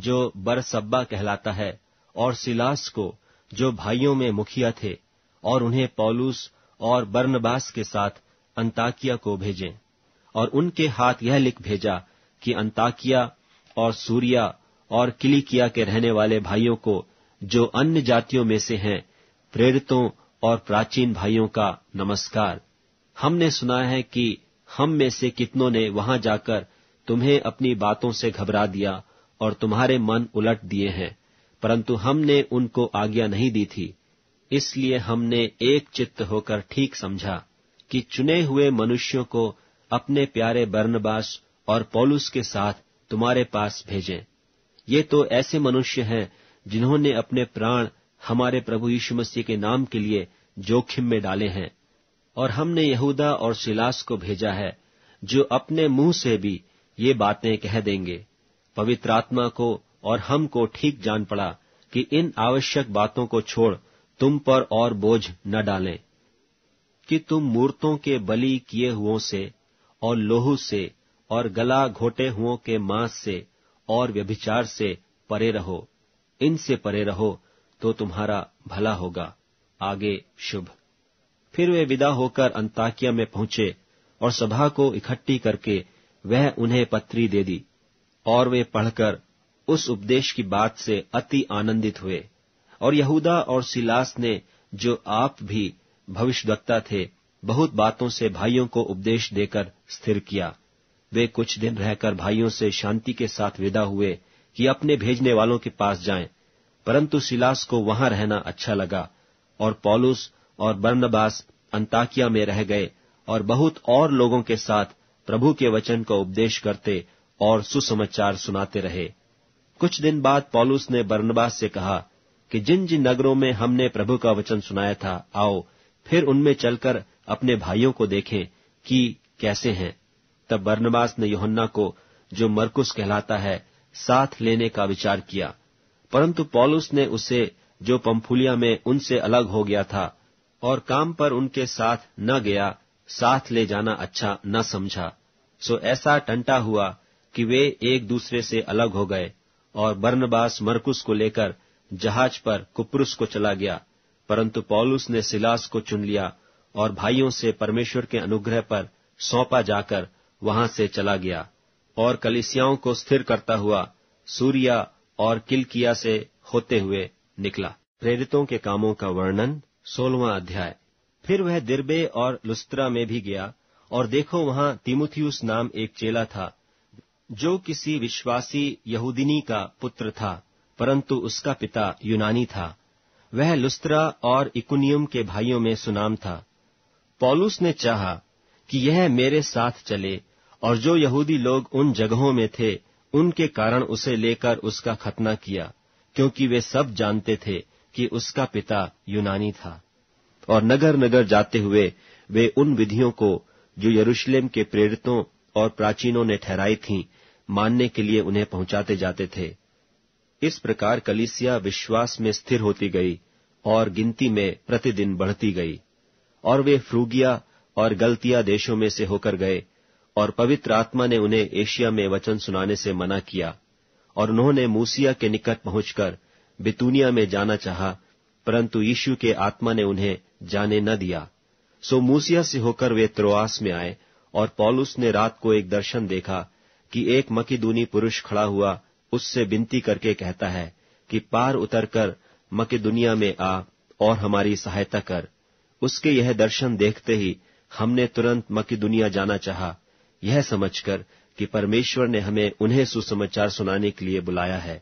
A: जो बरसब्बा कहलाता है और सिलास को जो भाइयों में मुखिया थे और उन्हें पौलूस और बर्नबास के साथ अंताकिया को भेजें और उनके हाथ यह लिख भेजा कि अंताकिया और सूर्या और किलिकिया के रहने वाले भाइयों को जो अन्य जातियों में से हैं प्रेरितों और प्राचीन भाइयों का नमस्कार हमने सुना है कि हम में से कितनों ने वहां जाकर तुम्हें अपनी बातों से घबरा दिया और तुम्हारे मन उलट दिए हैं परंतु हमने उनको आज्ञा नहीं दी थी इसलिए हमने एक चित्त होकर ठीक समझा कि चुने हुए मनुष्यों को अपने प्यारे बर्नबास और पौलुस के साथ तुम्हारे पास भेजें ये तो ऐसे मनुष्य हैं जिन्होंने अपने प्राण हमारे प्रभु यीशु मसीह के नाम के लिए जोखिम में डाले हैं और हमने यहूदा और शिलास को भेजा है जो अपने मुंह से भी ये बातें कह देंगे पवित्र आत्मा को और हमको ठीक जान पड़ा कि इन आवश्यक बातों को छोड़ तुम पर और बोझ न डालें कि तुम मूर्तों के बलि किए हुओं से और लोहू से और गला घोटे हुओं के मांस से और व्यभिचार से परे रहो इनसे परे रहो तो तुम्हारा भला होगा आगे शुभ फिर वे विदा होकर अंताकिया में पहुंचे और सभा को इकट्ठी करके वह उन्हें पत्री दे दी और वे पढ़कर उस उपदेश की बात से अति आनंदित हुए और यहूदा और सिलास ने जो आप भी भविष्यवक्ता थे बहुत बातों से भाइयों को उपदेश देकर स्थिर किया वे कुछ दिन रहकर भाइयों से शांति के साथ विदा हुए कि अपने भेजने वालों के पास जाएं परंतु सिलास को वहां रहना अच्छा लगा और पॉलुस और बर्नबास अंताकिया में रह गए और बहुत और लोगों के साथ प्रभु के वचन का उपदेश करते और सुसमाचार सुनाते रहे कुछ दिन बाद पॉलुस ने बर्नबास से कहा कि जिन जिन नगरों में हमने प्रभु का वचन सुनाया था आओ फिर उनमें चलकर अपने भाइयों को देखें कि कैसे हैं तब बर्नबास ने योहन्ना को जो मरकुस कहलाता है साथ लेने का विचार किया परंतु पॉलुस ने उसे जो पंफुलिया में उनसे अलग हो गया था और काम पर उनके साथ न गया साथ ले जाना अच्छा न समझा सो ऐसा टंटा हुआ कि वे एक दूसरे से अलग हो गए और बर्नबास मरकुस को लेकर जहाज पर कुप्रुस को चला गया परंतु पॉलुस ने सिलास को चुन लिया और भाइयों से परमेश्वर के अनुग्रह पर सौंपा जाकर वहां से चला गया और कलिसियाओं को स्थिर करता हुआ सूर्या और किलकिया से होते हुए निकला प्रेरितों के कामों का वर्णन सोलवा अध्याय फिर वह दिरबे और लुस्त्रा में भी गया और देखो वहां तिमुथियुस नाम एक चेला था जो किसी विश्वासी यहूदिनी का पुत्र था परंतु उसका पिता यूनानी था वह लुस्त्रा और इकुनियम के भाइयों में सुनाम था पॉलुस ने चाहा कि यह मेरे साथ चले और जो यहूदी लोग उन जगहों में थे उनके कारण उसे लेकर उसका खतना किया क्योंकि वे सब जानते थे कि उसका पिता यूनानी था और नगर नगर जाते हुए वे उन विधियों को जो यरूशलेम के प्रेरितों और प्राचीनों ने ठहराई थीं मानने के लिए उन्हें पहुंचाते जाते थे इस प्रकार कलिसिया विश्वास में स्थिर होती गई और गिनती में प्रतिदिन बढ़ती गई और वे फ्रूगिया और गलतिया देशों में से होकर गए और पवित्र आत्मा ने उन्हें एशिया में वचन सुनाने से मना किया और उन्होंने मूसिया के निकट पहुंचकर बितूनिया में जाना चाहा परंतु यीशु के आत्मा ने उन्हें जाने न दिया सो मूसिया से होकर वे त्रोआस में आए और पॉलुस ने रात को एक दर्शन देखा कि एक मकीदूनी पुरुष खड़ा हुआ उससे विनती करके कहता है कि पार उतरकर मके दुनिया में आ और हमारी सहायता कर उसके यह दर्शन देखते ही हमने तुरंत मकी दुनिया जाना चाहा यह समझकर कि परमेश्वर ने हमें उन्हें सुसमाचार सुनाने के लिए बुलाया है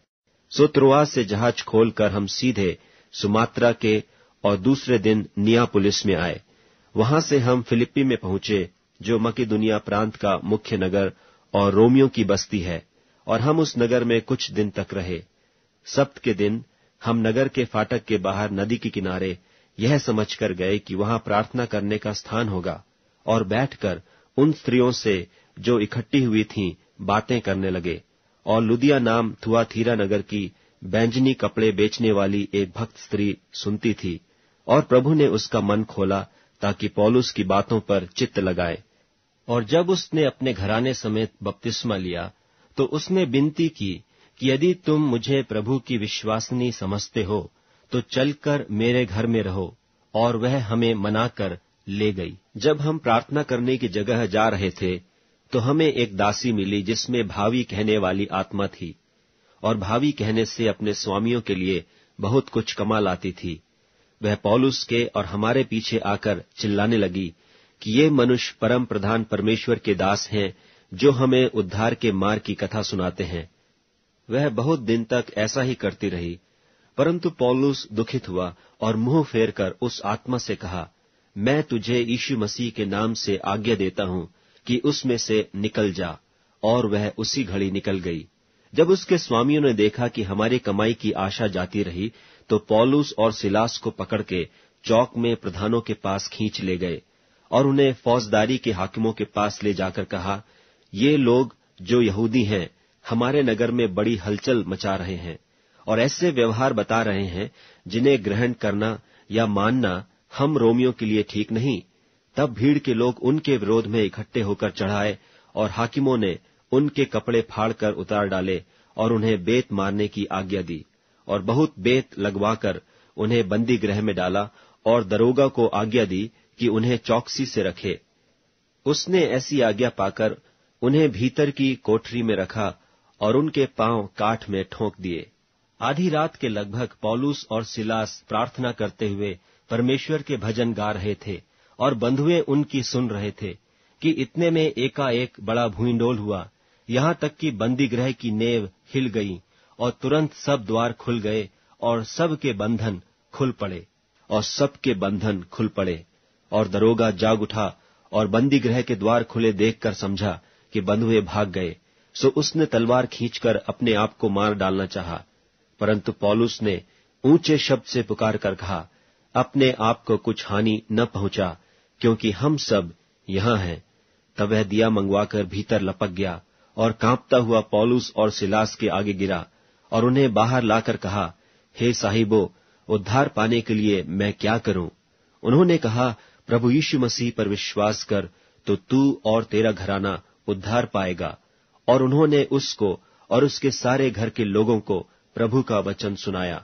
A: सो त्रुआस से जहाज खोलकर हम सीधे सुमात्रा के और दूसरे दिन निया पुलिस में आए वहां से हम फिलिपी में पहुंचे जो मकी दुनिया प्रांत का मुख्य नगर और रोमियो की बस्ती है और हम उस नगर में कुछ दिन तक रहे सप्त के दिन हम नगर के फाटक के बाहर नदी के किनारे यह समझकर गए कि वहां प्रार्थना करने का स्थान होगा और बैठकर उन स्त्रियों से जो इकट्ठी हुई थीं बातें करने लगे और लुदिया नाम थुआथीरा नगर की बैंजनी कपड़े बेचने वाली एक भक्त स्त्री सुनती थी और प्रभु ने उसका मन खोला ताकि पौलुस की बातों पर चित्त लगाए और जब उसने अपने घराने समेत बपतिस्मा लिया तो उसने विनती की कि यदि तुम मुझे प्रभु की विश्वासनी समझते हो तो चलकर मेरे घर में रहो और वह हमें मनाकर ले गई जब हम प्रार्थना करने की जगह जा रहे थे तो हमें एक दासी मिली जिसमें भावी कहने वाली आत्मा थी और भावी कहने से अपने स्वामियों के लिए बहुत कुछ कमा लाती थी वह पौलुस के और हमारे पीछे आकर चिल्लाने लगी कि ये मनुष्य परम प्रधान परमेश्वर के दास हैं जो हमें उद्धार के मार्ग की कथा सुनाते हैं वह बहुत दिन तक ऐसा ही करती रही परंतु पौलुस दुखित हुआ और मुंह फेर कर उस आत्मा से कहा मैं तुझे यीशु मसीह के नाम से आज्ञा देता हूं कि उसमें से निकल जा और वह उसी घड़ी निकल गई जब उसके स्वामियों ने देखा कि हमारी कमाई की आशा जाती रही तो पौलूस और सिलास को पकड़ के चौक में प्रधानों के पास खींच ले गए और उन्हें फौजदारी के हाकिमों के पास ले जाकर कहा ये लोग जो यहूदी हैं हमारे नगर में बड़ी हलचल मचा रहे हैं और ऐसे व्यवहार बता रहे हैं जिन्हें ग्रहण करना या मानना हम रोमियो के लिए ठीक नहीं तब भीड़ के लोग उनके विरोध में इकट्ठे होकर चढ़ाए और हाकिमों ने उनके कपड़े फाड़कर उतार डाले और उन्हें बेत मारने की आज्ञा दी और बहुत बेत लगवाकर उन्हें बंदी गृह में डाला और दरोगा को आज्ञा दी कि उन्हें चौकसी से रखे उसने ऐसी आज्ञा पाकर उन्हें भीतर की कोठरी में रखा और उनके पांव काठ में ठोंक दिए आधी रात के लगभग पौलुस और सिलास प्रार्थना करते हुए परमेश्वर के भजन गा रहे थे और बंधुए उनकी सुन रहे थे कि इतने में एकाएक बड़ा भूईडोल हुआ यहाँ तक कि बंदी गृह की नेव हिल गई और तुरंत सब द्वार खुल गए और सब के बंधन खुल पड़े और सबके बंधन खुल पड़े और दरोगा जाग उठा और बंदी के द्वार खुले देखकर समझा कि बंधुए भाग गए सो उसने तलवार खींचकर अपने आप को मार डालना चाहा परंतु पॉलुस ने ऊंचे शब्द से पुकार कर कहा अपने आप को कुछ हानि न पहुंचा क्योंकि हम सब यहां हैं तब वह दिया मंगवाकर भीतर लपक गया और कांपता हुआ पॉलुस और सिलास के आगे गिरा और उन्हें बाहर लाकर कहा हे साहिबो उद्धार पाने के लिए मैं क्या करूं उन्होंने कहा प्रभु यीशु मसीह पर विश्वास कर तो तू और तेरा घराना उद्धार पाएगा और उन्होंने उसको और उसके सारे घर के लोगों को प्रभु का वचन सुनाया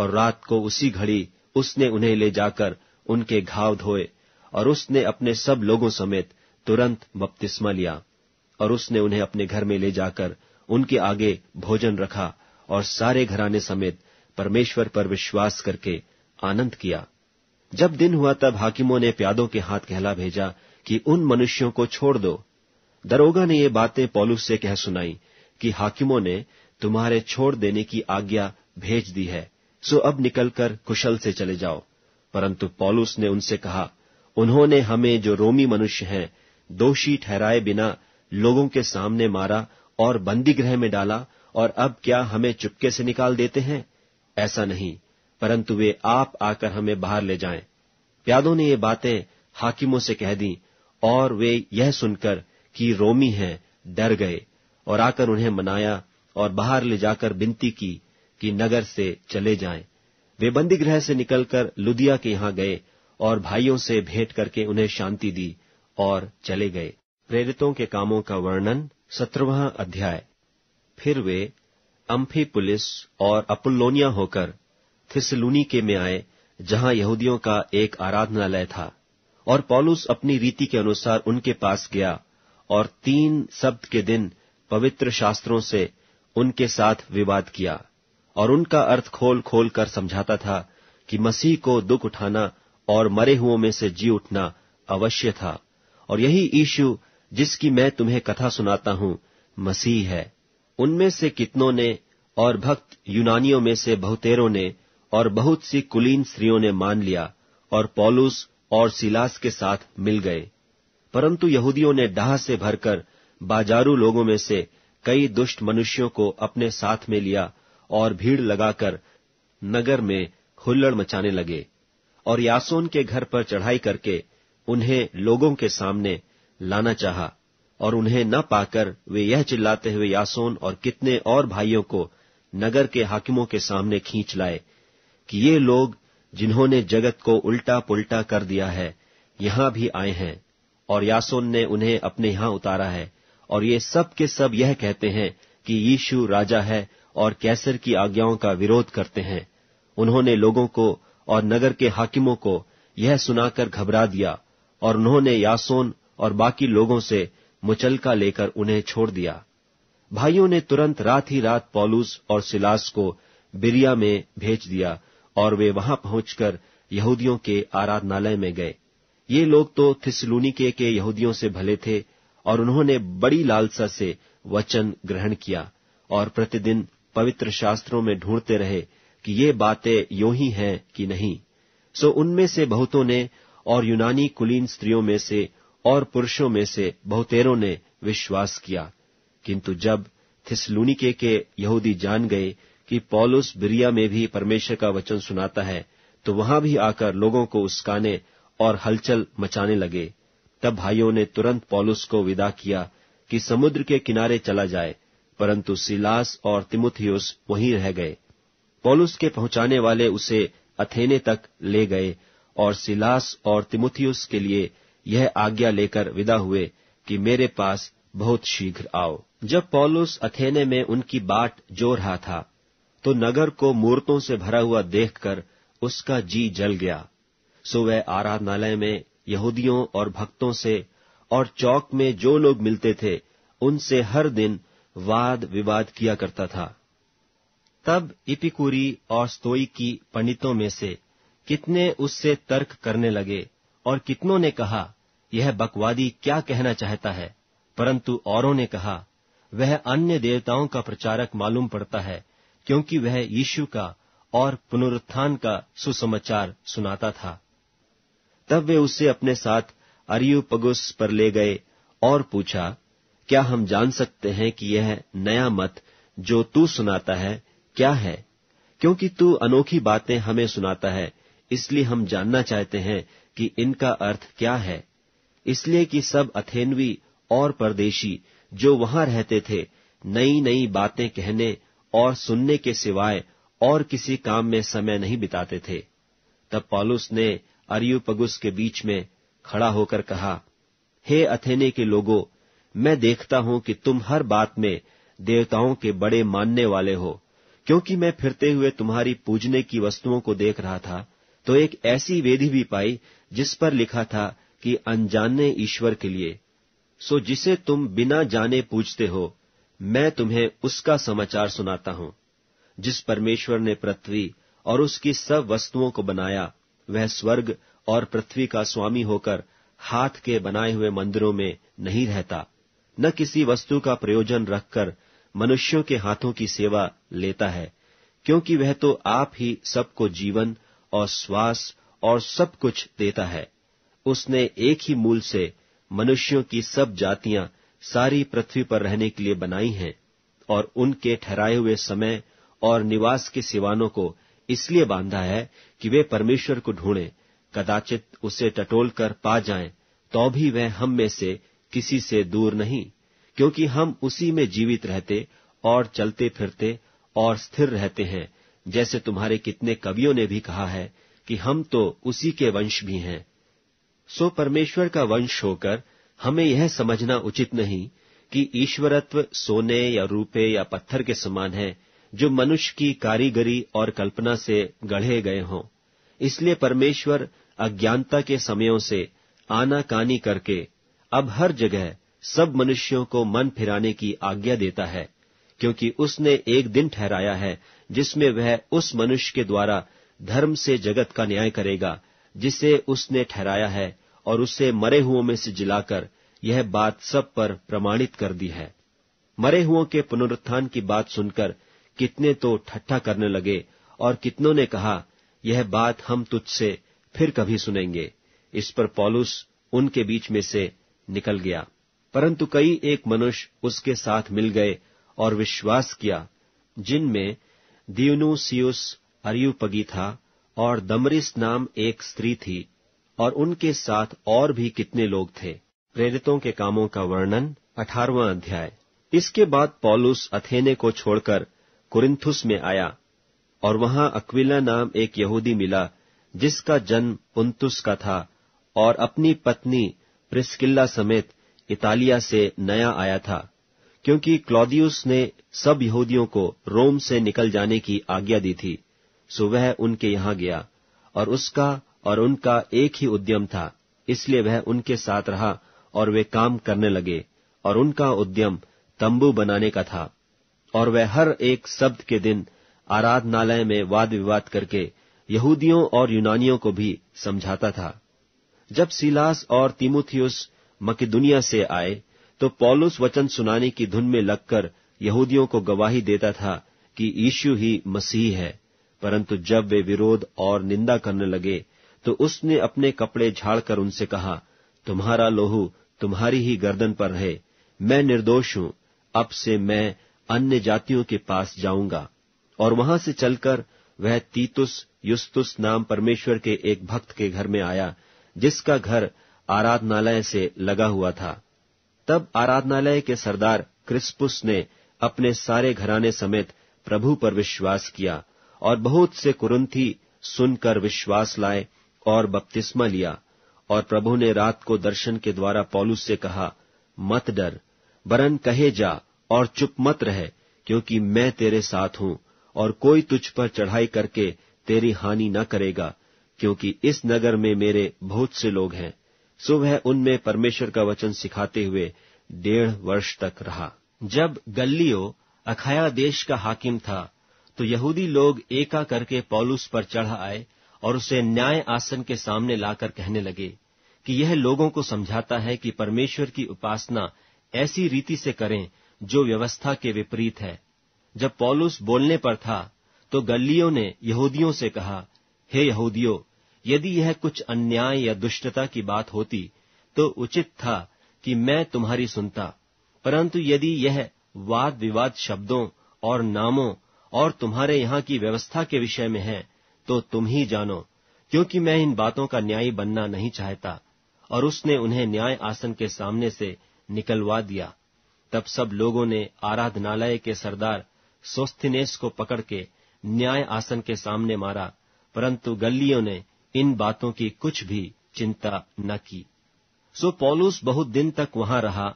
A: और रात को उसी घड़ी उसने उन्हें ले जाकर उनके घाव धोए और उसने अपने सब लोगों समेत तुरंत बपतिस्मा लिया और उसने उन्हें अपने घर में ले जाकर उनके आगे भोजन रखा और सारे घराने समेत परमेश्वर पर विश्वास करके आनंद किया जब दिन हुआ तब हाकिमों ने प्यादों के हाथ कहला भेजा कि उन मनुष्यों को छोड़ दो दरोगा ने ये बातें पॉलुस से कह सुनाई कि हाकिमों ने तुम्हारे छोड़ देने की आज्ञा भेज दी है सो अब निकलकर कुशल से चले जाओ परंतु पॉलुस ने उनसे कहा उन्होंने हमें जो रोमी मनुष्य हैं दोषी ठहराए बिना लोगों के सामने मारा और बंदीगृह में डाला और अब क्या हमें चुपके से निकाल देते हैं ऐसा नहीं परंतु वे आप आकर हमें बाहर ले जाएं। प्यादों ने ये बातें हाकिमों से कह दी और वे यह सुनकर कि रोमी हैं डर गए और आकर उन्हें मनाया और बाहर ले जाकर विनती की कि नगर से चले जाएं। वे बंदी गृह से निकलकर लुधिया के यहां गए और भाइयों से भेंट करके उन्हें शांति दी और चले गए प्रेरितों के कामों का वर्णन सत्रवा अध्याय फिर वे अम्फी पुलिस और अपुल्लोनिया होकर के में आए जहां यहूदियों का एक आराधनालय था और पॉलुस अपनी रीति के अनुसार उनके पास गया और तीन सब्त के दिन पवित्र शास्त्रों से उनके साथ विवाद किया और उनका अर्थ खोल खोल कर समझाता था कि मसीह को दुख उठाना और मरे हुओं में से जी उठना अवश्य था और यही ईशु जिसकी मैं तुम्हें कथा सुनाता हूं मसीह है उनमें से कितनों ने और भक्त यूनानियों में से बहुतेरों ने और बहुत सी कुलीन स्त्रियों ने मान लिया और पॉलुस और सिलास के साथ मिल गए परंतु यहूदियों ने डाह से भरकर बाजारू लोगों में से कई दुष्ट मनुष्यों को अपने साथ में लिया और भीड़ लगाकर नगर में हुल्लड़ मचाने लगे और यासोन के घर पर चढ़ाई करके उन्हें लोगों के सामने लाना चाहा और उन्हें न पाकर वे यह चिल्लाते हुए यासोन और कितने और भाइयों को नगर के हाकिमों के सामने खींच लाए कि ये लोग जिन्होंने जगत को उल्टा पुल्टा कर दिया है यहां भी आए हैं और यासोन ने उन्हें अपने यहां उतारा है और ये सब के सब यह कहते हैं कि यीशु राजा है और कैसर की आज्ञाओं का विरोध करते हैं उन्होंने लोगों को और नगर के हाकिमों को यह सुनाकर घबरा दिया और उन्होंने यासोन और बाकी लोगों से मुचलका लेकर उन्हें छोड़ दिया भाइयों ने तुरंत रात ही रात पॉलूस और सिलास को बिरिया में भेज दिया और वे वहां पहुंचकर यहूदियों के आराधनालय में गए ये लोग तो थिसलूनिके के यहूदियों से भले थे और उन्होंने बड़ी लालसा से वचन ग्रहण किया और प्रतिदिन पवित्र शास्त्रों में ढूंढते रहे कि ये बातें यो ही हैं कि नहीं सो उनमें से बहुतों ने और यूनानी कुलीन स्त्रियों में से और पुरुषों में से बहुतेरों ने विश्वास किया किंतु जब थिसलूनिके के यहूदी जान गए कि पॉलुस बिरिया में भी परमेश्वर का वचन सुनाता है तो वहां भी आकर लोगों को उसकाने और हलचल मचाने लगे तब भाइयों ने तुरंत पॉलुस को विदा किया कि समुद्र के किनारे चला जाए परंतु सिलास और तिमुथियुस वहीं रह गए पॉलुस के पहुंचाने वाले उसे अथेने तक ले गए और सिलास और तिमुथियुस के लिए यह आज्ञा लेकर विदा हुए कि मेरे पास बहुत शीघ्र आओ जब पॉलुस अथेने में उनकी बाट जो रहा था तो नगर को मूर्तों से भरा हुआ देखकर उसका जी जल गया सो वह आराधनालय में यहूदियों और भक्तों से और चौक में जो लोग मिलते थे उनसे हर दिन वाद विवाद किया करता था तब इपिकुरी और स्तोई की पंडितों में से कितने उससे तर्क करने लगे और कितनों ने कहा यह बकवादी क्या कहना चाहता है परंतु औरों ने कहा वह अन्य देवताओं का प्रचारक मालूम पड़ता है क्योंकि वह यीशु का और पुनरुत्थान का सुसमाचार सुनाता था तब वे उसे अपने साथ अरियोपगुस पर ले गए और पूछा क्या हम जान सकते हैं कि यह नया मत जो तू सुनाता है क्या है क्योंकि तू अनोखी बातें हमें सुनाता है इसलिए हम जानना चाहते हैं कि इनका अर्थ क्या है इसलिए कि सब अथेनवी और परदेशी जो वहां रहते थे नई नई बातें कहने और सुनने के सिवाय और किसी काम में समय नहीं बिताते थे तब पॉलुस ने अरियुपगुस के बीच में खड़ा होकर कहा हे अथेने के लोगों मैं देखता हूं कि तुम हर बात में देवताओं के बड़े मानने वाले हो क्योंकि मैं फिरते हुए तुम्हारी पूजने की वस्तुओं को देख रहा था तो एक ऐसी वेदी भी पाई जिस पर लिखा था कि अनजाने ईश्वर के लिए सो जिसे तुम बिना जाने पूजते हो मैं तुम्हें उसका समाचार सुनाता हूं जिस परमेश्वर ने पृथ्वी और उसकी सब वस्तुओं को बनाया वह स्वर्ग और पृथ्वी का स्वामी होकर हाथ के बनाए हुए मंदिरों में नहीं रहता न किसी वस्तु का प्रयोजन रखकर मनुष्यों के हाथों की सेवा लेता है क्योंकि वह तो आप ही सबको जीवन और श्वास और सब कुछ देता है उसने एक ही मूल से मनुष्यों की सब जातियां सारी पृथ्वी पर रहने के लिए बनाई हैं और उनके ठहराए हुए समय और निवास के सिवानों को इसलिए बांधा है कि वे परमेश्वर को ढूंढें कदाचित उसे टटोल कर पा जाएं तो भी वह हम में से किसी से दूर नहीं क्योंकि हम उसी में जीवित रहते और चलते फिरते और स्थिर रहते हैं जैसे तुम्हारे कितने कवियों ने भी कहा है कि हम तो उसी के वंश भी हैं सो परमेश्वर का वंश होकर हमें यह समझना उचित नहीं कि ईश्वरत्व सोने या रूपे या पत्थर के समान है जो मनुष्य की कारीगरी और कल्पना से गढ़े गए हों इसलिए परमेश्वर अज्ञानता के समयों से आनाकानी करके अब हर जगह सब मनुष्यों को मन फिराने की आज्ञा देता है क्योंकि उसने एक दिन ठहराया है जिसमें वह उस मनुष्य के द्वारा धर्म से जगत का न्याय करेगा जिसे उसने ठहराया है और उसे मरे हुओं में से जिलाकर यह बात सब पर प्रमाणित कर दी है मरे हुओं के पुनरुत्थान की बात सुनकर कितने तो ठट्ठा करने लगे और कितनों ने कहा यह बात हम तुझसे फिर कभी सुनेंगे इस पर पॉलुस उनके बीच में से निकल गया परंतु कई एक मनुष्य उसके साथ मिल गए और विश्वास किया जिनमें दियोनुसियुस अरियुपगी था और दमरिस नाम एक स्त्री थी और उनके साथ और भी कितने लोग थे प्रेरितों के कामों का वर्णन अठारवा अध्याय इसके बाद पॉलुस अथेने को छोड़कर कुरिंथुस में आया और वहां अक्विला नाम एक यहूदी मिला जिसका जन्म उन्तुस का था और अपनी पत्नी प्रिस्किल्ला समेत इतालिया से नया आया था क्योंकि क्लॉदियस ने सब यहूदियों को रोम से निकल जाने की आज्ञा दी थी सो वह उनके यहां गया और उसका और उनका एक ही उद्यम था इसलिए वह उनके साथ रहा और वे काम करने लगे और उनका उद्यम तंबू बनाने का था और वह हर एक शब्द के दिन आराधनालय में वाद विवाद करके यहूदियों और यूनानियों को भी समझाता था जब सिलास और तिमुथियस मकिदुनिया से आए तो पॉलुस वचन सुनाने की धुन में लगकर यहूदियों को गवाही देता था कि यीशु ही मसीह है परंतु जब वे विरोध और निंदा करने लगे तो उसने अपने कपड़े झाड़कर उनसे कहा तुम्हारा लोहू तुम्हारी ही गर्दन पर रहे मैं निर्दोष हूं अब से मैं अन्य जातियों के पास जाऊंगा और वहां से चलकर वह तीतुस युस्तुस नाम परमेश्वर के एक भक्त के घर में आया जिसका घर आराधनालय से लगा हुआ था तब आराधनालय के सरदार क्रिस्पुस ने अपने सारे घराने समेत प्रभु पर विश्वास किया और बहुत से कुरुंथी सुनकर विश्वास लाए और बपतिस्मा लिया और प्रभु ने रात को दर्शन के द्वारा पॉलुस से कहा मत डर बरन कहे जा और चुप मत रहे क्योंकि मैं तेरे साथ हूं और कोई तुझ पर चढ़ाई करके तेरी हानि न करेगा क्योंकि इस नगर में मेरे बहुत से लोग हैं सुबह उनमें परमेश्वर का वचन सिखाते हुए डेढ़ वर्ष तक रहा जब गल्लियो अखाया देश का हाकिम था तो यहूदी लोग एका करके पॉलुस पर चढ़ आए और उसे न्याय आसन के सामने लाकर कहने लगे कि यह लोगों को समझाता है कि परमेश्वर की उपासना ऐसी रीति से करें जो व्यवस्था के विपरीत है जब पॉलुस बोलने पर था तो गल्लियों ने यहूदियों से कहा हे यहूदियों यदि यह कुछ अन्याय या दुष्टता की बात होती तो उचित था कि मैं तुम्हारी सुनता परंतु यदि यह वाद विवाद शब्दों और नामों और तुम्हारे यहाँ की व्यवस्था के विषय में है तो तुम ही जानो क्योंकि मैं इन बातों का न्यायी बनना नहीं चाहता और उसने उन्हें न्याय आसन के सामने से निकलवा दिया तब सब लोगों ने आराधनालय के सरदार सोस्थिनेस को पकड़ के न्याय आसन के सामने मारा परंतु गल्लियों ने इन बातों की कुछ भी चिंता न की सो पॉलूस बहुत दिन तक वहां रहा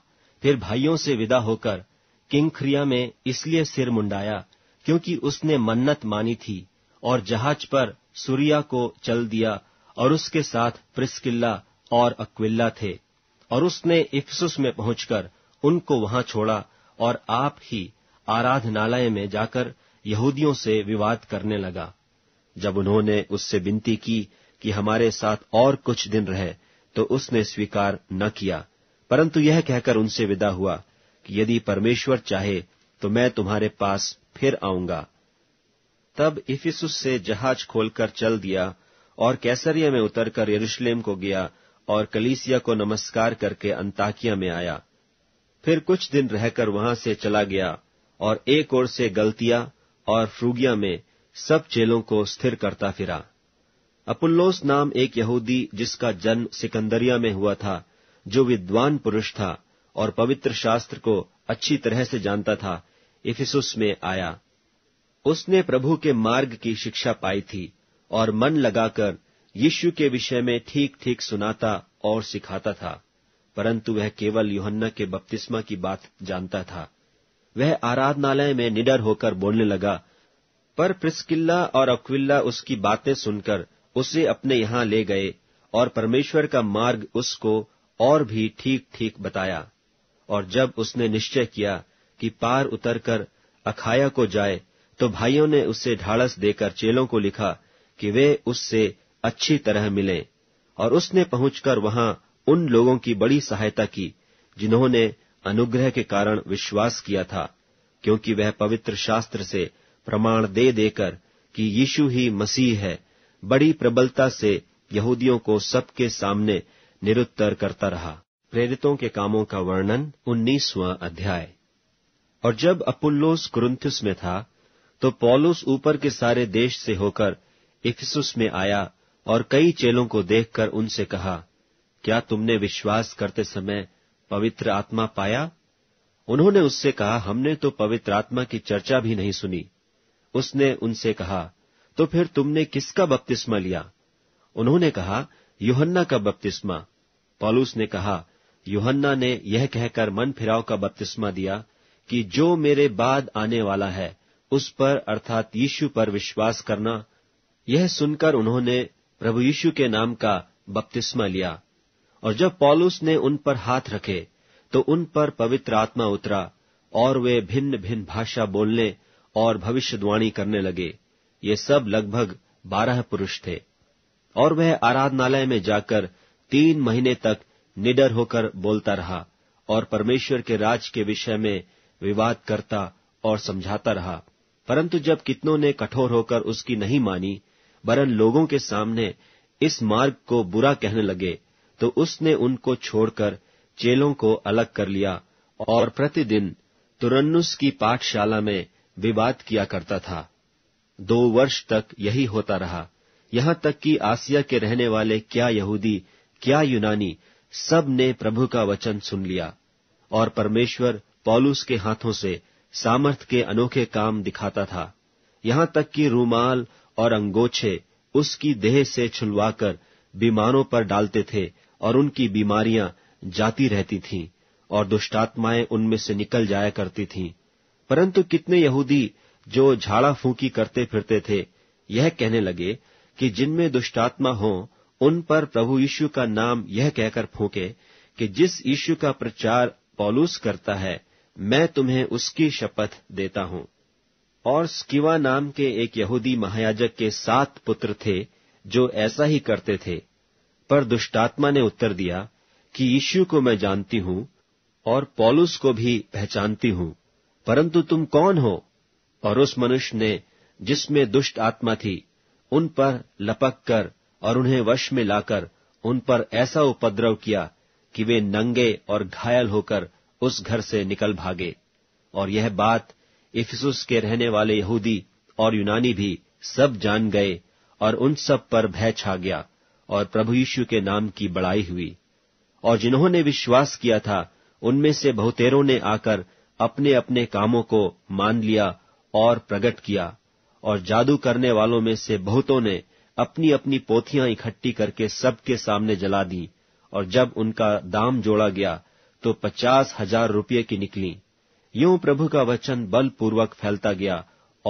A: फिर भाइयों से विदा होकर किंखरिया में इसलिए सिर मुंडाया क्योंकि उसने मन्नत मानी थी और जहाज पर सूर्या को चल दिया और उसके साथ प्रिस्किल्ला और अक्विल्ला थे और उसने इफ्सुस में पहुंचकर उनको वहां छोड़ा और आप ही आराधनालय में जाकर यहूदियों से विवाद करने लगा जब उन्होंने उससे विनती की कि हमारे साथ और कुछ दिन रहे तो उसने स्वीकार न किया परंतु यह कहकर उनसे विदा हुआ कि यदि परमेश्वर चाहे तो मैं तुम्हारे पास फिर आऊंगा तब इफिसुस से जहाज खोलकर चल दिया और कैसरिया में उतरकर यरूशलेम को गया और कलीसिया को नमस्कार करके अंताकिया में आया फिर कुछ दिन रहकर वहां से चला गया और एक ओर से गलतिया और फ्रूगिया में सब चेलों को स्थिर करता फिरा अपुल्लोस नाम एक यहूदी जिसका जन्म सिकंदरिया में हुआ था जो विद्वान पुरुष था और पवित्र शास्त्र को अच्छी तरह से जानता था इफिसुस में आया उसने प्रभु के मार्ग की शिक्षा पाई थी और मन लगाकर यीशु के विषय में ठीक ठीक सुनाता और सिखाता था परंतु वह केवल योहन्ना के बपतिस्मा की बात जानता था वह आराधनालय में निडर होकर बोलने लगा पर प्रिस्किल्ला और अक्विल्ला उसकी बातें सुनकर उसे अपने यहां ले गए और परमेश्वर का मार्ग उसको और भी ठीक ठीक बताया और जब उसने निश्चय किया कि पार उतरकर अखाया को जाए तो भाइयों ने उसे ढाड़स देकर चेलों को लिखा कि वे उससे अच्छी तरह मिलें और उसने पहुंचकर वहां उन लोगों की बड़ी सहायता की जिन्होंने अनुग्रह के कारण विश्वास किया था क्योंकि वह पवित्र शास्त्र से प्रमाण दे देकर कि यीशु ही मसीह है बड़ी प्रबलता से यहूदियों को सबके सामने निरुत्तर करता रहा प्रेरितों के कामों का वर्णन उन्नीसवां अध्याय और जब अपुल्लोस कुरुंथुस में था तो पॉलोस ऊपर के सारे देश से होकर इफिसुस में आया और कई चेलों को देखकर उनसे कहा क्या तुमने विश्वास करते समय पवित्र आत्मा पाया उन्होंने उससे कहा हमने तो पवित्र आत्मा की चर्चा भी नहीं सुनी उसने उनसे कहा तो फिर तुमने किसका बपतिस्मा लिया उन्होंने कहा युहन्ना का बपतिस्मा पॉलूस ने कहा युहन्ना ने यह कहकर मन फिराव का बपतिस्मा दिया कि जो मेरे बाद आने वाला है उस पर अर्थात यीशु पर विश्वास करना यह सुनकर उन्होंने प्रभु यीशु के नाम का बपतिस्मा लिया और जब पॉलुस ने उन पर हाथ रखे तो उन पर पवित्र आत्मा उतरा और वे भिन्न भिन्न भाषा बोलने और भविष्यवाणी करने लगे ये सब लगभग बारह पुरुष थे और वह आराधनालय में जाकर तीन महीने तक निडर होकर बोलता रहा और परमेश्वर के राज के विषय में विवाद करता और समझाता रहा परंतु जब कितनों ने कठोर होकर उसकी नहीं मानी वरन लोगों के सामने इस मार्ग को बुरा कहने लगे तो उसने उनको छोड़कर चेलों को अलग कर लिया और प्रतिदिन तुरन्नुस की पाठशाला में विवाद किया करता था दो वर्ष तक यही होता रहा यहां तक कि आसिया के रहने वाले क्या यहूदी क्या यूनानी सब ने प्रभु का वचन सुन लिया और परमेश्वर पॉलुस के हाथों से सामर्थ के अनोखे काम दिखाता था यहां तक कि रूमाल और अंगोछे उसकी देह से छुलवाकर बीमारों पर डालते थे और उनकी बीमारियां जाती रहती थीं और दुष्टात्माएं उनमें से निकल जाया करती थीं परंतु कितने यहूदी जो झाड़ा फूकी करते फिरते थे यह कहने लगे कि जिनमें दुष्टात्मा हो उन पर प्रभु यीशु का नाम यह कहकर फूके कि जिस यीशु का प्रचार पॉलूस करता है मैं तुम्हें उसकी शपथ देता हूं और स्कीवा नाम के एक यहूदी महायाजक के सात पुत्र थे जो ऐसा ही करते थे पर दुष्टात्मा ने उत्तर दिया कि यीशु को मैं जानती हूं और पॉलुस को भी पहचानती हूं परंतु तुम कौन हो और उस मनुष्य ने जिसमें दुष्ट आत्मा थी उन पर लपक कर और उन्हें वश में लाकर उन पर ऐसा उपद्रव किया कि वे नंगे और घायल होकर उस घर से निकल भागे और यह बात इफिसुस के रहने वाले यहूदी और यूनानी भी सब जान गए और उन सब पर भय छा गया और प्रभु यीशु के नाम की बड़ाई हुई और जिन्होंने विश्वास किया था उनमें से बहुतेरों ने आकर अपने अपने कामों को मान लिया और प्रकट किया और जादू करने वालों में से बहुतों ने अपनी अपनी पोथियां इकट्ठी करके सबके सामने जला दी और जब उनका दाम जोड़ा गया तो पचास हजार रूपये की निकली यूं प्रभु का वचन बलपूर्वक फैलता गया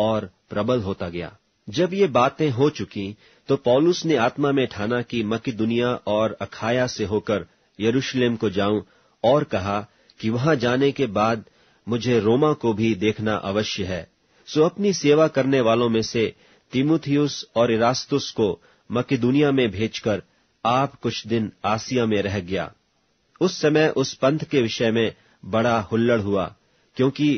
A: और प्रबल होता गया जब ये बातें हो चुकी तो पौलुस ने आत्मा में ठाना कि मकी दुनिया और अखाया से होकर यरूशलेम को जाऊं और कहा कि वहां जाने के बाद मुझे रोमा को भी देखना अवश्य है सो अपनी सेवा करने वालों में से तिमुथियुस और इरास्तुस को दुनिया में भेजकर आप कुछ दिन आसिया में रह गया उस समय उस पंथ के विषय में बड़ा हुल्लड़ हुआ क्योंकि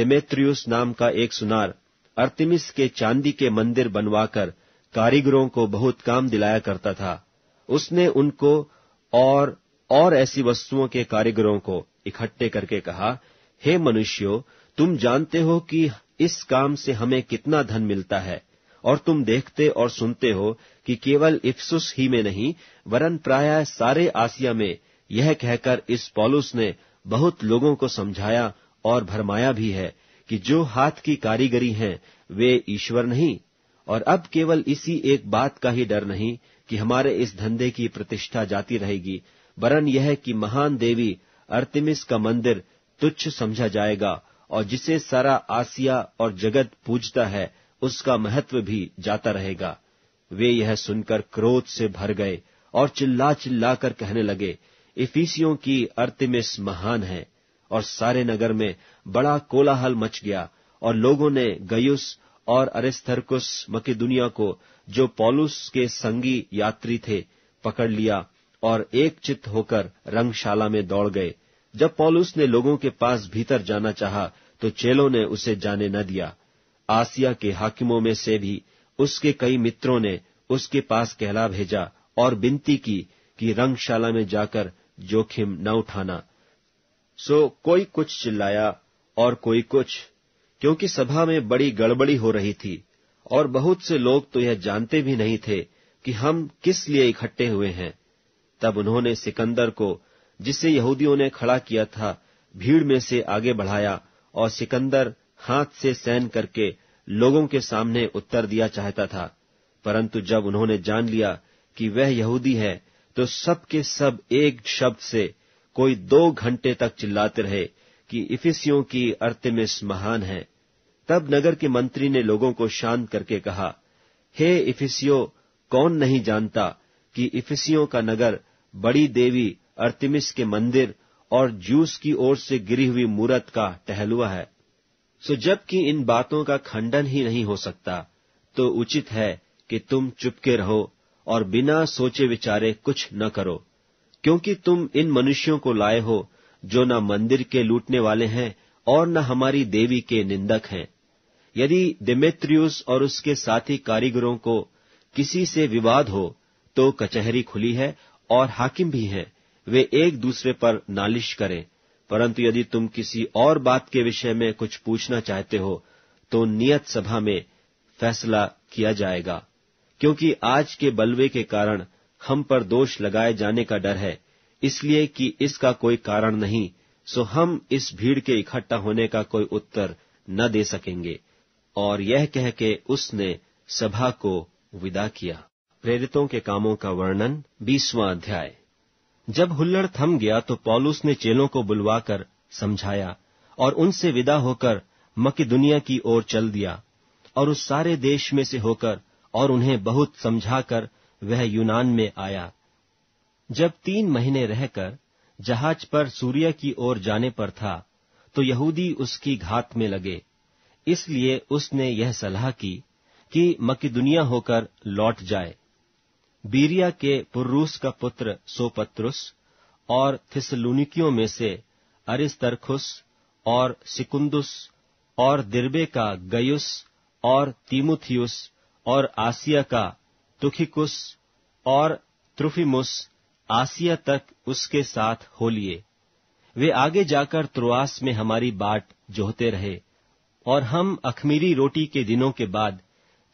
A: दिमेत्रियुस नाम का एक सुनार अर्तिमिस के चांदी के मंदिर बनवाकर कारीगरों को बहुत काम दिलाया करता था उसने उनको और और ऐसी वस्तुओं के कारीगरों को इकट्ठे करके कहा हे मनुष्यों तुम जानते हो कि इस काम से हमें कितना धन मिलता है और तुम देखते और सुनते हो कि केवल इफ्सुस ही में नहीं वरन प्राय सारे आसिया में यह कहकर इस पॉलुस ने बहुत लोगों को समझाया और भरमाया भी है कि जो हाथ की कारीगरी हैं वे ईश्वर नहीं और अब केवल इसी एक बात का ही डर नहीं कि हमारे इस धंधे की प्रतिष्ठा जाती रहेगी वरन यह कि महान देवी अर्तिमिस का मंदिर तुच्छ समझा जाएगा और जिसे सारा आसिया और जगत पूजता है उसका महत्व भी जाता रहेगा वे यह सुनकर क्रोध से भर गए और चिल्ला चिल्ला कर कहने लगे इफिसियों की अर्तिमिस महान है और सारे नगर में बड़ा कोलाहल मच गया और लोगों ने गयुस और अरेस्थरकुस मकी दुनिया को जो पॉलुस के संगी यात्री थे पकड़ लिया और एक चित्त होकर रंगशाला में दौड़ गए जब पॉलुस ने लोगों के पास भीतर जाना चाहा तो चेलों ने उसे जाने न दिया आसिया के हाकिमों में से भी उसके कई मित्रों ने उसके पास कहला भेजा और विनती की कि रंगशाला में जाकर जोखिम न उठाना सो कोई कुछ चिल्लाया और कोई कुछ क्योंकि सभा में बड़ी गड़बड़ी हो रही थी और बहुत से लोग तो यह जानते भी नहीं थे कि हम किस लिए इकट्ठे हुए हैं तब उन्होंने सिकंदर को जिसे यहूदियों ने खड़ा किया था भीड़ में से आगे बढ़ाया और सिकंदर हाथ से सैन करके लोगों के सामने उत्तर दिया चाहता था परंतु जब उन्होंने जान लिया कि वह यहूदी है तो सब के सब एक शब्द से कोई दो घंटे तक चिल्लाते रहे कि इफिसियों की अर्तिमिस महान है तब नगर के मंत्री ने लोगों को शांत करके कहा हे इफिसियो कौन नहीं जानता कि इफिसियों का नगर बड़ी देवी अर्तिमिस के मंदिर और जूस की ओर से गिरी हुई मूरत का टहलुआ है सो जबकि इन बातों का खंडन ही नहीं हो सकता तो उचित है कि तुम चुपके रहो और बिना सोचे विचारे कुछ न करो क्योंकि तुम इन मनुष्यों को लाए हो जो न मंदिर के लूटने वाले हैं और न हमारी देवी के निंदक हैं यदि देमेत्रियस और उसके साथी कारीगरों को किसी से विवाद हो तो कचहरी खुली है और हाकिम भी हैं वे एक दूसरे पर नालिश करें परंतु यदि तुम किसी और बात के विषय में कुछ पूछना चाहते हो तो नियत सभा में फैसला किया जाएगा क्योंकि आज के बलवे के कारण हम पर दोष लगाए जाने का डर है इसलिए कि इसका कोई कारण नहीं सो हम इस भीड़ के इकट्ठा होने का कोई उत्तर न दे सकेंगे और यह कह के उसने सभा को विदा किया प्रेरितों के कामों का वर्णन बीसवां अध्याय जब हुल्लड़ थम गया तो पॉलुस ने चेलों को बुलवाकर समझाया और उनसे विदा होकर मकी दुनिया की ओर चल दिया और उस सारे देश में से होकर और उन्हें बहुत समझाकर वह यूनान में आया जब तीन महीने रहकर जहाज पर सूर्य की ओर जाने पर था तो यहूदी उसकी घात में लगे इसलिए उसने यह सलाह की कि मकीदुनिया होकर लौट जाए बीरिया के पुर्रूस का पुत्र सोपत्रुस और थिसलुनिकियों में से अरिस्तरखुस और सिकुंदुस और दिर्बे का गयुस और तीमुथियुस और आसिया का तुखिकुस और त्रुफिमुस आसिया तक उसके साथ हो लिए वे आगे जाकर त्रुआस में हमारी बाट जोहते रहे और हम अखमीरी रोटी के दिनों के बाद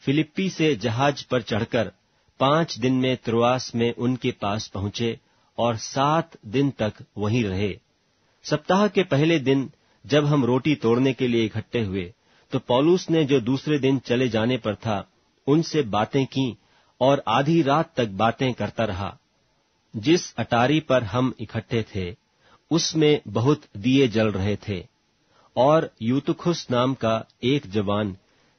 A: फिलिप्पी से जहाज पर चढ़कर पांच दिन में त्रुआस में उनके पास पहुंचे और सात दिन तक वहीं रहे सप्ताह के पहले दिन जब हम रोटी तोड़ने के लिए इकट्ठे हुए तो पौलूस ने जो दूसरे दिन चले जाने पर था उनसे बातें की और आधी रात तक बातें करता रहा जिस अटारी पर हम इकट्ठे थे उसमें बहुत दिए जल रहे थे और यूतुखुस नाम का एक जवान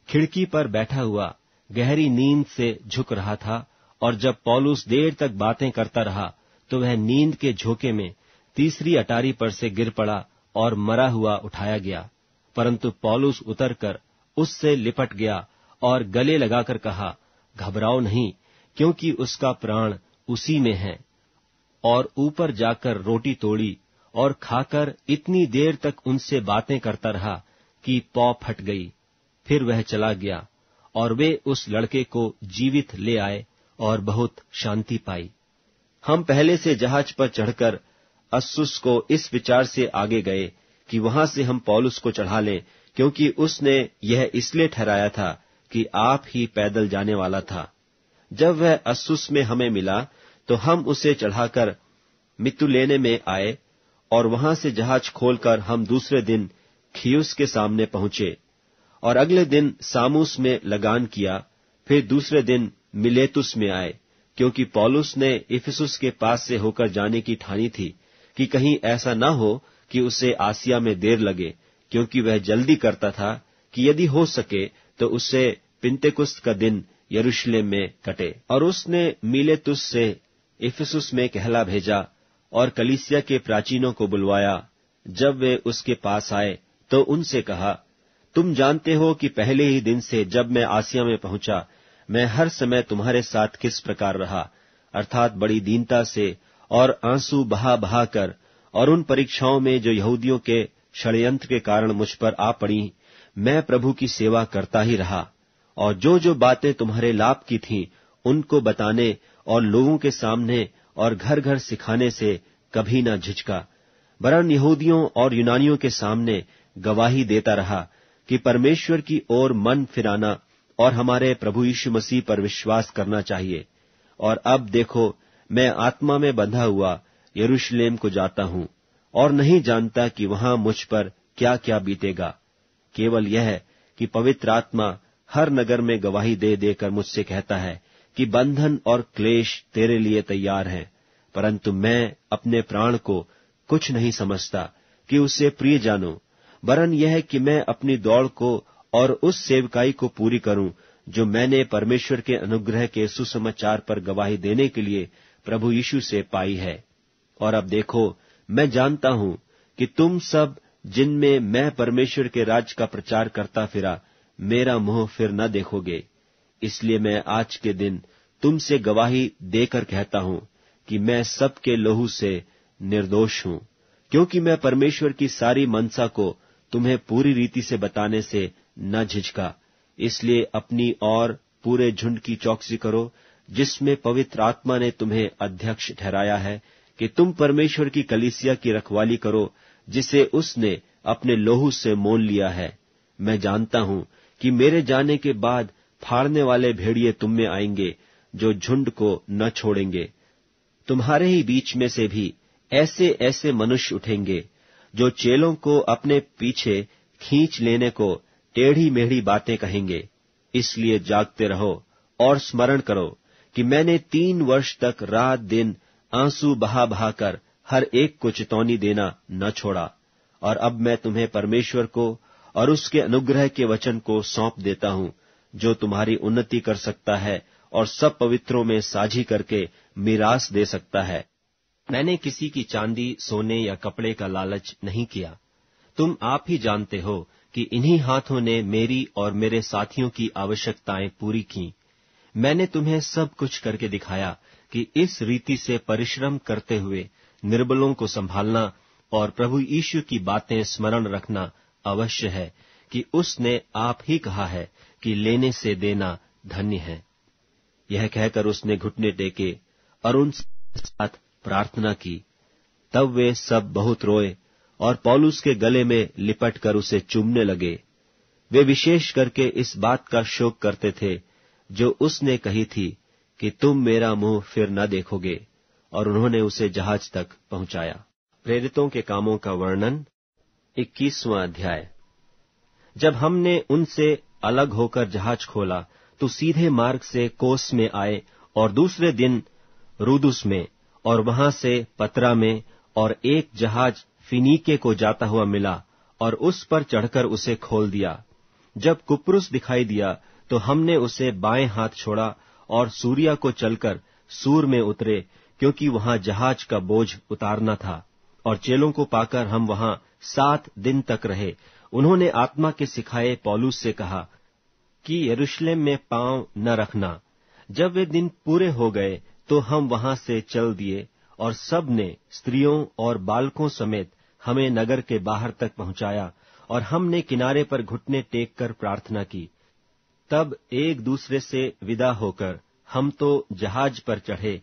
A: खिड़की पर बैठा हुआ गहरी नींद से झुक रहा था और जब पॉलुस देर तक बातें करता रहा तो वह नींद के झोंके में तीसरी अटारी पर से गिर पड़ा और मरा हुआ उठाया गया परंतु पॉलुस उतरकर उससे लिपट गया और गले लगाकर कहा घबराओ नहीं क्योंकि उसका प्राण उसी में है और ऊपर जाकर रोटी तोड़ी और खाकर इतनी देर तक उनसे बातें करता रहा कि पौ फट गई फिर वह चला गया और वे उस लड़के को जीवित ले आए और बहुत शांति पाई हम पहले से जहाज पर चढ़कर अस्सुस को इस विचार से आगे गए कि वहां से हम पॉलुस को चढ़ा लें क्योंकि उसने यह इसलिए ठहराया था कि आप ही पैदल जाने वाला था जब वह असुस में हमें मिला तो हम उसे चढ़ाकर मित्र लेने में आए और वहां से जहाज खोलकर हम दूसरे दिन खियुस के सामने पहुंचे और अगले दिन सामूस में लगान किया फिर दूसरे दिन मिलेतुस में आए क्योंकि पॉलुस ने इफिसुस के पास से होकर जाने की ठानी थी कि कहीं ऐसा न हो कि उसे आसिया में देर लगे क्योंकि वह जल्दी करता था कि यदि हो सके तो उसे पिंतेकुस्त का दिन यरूशलेम में कटे और उसने मिलेतुस से इफिसुस में कहला भेजा और कलिसिया के प्राचीनों को बुलवाया जब वे उसके पास आए तो उनसे कहा तुम जानते हो कि पहले ही दिन से जब मैं आसिया में पहुंचा मैं हर समय तुम्हारे साथ किस प्रकार रहा अर्थात बड़ी दीनता से और आंसू बहा बहा कर और उन परीक्षाओं में जो यहूदियों के षडयंत्र के कारण मुझ पर आ पड़ी मैं प्रभु की सेवा करता ही रहा और जो जो बातें तुम्हारे लाभ की थीं उनको बताने और लोगों के सामने और घर घर सिखाने से कभी न झिझका वरन यहूदियों और यूनानियों के सामने गवाही देता रहा कि परमेश्वर की ओर मन फिराना और हमारे प्रभु यीशु मसीह पर विश्वास करना चाहिए और अब देखो मैं आत्मा में बंधा हुआ यरूशलेम को जाता हूं और नहीं जानता कि वहां मुझ पर क्या क्या बीतेगा केवल यह कि पवित्र आत्मा हर नगर में गवाही दे देकर मुझसे कहता है कि बंधन और क्लेश तेरे लिए तैयार हैं परंतु मैं अपने प्राण को कुछ नहीं समझता कि उससे प्रिय जानो वरन यह कि मैं अपनी दौड़ को और उस सेवकाई को पूरी करूं जो मैंने परमेश्वर के अनुग्रह के सुसमाचार पर गवाही देने के लिए प्रभु यीशु से पाई है और अब देखो मैं जानता हूं कि तुम सब जिनमें मैं परमेश्वर के राज का प्रचार करता फिरा मेरा मुंह फिर न देखोगे इसलिए मैं आज के दिन तुमसे गवाही देकर कहता हूं कि मैं सबके लहू से निर्दोष हूं क्योंकि मैं परमेश्वर की सारी मनसा को तुम्हें पूरी रीति से बताने से न झिझका इसलिए अपनी और पूरे झुंड की चौकसी करो जिसमें पवित्र आत्मा ने तुम्हें अध्यक्ष ठहराया है कि तुम परमेश्वर की कलिसिया की रखवाली करो जिसे उसने अपने लोहू से मोल लिया है मैं जानता हूं कि मेरे जाने के बाद फाड़ने वाले भेड़िए तुम में आएंगे जो झुंड को न छोड़ेंगे तुम्हारे ही बीच में से भी ऐसे ऐसे मनुष्य उठेंगे जो चेलों को अपने पीछे खींच लेने को टेढ़ी मेढ़ी बातें कहेंगे इसलिए जागते रहो और स्मरण करो कि मैंने तीन वर्ष तक रात दिन आंसू बहा बहाकर हर एक को चेतौनी देना न छोड़ा और अब मैं तुम्हें परमेश्वर को और उसके अनुग्रह के वचन को सौंप देता हूं जो तुम्हारी उन्नति कर सकता है और सब पवित्रों में साझी करके मीरास दे सकता है मैंने किसी की चांदी सोने या कपड़े का लालच नहीं किया तुम आप ही जानते हो कि इन्हीं हाथों ने मेरी और मेरे साथियों की आवश्यकताएं पूरी की मैंने तुम्हें सब कुछ करके दिखाया कि इस रीति से परिश्रम करते हुए निर्बलों को संभालना और प्रभु ईश्वर की बातें स्मरण रखना अवश्य है कि उसने आप ही कहा है कि लेने से देना धन्य है यह कहकर उसने घुटने टेके और उन साथ प्रार्थना की तब वे सब बहुत रोए और पॉलुस के गले में लिपट कर उसे चूमने लगे वे विशेष करके इस बात का शोक करते थे जो उसने कही थी कि तुम मेरा मुंह फिर न देखोगे और उन्होंने उसे जहाज तक पहुंचाया प्रेरितों के कामों का वर्णन इक्कीसवां अध्याय जब हमने उनसे अलग होकर जहाज खोला तो सीधे मार्ग से कोस में आए और दूसरे दिन रूदुस में और वहां से पतरा में और एक जहाज फिनीके को जाता हुआ मिला और उस पर चढ़कर उसे खोल दिया जब कुप्रुस दिखाई दिया तो हमने उसे बाएं हाथ छोड़ा और सूर्या को चलकर सूर में उतरे क्योंकि वहां जहाज का बोझ उतारना था और चेलों को पाकर हम वहां सात दिन तक रहे उन्होंने आत्मा के सिखाए पॉलूस से कहा कि यरूशलेम में पांव न रखना जब वे दिन पूरे हो गए तो हम वहां से चल दिए और सब ने स्त्रियों और बालकों समेत हमें नगर के बाहर तक पहुंचाया और हमने किनारे पर घुटने टेक कर प्रार्थना की तब एक दूसरे से विदा होकर हम तो जहाज पर चढ़े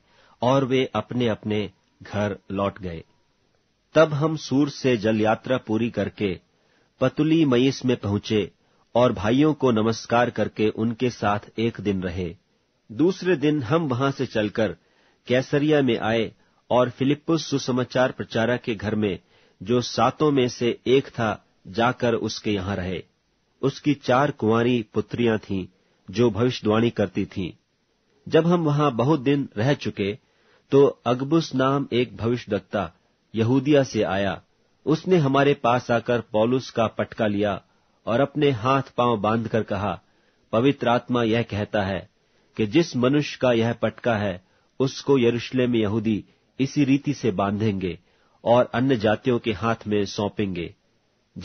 A: और वे अपने अपने घर लौट गए तब हम सूर से जल यात्रा पूरी करके पतुली मईस में पहुंचे और भाइयों को नमस्कार करके उनके साथ एक दिन रहे दूसरे दिन हम वहां से चलकर कैसरिया में आए और फिलिपस सुसमाचार प्रचारक के घर में जो सातों में से एक था जाकर उसके यहां रहे उसकी चार कुंवारी पुत्रियां थीं जो भविष्यवाणी करती थीं जब हम वहां बहुत दिन रह चुके तो अगबुस नाम एक दत्ता यहूदिया से आया उसने हमारे पास आकर पौलुस का पटका लिया और अपने हाथ पांव बांधकर कहा पवित्र आत्मा यह कहता है कि जिस मनुष्य का यह पटका है उसको यरूशलेम में यहूदी इसी रीति से बांधेंगे और अन्य जातियों के हाथ में सौंपेंगे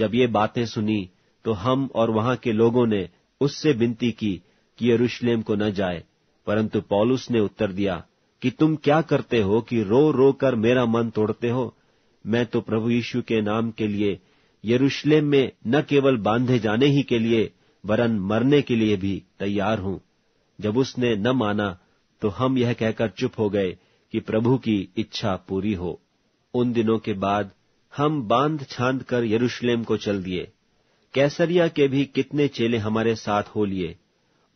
A: जब ये बातें सुनी तो हम और वहां के लोगों ने उससे विनती की कि यरूशलेम को न जाए परंतु पॉलुस ने उत्तर दिया कि तुम क्या करते हो कि रो रो कर मेरा मन तोड़ते हो मैं तो प्रभु यीशु के नाम के लिए यरूशलेम में न केवल बांधे जाने ही के लिए वरन मरने के लिए भी तैयार हूं जब उसने न माना तो हम यह कहकर चुप हो गए कि प्रभु की इच्छा पूरी हो उन दिनों के बाद हम बांध छांद कर यरूशलेम को चल दिए कैसरिया के भी कितने चेले हमारे साथ हो लिए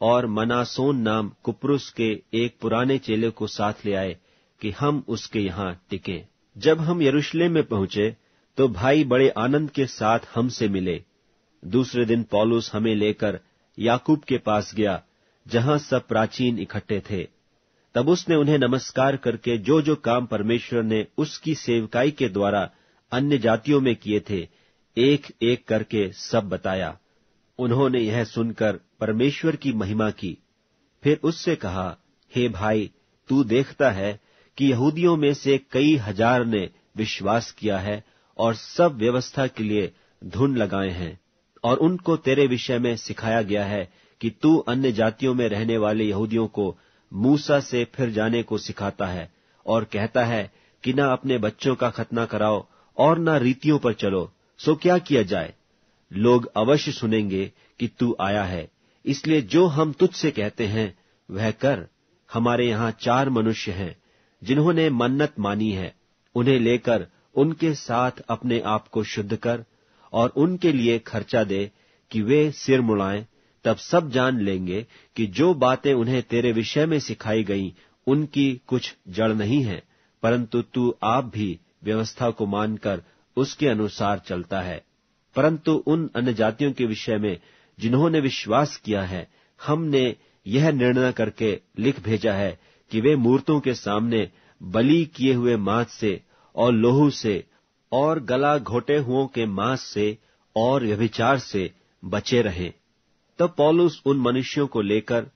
A: और मनासोन नाम कुप्रुस के एक पुराने चेले को साथ ले आए कि हम उसके यहाँ टिके जब हम यरूशलेम में पहुंचे तो भाई बड़े आनंद के साथ हमसे मिले दूसरे दिन पॉलुस हमें लेकर याकूब के पास गया जहां सब प्राचीन इकट्ठे थे तब उसने उन्हें नमस्कार करके जो जो काम परमेश्वर ने उसकी सेवकाई के द्वारा अन्य जातियों में किए थे एक एक करके सब बताया उन्होंने यह सुनकर परमेश्वर की महिमा की फिर उससे कहा हे भाई तू देखता है कि यहूदियों में से कई हजार ने विश्वास किया है और सब व्यवस्था के लिए धुन लगाए हैं और उनको तेरे विषय में सिखाया गया है कि तू अन्य जातियों में रहने वाले यहूदियों को मूसा से फिर जाने को सिखाता है और कहता है कि न अपने बच्चों का खतना कराओ और न रीतियों पर चलो सो क्या किया जाए लोग अवश्य सुनेंगे कि तू आया है इसलिए जो हम तुझसे कहते हैं वह कर हमारे यहाँ चार मनुष्य हैं जिन्होंने मन्नत मानी है उन्हें लेकर उनके साथ अपने आप को शुद्ध कर और उनके लिए खर्चा दे कि वे सिर मुड़ाएं तब सब जान लेंगे कि जो बातें उन्हें तेरे विषय में सिखाई गईं उनकी कुछ जड़ नहीं है परंतु तू आप भी व्यवस्था को मानकर उसके अनुसार चलता है परंतु उन अन्य जातियों के विषय में जिन्होंने विश्वास किया है हमने यह निर्णय करके लिख भेजा है कि वे मूर्तों के सामने बलि किए हुए मांस से और लोहू से और गला घोटे हुओं के मांस से और व्यभिचार से बचे रहे तब पॉलुस उन मनुष्यों को लेकर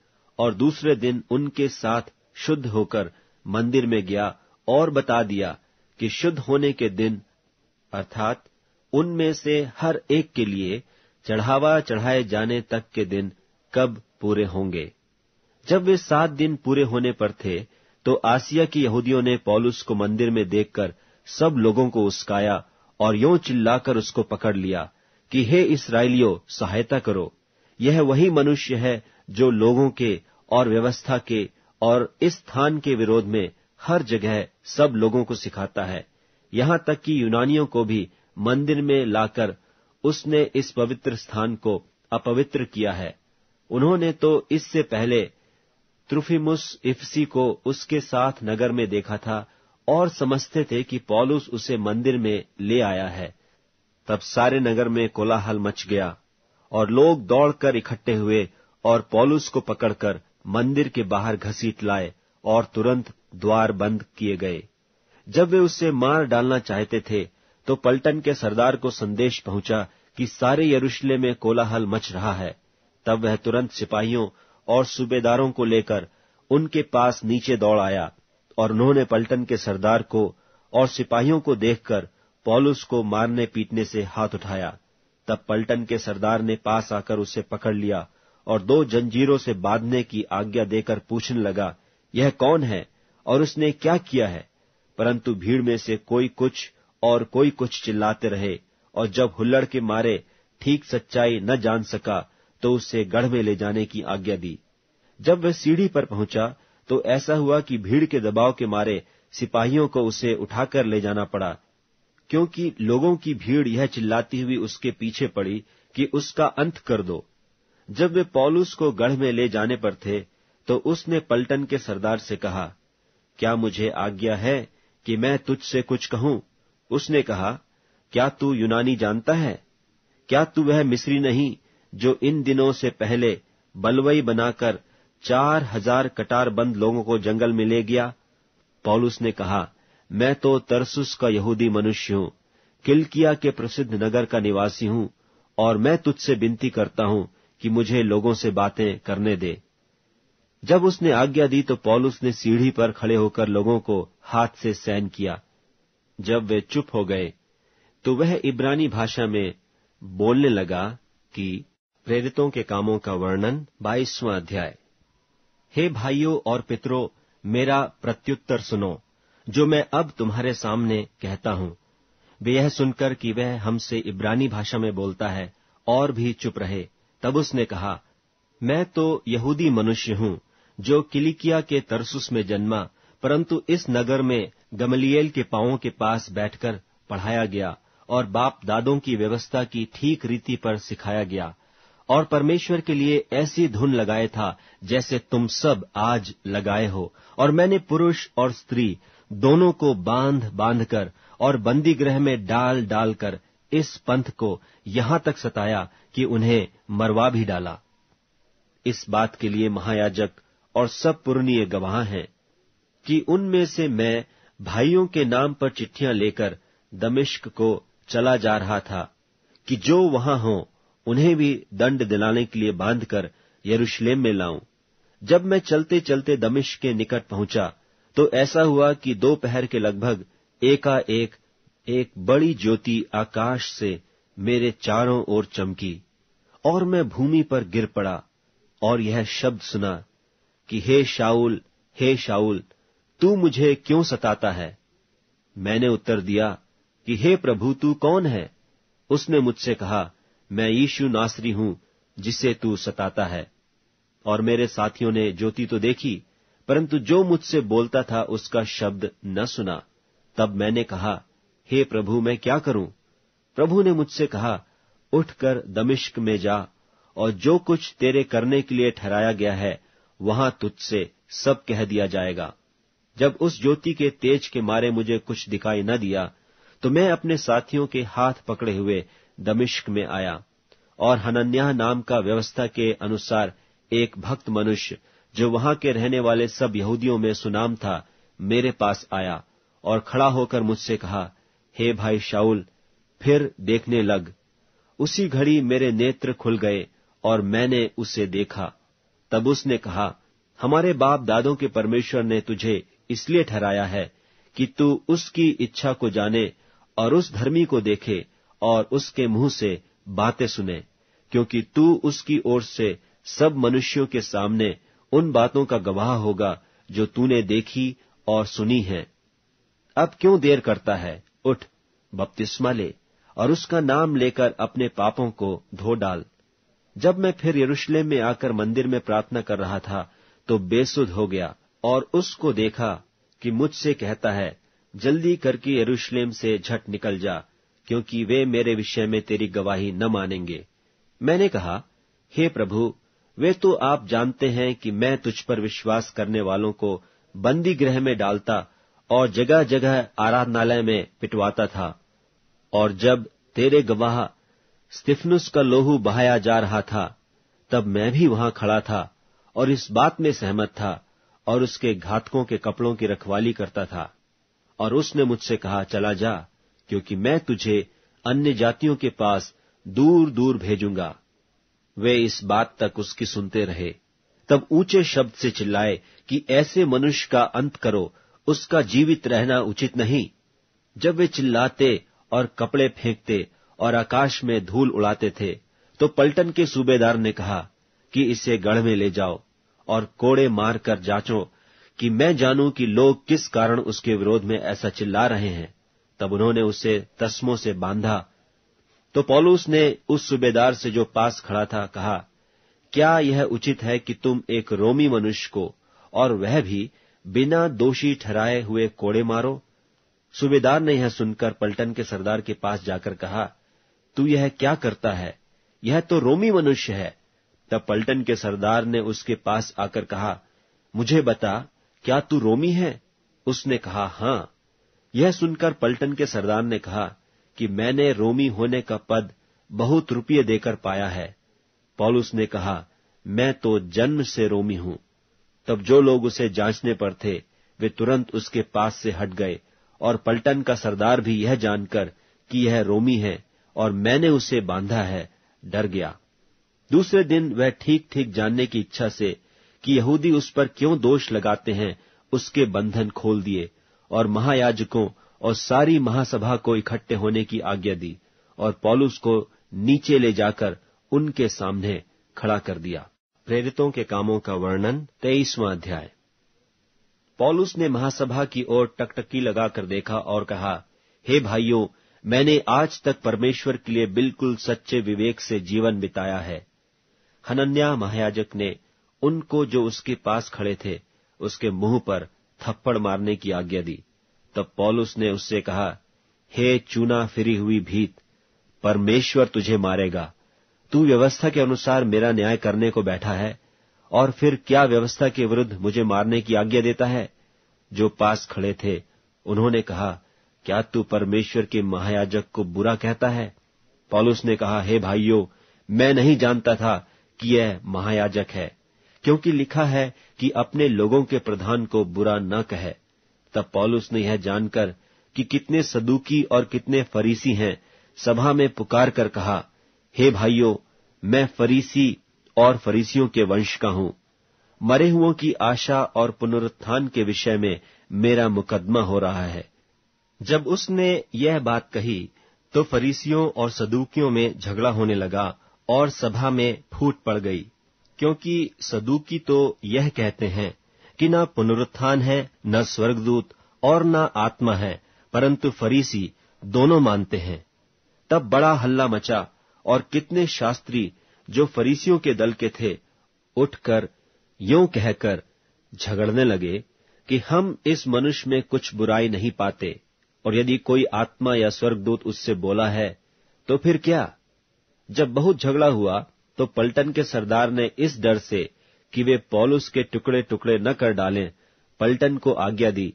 A: और दूसरे दिन उनके साथ शुद्ध होकर मंदिर में गया और बता दिया कि शुद्ध होने के दिन अर्थात उनमें से हर एक के लिए चढ़ावा चढ़ाए जाने तक के दिन कब पूरे होंगे जब वे सात दिन पूरे होने पर थे तो आसिया की यहूदियों ने पॉलुस को मंदिर में देखकर सब लोगों को उस्काया और यो चिल्लाकर उसको पकड़ लिया कि हे इसराइलियो सहायता करो यह वही मनुष्य है जो लोगों के और व्यवस्था के और इस स्थान के विरोध में हर जगह सब लोगों को सिखाता है यहां तक कि यूनानियों को भी मंदिर में लाकर उसने इस पवित्र स्थान को अपवित्र किया है उन्होंने तो इससे पहले त्रुफिमुस इफसी को उसके साथ नगर में देखा था और समझते थे कि पॉलुस उसे मंदिर में ले आया है तब सारे नगर में कोलाहल मच गया और लोग दौड़कर इकट्ठे हुए और पॉलुस को पकड़कर मंदिर के बाहर घसीट लाए और तुरंत द्वार बंद किए गए जब वे उसे मार डालना चाहते थे तो पलटन के सरदार को संदेश पहुंचा कि सारे यरूशलेम में कोलाहल मच रहा है तब वह तुरंत सिपाहियों और सूबेदारों को लेकर उनके पास नीचे दौड़ आया और उन्होंने पलटन के सरदार को और सिपाहियों को देखकर पॉलुस को मारने पीटने से हाथ उठाया तब पलटन के सरदार ने पास आकर उसे पकड़ लिया और दो जंजीरों से बांधने की आज्ञा देकर पूछने लगा यह कौन है और उसने क्या किया है परंतु भीड़ में से कोई कुछ और कोई कुछ चिल्लाते रहे और जब हुल्लड़ के मारे ठीक सच्चाई न जान सका तो उसे गढ़ में ले जाने की आज्ञा दी जब वह सीढ़ी पर पहुंचा तो ऐसा हुआ कि भीड़ के दबाव के मारे सिपाहियों को उसे उठाकर ले जाना पड़ा क्योंकि लोगों की भीड़ यह चिल्लाती हुई उसके पीछे पड़ी कि उसका अंत कर दो जब वे पॉलूस को गढ़ में ले जाने पर थे तो उसने पलटन के सरदार से कहा क्या मुझे आज्ञा है कि मैं तुझसे कुछ कहूं उसने कहा क्या तू यूनानी जानता है क्या तू वह मिस्री नहीं जो इन दिनों से पहले बलवई बनाकर चार हजार कटार बंद लोगों को जंगल में ले गया पॉलुस ने कहा मैं तो तरसुस का यहूदी मनुष्य हूं किलकिया के प्रसिद्ध नगर का निवासी हूं और मैं तुझसे विनती करता हूं कि मुझे लोगों से बातें करने दे जब उसने आज्ञा दी तो पॉलुस ने सीढ़ी पर खड़े होकर लोगों को हाथ से सैन किया जब वे चुप हो गए तो वह इब्रानी भाषा में बोलने लगा कि प्रेरितों के कामों का वर्णन बाईसवां अध्याय हे भाइयों और पितरों मेरा प्रत्युत्तर सुनो जो मैं अब तुम्हारे सामने कहता हूं वे यह सुनकर कि वह हमसे इब्रानी भाषा में बोलता है और भी चुप रहे तब उसने कहा मैं तो यहूदी मनुष्य हूं जो किलिकिया के तरसुस में जन्मा परंतु इस नगर में गमलियल के पांवों के पास बैठकर पढ़ाया गया और बाप दादों की व्यवस्था की ठीक रीति पर सिखाया गया और परमेश्वर के लिए ऐसी धुन लगाए था जैसे तुम सब आज लगाए हो और मैंने पुरुष और स्त्री दोनों को बांध बांधकर और बंदी गृह में डाल डालकर इस पंथ को यहां तक सताया कि उन्हें मरवा भी डाला इस बात के लिए महायाजक और सब पुरनीय गवाह हैं कि उनमें से मैं भाइयों के नाम पर चिट्ठियां लेकर दमिश्क को चला जा रहा था कि जो वहां हों उन्हें भी दंड दिलाने के लिए बांधकर यरूशलेम में लाऊं जब मैं चलते चलते दमिश्क के निकट पहुंचा तो ऐसा हुआ कि दोपहर के लगभग एकाएक एक बड़ी ज्योति आकाश से मेरे चारों ओर चमकी और मैं भूमि पर गिर पड़ा और यह शब्द सुना कि हे शाउल हे शाउल तू मुझे क्यों सताता है मैंने उत्तर दिया कि हे प्रभु तू कौन है उसने मुझसे कहा मैं यीशु नासरी हूं जिसे तू सताता है और मेरे साथियों ने ज्योति तो देखी परंतु जो मुझसे बोलता था उसका शब्द न सुना तब मैंने कहा हे प्रभु मैं क्या करूं प्रभु ने मुझसे कहा उठकर दमिश्क में जा और जो कुछ तेरे करने के लिए ठहराया गया है वहां तुझसे सब कह दिया जाएगा जब उस ज्योति के तेज के मारे मुझे कुछ दिखाई न दिया तो मैं अपने साथियों के हाथ पकड़े हुए दमिश्क में आया और हनन्याह नाम का व्यवस्था के अनुसार एक भक्त मनुष्य जो वहां के रहने वाले सब यहूदियों में सुनाम था मेरे पास आया और खड़ा होकर मुझसे कहा हे भाई शाउल फिर देखने लग उसी घड़ी मेरे नेत्र खुल गए और मैंने उसे देखा तब उसने कहा हमारे बाप दादों के परमेश्वर ने तुझे इसलिए ठहराया है कि तू उसकी इच्छा को जाने और उस धर्मी को देखे और उसके मुंह से बातें सुने क्योंकि तू उसकी ओर से सब मनुष्यों के सामने उन बातों का गवाह होगा जो तूने देखी और सुनी है अब क्यों देर करता है उठ बपतिस्मा ले और उसका नाम लेकर अपने पापों को धो डाल जब मैं फिर यरूशलेम में आकर मंदिर में प्रार्थना कर रहा था तो बेसुध हो गया और उसको देखा कि मुझसे कहता है जल्दी करके यरूशलेम से झट निकल जा क्योंकि वे मेरे विषय में तेरी गवाही न मानेंगे मैंने कहा हे प्रभु वे तो आप जानते हैं कि मैं तुझ पर विश्वास करने वालों को बंदी गृह में डालता और जगह जगह आराधनालय में पिटवाता था और जब तेरे गवाह स्टिफनुस का लोहू बहाया जा रहा था तब मैं भी वहां खड़ा था और इस बात में सहमत था और उसके घातकों के कपड़ों की रखवाली करता था और उसने मुझसे कहा चला जा क्योंकि मैं तुझे अन्य जातियों के पास दूर दूर भेजूंगा वे इस बात तक उसकी सुनते रहे तब ऊंचे शब्द से चिल्लाए कि ऐसे मनुष्य का अंत करो उसका जीवित रहना उचित नहीं जब वे चिल्लाते और कपड़े फेंकते और आकाश में धूल उड़ाते थे तो पलटन के सूबेदार ने कहा कि इसे गढ़ में ले जाओ और कोड़े मारकर जांचो कि मैं जानूं कि लोग किस कारण उसके विरोध में ऐसा चिल्ला रहे हैं तब उन्होंने उसे तस्मों से बांधा तो पॉलूस ने उस सूबेदार से जो पास खड़ा था कहा क्या यह उचित है कि तुम एक रोमी मनुष्य को और वह भी बिना दोषी ठहराए हुए कोड़े मारो सूबेदार ने यह सुनकर पलटन के सरदार के पास जाकर कहा तू यह क्या करता है यह तो रोमी मनुष्य है तब पलटन के सरदार ने उसके पास आकर कहा मुझे बता क्या तू रोमी है उसने कहा हां यह सुनकर पलटन के सरदार ने कहा कि मैंने रोमी होने का पद बहुत रुपये देकर पाया है पॉलुस ने कहा मैं तो जन्म से रोमी हूं तब जो लोग उसे जांचने पर थे वे तुरंत उसके पास से हट गए और पलटन का सरदार भी यह जानकर कि यह रोमी है और मैंने उसे बांधा है डर गया दूसरे दिन वह ठीक ठीक जानने की इच्छा से कि यहूदी उस पर क्यों दोष लगाते हैं उसके बंधन खोल दिए और महायाजकों और सारी महासभा को इकट्ठे होने की आज्ञा दी और पॉलुस को नीचे ले जाकर उनके सामने खड़ा कर दिया प्रेरितों के कामों का वर्णन तेईसवां अध्याय पॉलुस ने महासभा की ओर टकटकी लगाकर देखा और कहा हे hey भाइयों मैंने आज तक परमेश्वर के लिए बिल्कुल सच्चे विवेक से जीवन बिताया है हनन्या महायाजक ने उनको जो उसके पास खड़े थे उसके मुंह पर थप्पड़ मारने की आज्ञा दी तब पॉलुस ने उससे कहा हे चूना फिरी हुई भीत परमेश्वर तुझे मारेगा तू व्यवस्था के अनुसार मेरा न्याय करने को बैठा है और फिर क्या व्यवस्था के विरुद्ध मुझे मारने की आज्ञा देता है जो पास खड़े थे उन्होंने कहा क्या तू परमेश्वर के महायाजक को बुरा कहता है पॉलुस ने कहा हे भाइयों मैं नहीं जानता था यह महायाजक है क्योंकि लिखा है कि अपने लोगों के प्रधान को बुरा न कहे तब पॉलुस ने यह जानकर कि कितने सदुकी और कितने फरीसी हैं सभा में पुकार कर कहा हे भाइयों मैं फरीसी और फरीसियों के वंश का हूं मरे हुओं की आशा और पुनरुत्थान के विषय में मेरा मुकदमा हो रहा है जब उसने यह बात कही तो फरीसियों और सदूकियों में झगड़ा होने लगा और सभा में फूट पड़ गई क्योंकि सदूकी तो यह कहते हैं कि न पुनरुत्थान है न स्वर्गदूत और न आत्मा है परंतु फरीसी दोनों मानते हैं तब बड़ा हल्ला मचा और कितने शास्त्री जो फरीसियों के दल के थे उठकर यूं कहकर झगड़ने लगे कि हम इस मनुष्य में कुछ बुराई नहीं पाते और यदि कोई आत्मा या स्वर्गदूत उससे बोला है तो फिर क्या जब बहुत झगड़ा हुआ तो पलटन के सरदार ने इस डर से कि वे पॉलुस के टुकड़े टुकड़े न कर डालें पलटन को आज्ञा दी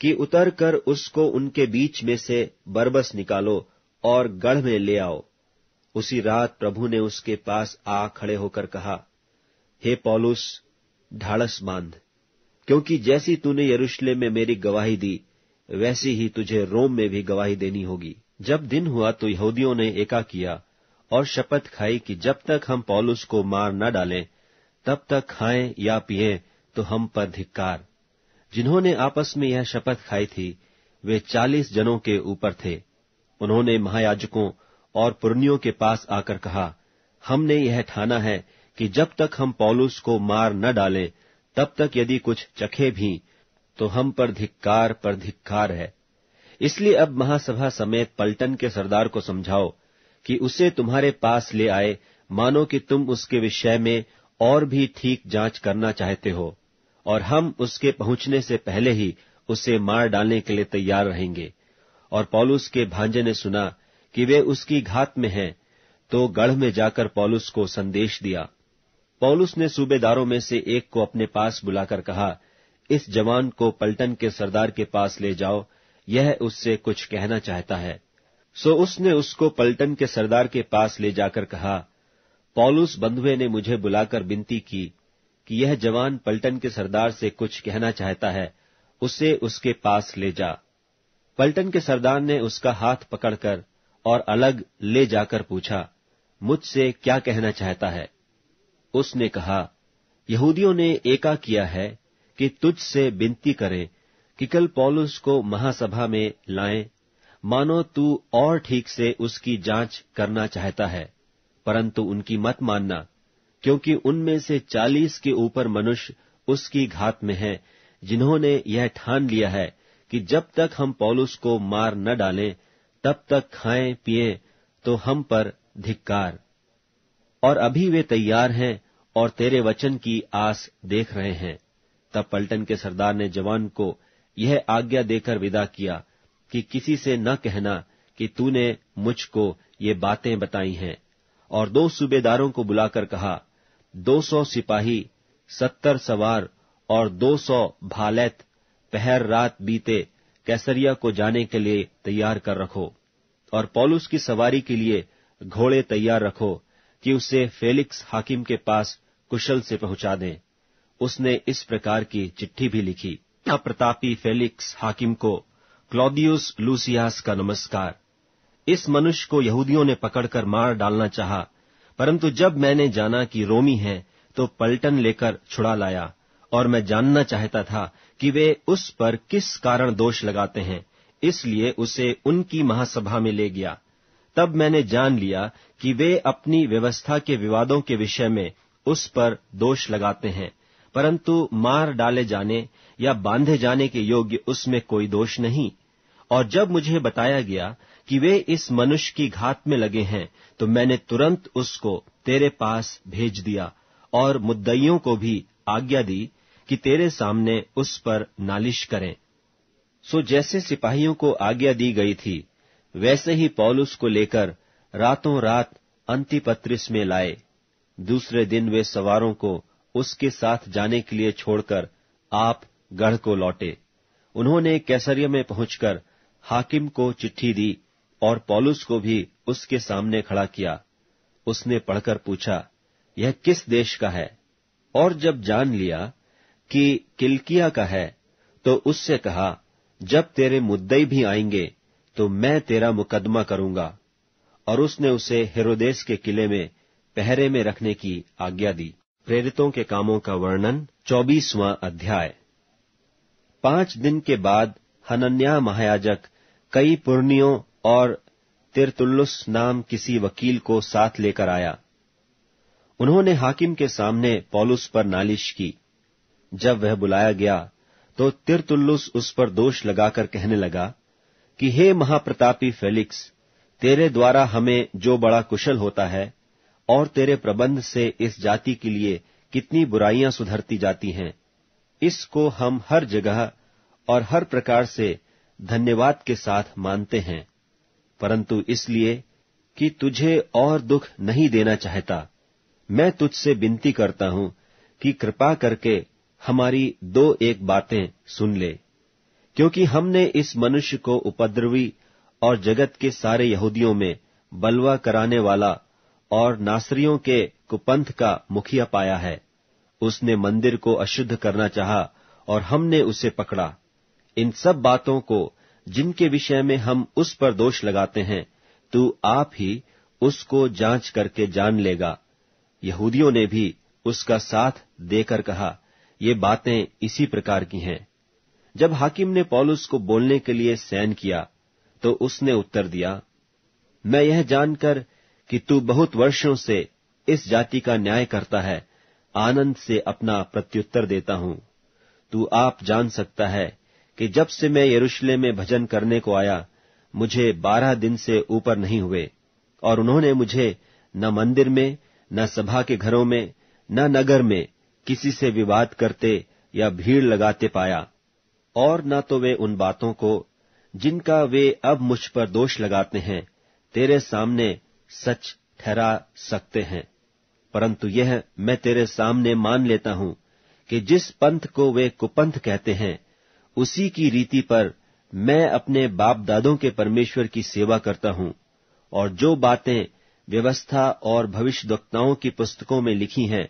A: कि उतर कर उसको उनके बीच में से बरबस निकालो और गढ़ में ले आओ उसी रात प्रभु ने उसके पास आ खड़े होकर कहा हे पॉलुस ढाड़स बांध क्योंकि जैसी तूने यरूशलेम में मेरी गवाही दी वैसी ही तुझे रोम में भी गवाही देनी होगी जब दिन हुआ तो यहूदियों ने एका किया और शपथ खाई कि जब तक हम पौलुस को मार न डालें तब तक खाएं या पिए तो हम पर धिक्कार जिन्होंने आपस में यह शपथ खाई थी वे चालीस जनों के ऊपर थे उन्होंने महायाजकों और पुरनियों के पास आकर कहा हमने यह ठाना है कि जब तक हम पौलुस को मार न डालें तब तक यदि कुछ चखे भी तो हम पर धिक्कार पर धिक्कार है इसलिए अब महासभा समेत पलटन के सरदार को समझाओ कि उसे तुम्हारे पास ले आए मानो कि तुम उसके विषय में और भी ठीक जांच करना चाहते हो और हम उसके पहुंचने से पहले ही उसे मार डालने के लिए तैयार रहेंगे और पॉलुस के भांजे ने सुना कि वे उसकी घात में हैं तो गढ़ में जाकर पॉलुस को संदेश दिया पॉलुस ने सूबेदारों में से एक को अपने पास बुलाकर कहा इस जवान को पलटन के सरदार के पास ले जाओ यह उससे कुछ कहना चाहता है सो उसने उसको पलटन के सरदार के पास ले जाकर कहा पॉलुस बंधुए ने मुझे बुलाकर विनती की कि यह जवान पलटन के सरदार से कुछ कहना चाहता है उसे उसके पास ले जा पलटन के सरदार ने उसका हाथ पकड़कर और अलग ले जाकर पूछा मुझसे क्या कहना चाहता है उसने कहा यहूदियों ने एका किया है कि तुझसे विनती करें कि कल पॉलुस को महासभा में लाएं मानो तू और ठीक से उसकी जांच करना चाहता है परंतु उनकी मत मानना क्योंकि उनमें से चालीस के ऊपर मनुष्य उसकी घात में हैं जिन्होंने यह ठान लिया है कि जब तक हम पौलुस को मार न डालें तब तक खाएं पिए तो हम पर धिक्कार और अभी वे तैयार हैं और तेरे वचन की आस देख रहे हैं तब पलटन के सरदार ने जवान को यह आज्ञा देकर विदा किया कि किसी से न कहना कि तूने मुझको ये बातें बताई हैं और दो सूबेदारों को बुलाकर कहा दो सौ सिपाही सत्तर सवार और दो सौ भालैत पहर रात बीते कैसरिया को जाने के लिए तैयार कर रखो और पॉलुस की सवारी के लिए घोड़े तैयार रखो कि उसे फेलिक्स हाकिम के पास कुशल से पहुंचा दें उसने इस प्रकार की चिट्ठी भी लिखी अप्रतापी फेलिक्स हाकिम को क्लॉदियस लूसियास का नमस्कार इस मनुष्य को यहूदियों ने पकड़कर मार डालना चाहा परंतु जब मैंने जाना कि रोमी हैं तो पलटन लेकर छुड़ा लाया और मैं जानना चाहता था कि वे उस पर किस कारण दोष लगाते हैं इसलिए उसे उनकी महासभा में ले गया तब मैंने जान लिया कि वे अपनी व्यवस्था के विवादों के विषय में उस पर दोष लगाते हैं परंतु मार डाले जाने या बांधे जाने के योग्य उसमें कोई दोष नहीं और जब मुझे बताया गया कि वे इस मनुष्य की घात में लगे हैं तो मैंने तुरंत उसको तेरे पास भेज दिया और मुद्दइयों को भी आज्ञा दी कि तेरे सामने उस पर नालिश करें सो जैसे सिपाहियों को आज्ञा दी गई थी वैसे ही पॉलुस को लेकर रातों रात अंतिपत्रिस में लाए दूसरे दिन वे सवारों को उसके साथ जाने के लिए छोड़कर आप गढ़ को लौटे उन्होंने कैसरिया में पहुंचकर हाकिम को चिट्ठी दी और पॉलुस को भी उसके सामने खड़ा किया उसने पढ़कर पूछा यह किस देश का है और जब जान लिया कि किलकिया का है तो उससे कहा जब तेरे मुद्दई भी आएंगे तो मैं तेरा मुकदमा करूंगा और उसने उसे हिरोदेस के किले में पहरे में रखने की आज्ञा दी प्रेरितों के कामों का वर्णन चौबीसवां अध्याय पांच दिन के बाद हनन्या महायाजक कई पुर्नियों और तिरतुल्लुस नाम किसी वकील को साथ लेकर आया उन्होंने हाकिम के सामने पॉलुस पर नालिश की जब वह बुलाया गया तो तिरतुल्लुस उस पर दोष लगाकर कहने लगा कि हे महाप्रतापी फेलिक्स तेरे द्वारा हमें जो बड़ा कुशल होता है और तेरे प्रबंध से इस जाति के लिए कितनी बुराइयां सुधरती जाती हैं इसको हम हर जगह और हर प्रकार से धन्यवाद के साथ मानते हैं परंतु इसलिए कि तुझे और दुख नहीं देना चाहता मैं तुझसे विनती करता हूं कि कृपा करके हमारी दो एक बातें सुन ले क्योंकि हमने इस मनुष्य को उपद्रवी और जगत के सारे यहूदियों में बलवा कराने वाला और नासरियों के कुपंथ का मुखिया पाया है उसने मंदिर को अशुद्ध करना चाहा और हमने उसे पकड़ा इन सब बातों को जिनके विषय में हम उस पर दोष लगाते हैं तू आप ही उसको जांच करके जान लेगा यहूदियों ने भी उसका साथ देकर कहा ये बातें इसी प्रकार की हैं जब हाकिम ने पॉलुस को बोलने के लिए सैन किया तो उसने उत्तर दिया मैं यह जानकर कि तू बहुत वर्षों से इस जाति का न्याय करता है आनंद से अपना प्रत्युत्तर देता हूं तू आप जान सकता है कि जब से मैं यरूशलेम में भजन करने को आया मुझे बारह दिन से ऊपर नहीं हुए और उन्होंने मुझे न मंदिर में न सभा के घरों में न नगर में किसी से विवाद करते या भीड़ लगाते पाया और न तो वे उन बातों को जिनका वे अब मुझ पर दोष लगाते हैं तेरे सामने सच ठहरा सकते हैं परंतु यह मैं तेरे सामने मान लेता हूं कि जिस पंथ को वे कुपंथ कहते हैं उसी की रीति पर मैं अपने बाप दादों के परमेश्वर की सेवा करता हूं और जो बातें व्यवस्था और वक्ताओं की पुस्तकों में लिखी हैं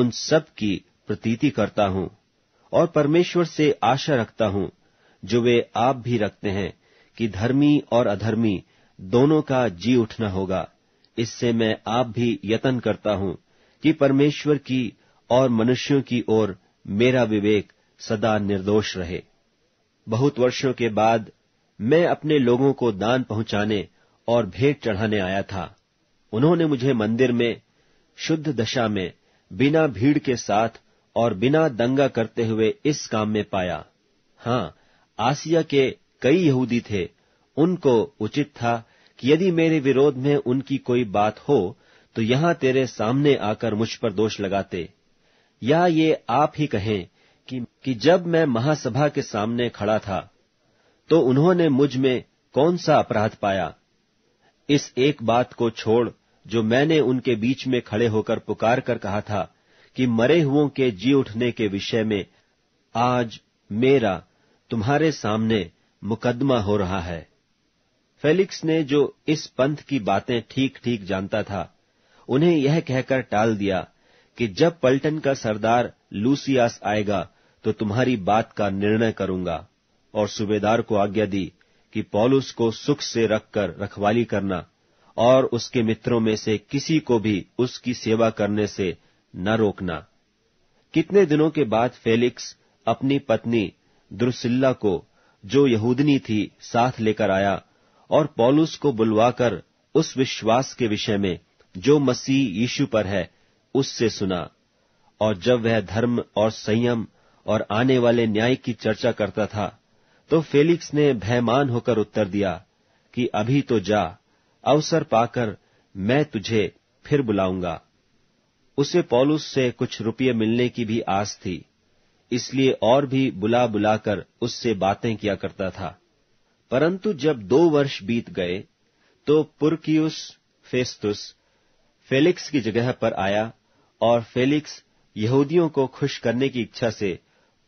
A: उन सब की प्रतीति करता हूं और परमेश्वर से आशा रखता हूं जो वे आप भी रखते हैं कि धर्मी और अधर्मी दोनों का जी उठना होगा इससे मैं आप भी यतन करता हूं कि परमेश्वर की और मनुष्यों की ओर मेरा विवेक सदा निर्दोष रहे बहुत वर्षों के बाद मैं अपने लोगों को दान पहुंचाने और भेंट चढ़ाने आया था उन्होंने मुझे मंदिर में शुद्ध दशा में बिना भीड़ के साथ और बिना दंगा करते हुए इस काम में पाया हां आसिया के कई यहूदी थे उनको उचित था कि यदि मेरे विरोध में उनकी कोई बात हो तो यहां तेरे सामने आकर मुझ पर दोष लगाते या ये आप ही कहें कि जब मैं महासभा के सामने खड़ा था तो उन्होंने मुझ में कौन सा अपराध पाया इस एक बात को छोड़ जो मैंने उनके बीच में खड़े होकर पुकार कर कहा था कि मरे हुओं के जी उठने के विषय में आज मेरा तुम्हारे सामने मुकदमा हो रहा है फेलिक्स ने जो इस पंथ की बातें ठीक ठीक जानता था उन्हें यह कहकर टाल दिया कि जब पल्टन का सरदार लूसियास आएगा तो तुम्हारी बात का निर्णय करूंगा और सूबेदार को आज्ञा दी कि पॉलुस को सुख से रखकर रखवाली करना और उसके मित्रों में से किसी को भी उसकी सेवा करने से न रोकना कितने दिनों के बाद फेलिक्स अपनी पत्नी द्रुसिल्ला को जो यहूदनी थी साथ लेकर आया और पॉलुस को बुलवाकर उस विश्वास के विषय में जो मसीह यीशु पर है उससे सुना और जब वह धर्म और संयम और आने वाले न्याय की चर्चा करता था तो फेलिक्स ने भयमान होकर उत्तर दिया कि अभी तो जा अवसर पाकर मैं तुझे फिर बुलाऊंगा उसे पॉलुस से कुछ रुपये मिलने की भी आस थी इसलिए और भी बुला बुलाकर उससे बातें किया करता था परंतु जब दो वर्ष बीत गए तो पुरकियुस फेस्तुस फेलिक्स की जगह पर आया और फेलिक्स यहूदियों को खुश करने की इच्छा से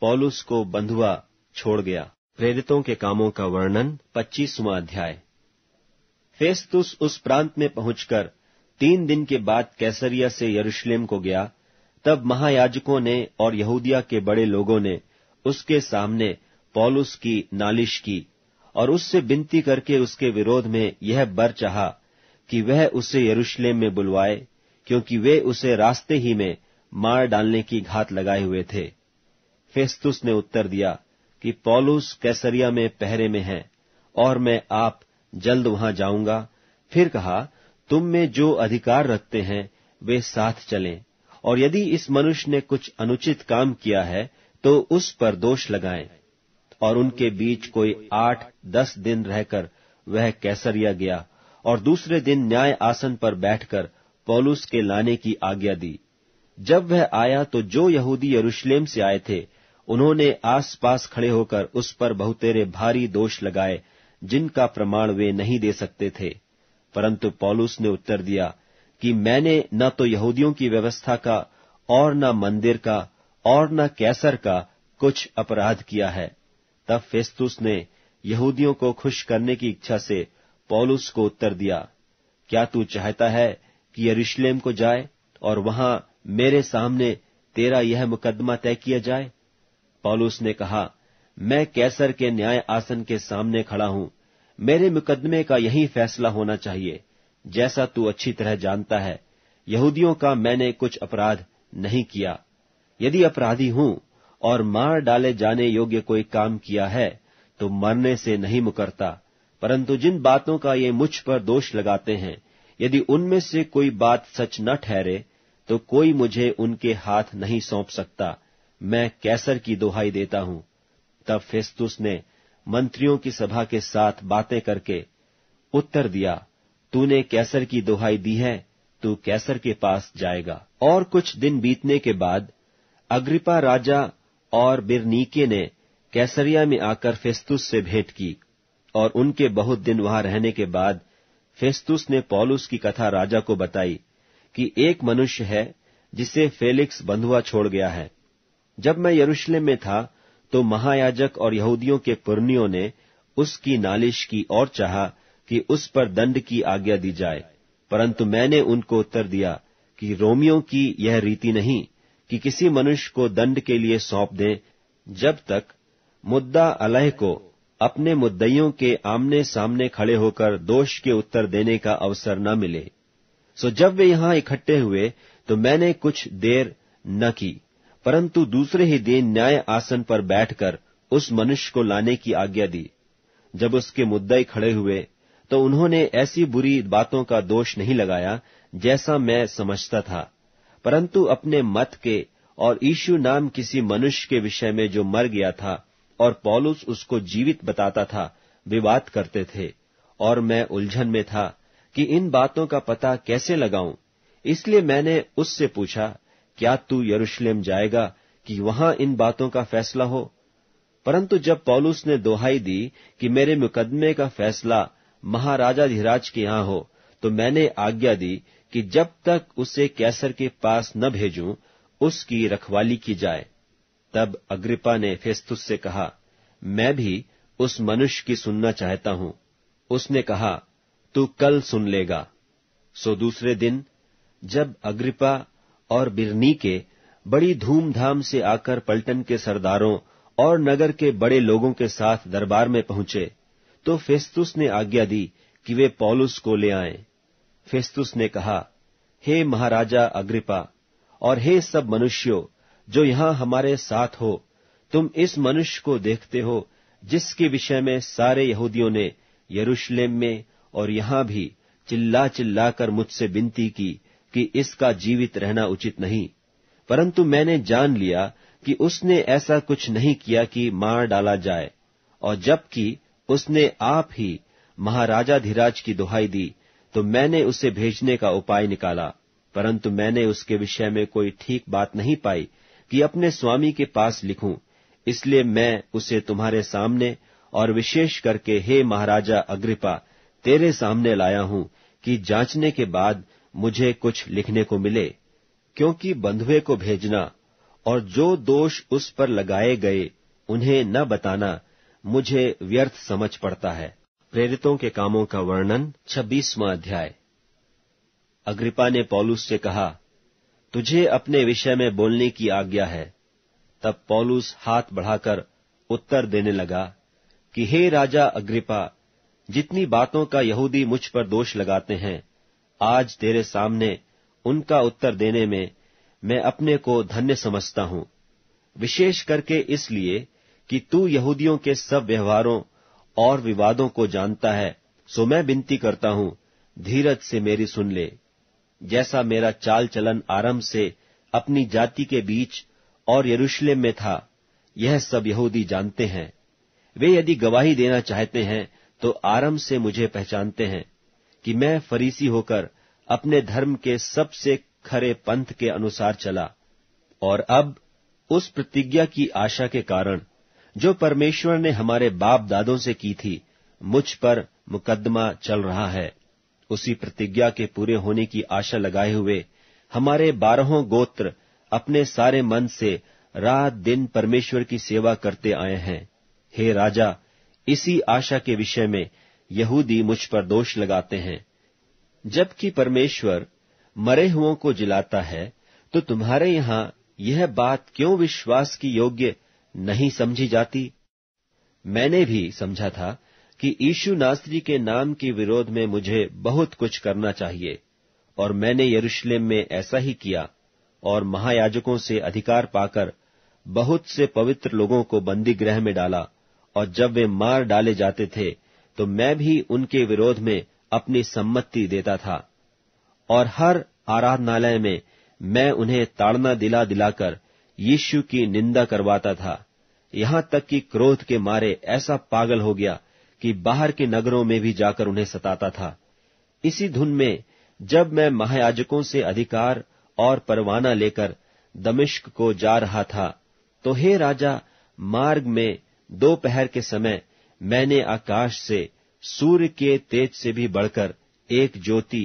A: पॉलुस को बंधुआ छोड़ गया प्रेरितों के कामों का वर्णन पच्चीसवां अध्याय फेस्तुस उस प्रांत में पहुंचकर तीन दिन के बाद कैसरिया से यरूशलेम को गया तब महायाजकों ने और यहूदिया के बड़े लोगों ने उसके सामने पॉलुस की नालिश की और उससे विनती करके उसके विरोध में यह बर चाहा कि वह उसे यरूशलेम में बुलवाए क्योंकि वे उसे रास्ते ही में मार डालने की घात लगाए हुए थे फेस्तुस ने उत्तर दिया कि पॉलुस कैसरिया में पहरे में है और मैं आप जल्द वहां जाऊंगा फिर कहा तुम में जो अधिकार रखते हैं वे साथ चलें और यदि इस मनुष्य ने कुछ अनुचित काम किया है तो उस पर दोष लगाएं और उनके बीच कोई आठ दस दिन रहकर वह कैसरिया गया और दूसरे दिन न्याय आसन पर बैठकर पॉलुस के लाने की आज्ञा दी जब वह आया तो जो यहूदी यरूशलेम से आए थे उन्होंने आसपास खड़े होकर उस पर बहुतेरे भारी दोष लगाए जिनका प्रमाण वे नहीं दे सकते थे परंतु पॉलुस ने उत्तर दिया कि मैंने न तो यहूदियों की व्यवस्था का और न मंदिर का और न कैसर का कुछ अपराध किया है तब फेस्तुस ने यहूदियों को खुश करने की इच्छा से पॉलुस को उत्तर दिया क्या तू चाहता है कि यरूशलेम को जाए और वहां मेरे सामने तेरा यह मुकदमा तय किया जाए पॉलूस ने कहा मैं कैसर के न्याय आसन के सामने खड़ा हूं मेरे मुकदमे का यही फैसला होना चाहिए जैसा तू अच्छी तरह जानता है यहूदियों का मैंने कुछ अपराध नहीं किया यदि अपराधी हूं और मार डाले जाने योग्य कोई काम किया है तो मरने से नहीं मुकरता परंतु जिन बातों का ये मुझ पर दोष लगाते हैं यदि उनमें से कोई बात सच न ठहरे तो कोई मुझे उनके हाथ नहीं सौंप सकता मैं कैसर की दोहाई देता हूं तब फेस्तुस ने मंत्रियों की सभा के साथ बातें करके उत्तर दिया तूने कैसर की दोहाई दी है तू कैसर के पास जाएगा और कुछ दिन बीतने के बाद अग्रिपा राजा और बिरनीके ने कैसरिया में आकर फेस्तुस से भेंट की और उनके बहुत दिन वहां रहने के बाद फेस्तुस ने पॉलुस की कथा राजा को बताई कि एक मनुष्य है जिसे फेलिक्स बंधुआ छोड़ गया है जब मैं यरूशलेम में था तो महायाजक और यहूदियों के पुरनियों ने उसकी नालिश की और चाहा कि उस पर दंड की आज्ञा दी जाए परंतु मैंने उनको उत्तर दिया कि रोमियों की यह रीति नहीं कि किसी मनुष्य को दंड के लिए सौंप दें जब तक मुद्दा अलह को अपने मुद्दइयों के आमने सामने खड़े होकर दोष के उत्तर देने का अवसर न मिले सो जब वे यहां इकट्ठे हुए तो मैंने कुछ देर न की परंतु दूसरे ही दिन न्याय आसन पर बैठकर उस मनुष्य को लाने की आज्ञा दी जब उसके मुद्दई खड़े हुए तो उन्होंने ऐसी बुरी बातों का दोष नहीं लगाया जैसा मैं समझता था परंतु अपने मत के और ईशु नाम किसी मनुष्य के विषय में जो मर गया था और पॉलुस उसको जीवित बताता था विवाद करते थे और मैं उलझन में था कि इन बातों का पता कैसे लगाऊं इसलिए मैंने उससे पूछा क्या तू यरूशलेम जाएगा कि वहां इन बातों का फैसला हो परंतु जब पॉलुस ने दोहाई दी कि मेरे मुकदमे का फैसला महाराजाधिराज के यहां हो तो मैंने आज्ञा दी कि जब तक उसे कैसर के पास न भेजूं उसकी रखवाली की जाए तब अग्रिपा ने फेस्तुस से कहा मैं भी उस मनुष्य की सुनना चाहता हूं उसने कहा तू कल सुन लेगा सो दूसरे दिन जब अग्रिपा और बिरनी के बड़ी धूमधाम से आकर पलटन के सरदारों और नगर के बड़े लोगों के साथ दरबार में पहुंचे तो फेस्तुस ने आज्ञा दी कि वे पॉलुस को ले आए फेस्तुस ने कहा हे महाराजा अग्रिपा और हे सब मनुष्यों जो यहां हमारे साथ हो तुम इस मनुष्य को देखते हो जिसके विषय में सारे यहूदियों ने यरूशलेम में और यहां भी चिल्ला चिल्लाकर मुझसे विनती की कि इसका जीवित रहना उचित नहीं परंतु मैंने जान लिया कि उसने ऐसा कुछ नहीं किया कि मार डाला जाए और जबकि उसने आप ही महाराजा धीराज की दुहाई दी तो मैंने उसे भेजने का उपाय निकाला परंतु मैंने उसके विषय में कोई ठीक बात नहीं पाई कि अपने स्वामी के पास लिखूं इसलिए मैं उसे तुम्हारे सामने और विशेष करके हे महाराजा अग्रिपा तेरे सामने लाया हूं कि जांचने के बाद मुझे कुछ लिखने को मिले क्योंकि बंधुए को भेजना और जो दोष उस पर लगाए गए उन्हें न बताना मुझे व्यर्थ समझ पड़ता है प्रेरितों के कामों का वर्णन छब्बीसवां अध्याय अग्रिपा ने पॉलुस से कहा तुझे अपने विषय में बोलने की आज्ञा है तब पॉलुस हाथ बढ़ाकर उत्तर देने लगा कि हे राजा अग्रिपा जितनी बातों का यहूदी मुझ पर दोष लगाते हैं आज तेरे सामने उनका उत्तर देने में मैं अपने को धन्य समझता हूं विशेष करके इसलिए कि तू यहूदियों के सब व्यवहारों और विवादों को जानता है सो मैं विनती करता हूं धीरज से मेरी सुन ले जैसा मेरा चाल चलन आरंभ से अपनी जाति के बीच और यरूशलेम में था यह सब यहूदी जानते हैं वे यदि गवाही देना चाहते हैं तो आरंभ से मुझे पहचानते हैं कि मैं फरीसी होकर अपने धर्म के सबसे खरे पंथ के अनुसार चला और अब उस प्रतिज्ञा की आशा के कारण जो परमेश्वर ने हमारे बाप दादों से की थी मुझ पर मुकदमा चल रहा है उसी प्रतिज्ञा के पूरे होने की आशा लगाए हुए हमारे बारहों गोत्र अपने सारे मन से रात दिन परमेश्वर की सेवा करते आए हैं हे राजा इसी आशा के विषय में यहूदी मुझ पर दोष लगाते हैं जबकि परमेश्वर मरे हुओं को जिलाता है तो तुम्हारे यहां यह बात क्यों विश्वास की योग्य नहीं समझी जाती मैंने भी समझा था कि ईशु नास्त्री के नाम के विरोध में मुझे बहुत कुछ करना चाहिए और मैंने यरूशलेम में ऐसा ही किया और महायाजकों से अधिकार पाकर बहुत से पवित्र लोगों को बंदी गृह में डाला और जब वे मार डाले जाते थे तो मैं भी उनके विरोध में अपनी सम्मति देता था और हर आराधनालय में मैं उन्हें ताड़ना दिला दिलाकर यीशु की निंदा करवाता था यहां तक कि क्रोध के मारे ऐसा पागल हो गया कि बाहर के नगरों में भी जाकर उन्हें सताता था इसी धुन में जब मैं महायाजकों से अधिकार और परवाना लेकर दमिश्क को जा रहा था तो हे राजा मार्ग में दोपहर के समय मैंने आकाश से सूर्य के तेज से भी बढ़कर एक ज्योति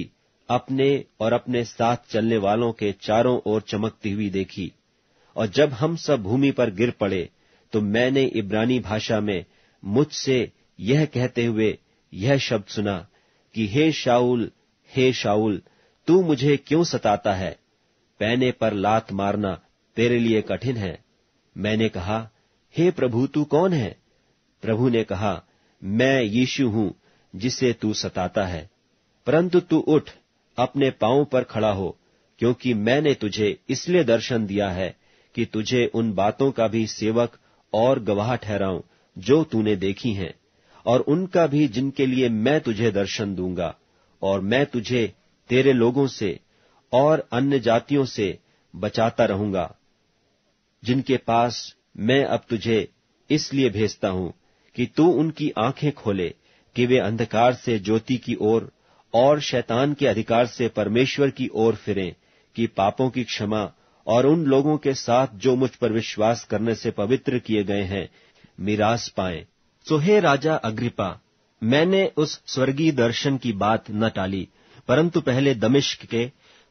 A: अपने और अपने साथ चलने वालों के चारों ओर चमकती हुई देखी और जब हम सब भूमि पर गिर पड़े तो मैंने इब्रानी भाषा में मुझसे यह कहते हुए यह शब्द सुना कि हे शाऊल हे शाऊल तू मुझे क्यों सताता है पैने पर लात मारना तेरे लिए कठिन है मैंने कहा हे प्रभु तू कौन है प्रभु ने कहा मैं यीशु हूं जिसे तू सताता है परंतु तू उठ अपने पांव पर खड़ा हो क्योंकि मैंने तुझे इसलिए दर्शन दिया है कि तुझे उन बातों का भी सेवक और गवाह ठहराऊं जो तूने देखी हैं और उनका भी जिनके लिए मैं तुझे दर्शन दूंगा और मैं तुझे तेरे लोगों से और अन्य जातियों से बचाता रहूंगा जिनके पास मैं अब तुझे इसलिए भेजता हूं कि तू उनकी आंखें खोले कि वे अंधकार से ज्योति की ओर और शैतान के अधिकार से परमेश्वर की ओर फिरें कि पापों की क्षमा और उन लोगों के साथ जो मुझ पर विश्वास करने से पवित्र किए गए हैं मिरास पाए सो हे राजा अग्रिपा मैंने उस स्वर्गीय दर्शन की बात न टाली परंतु पहले दमिश्क के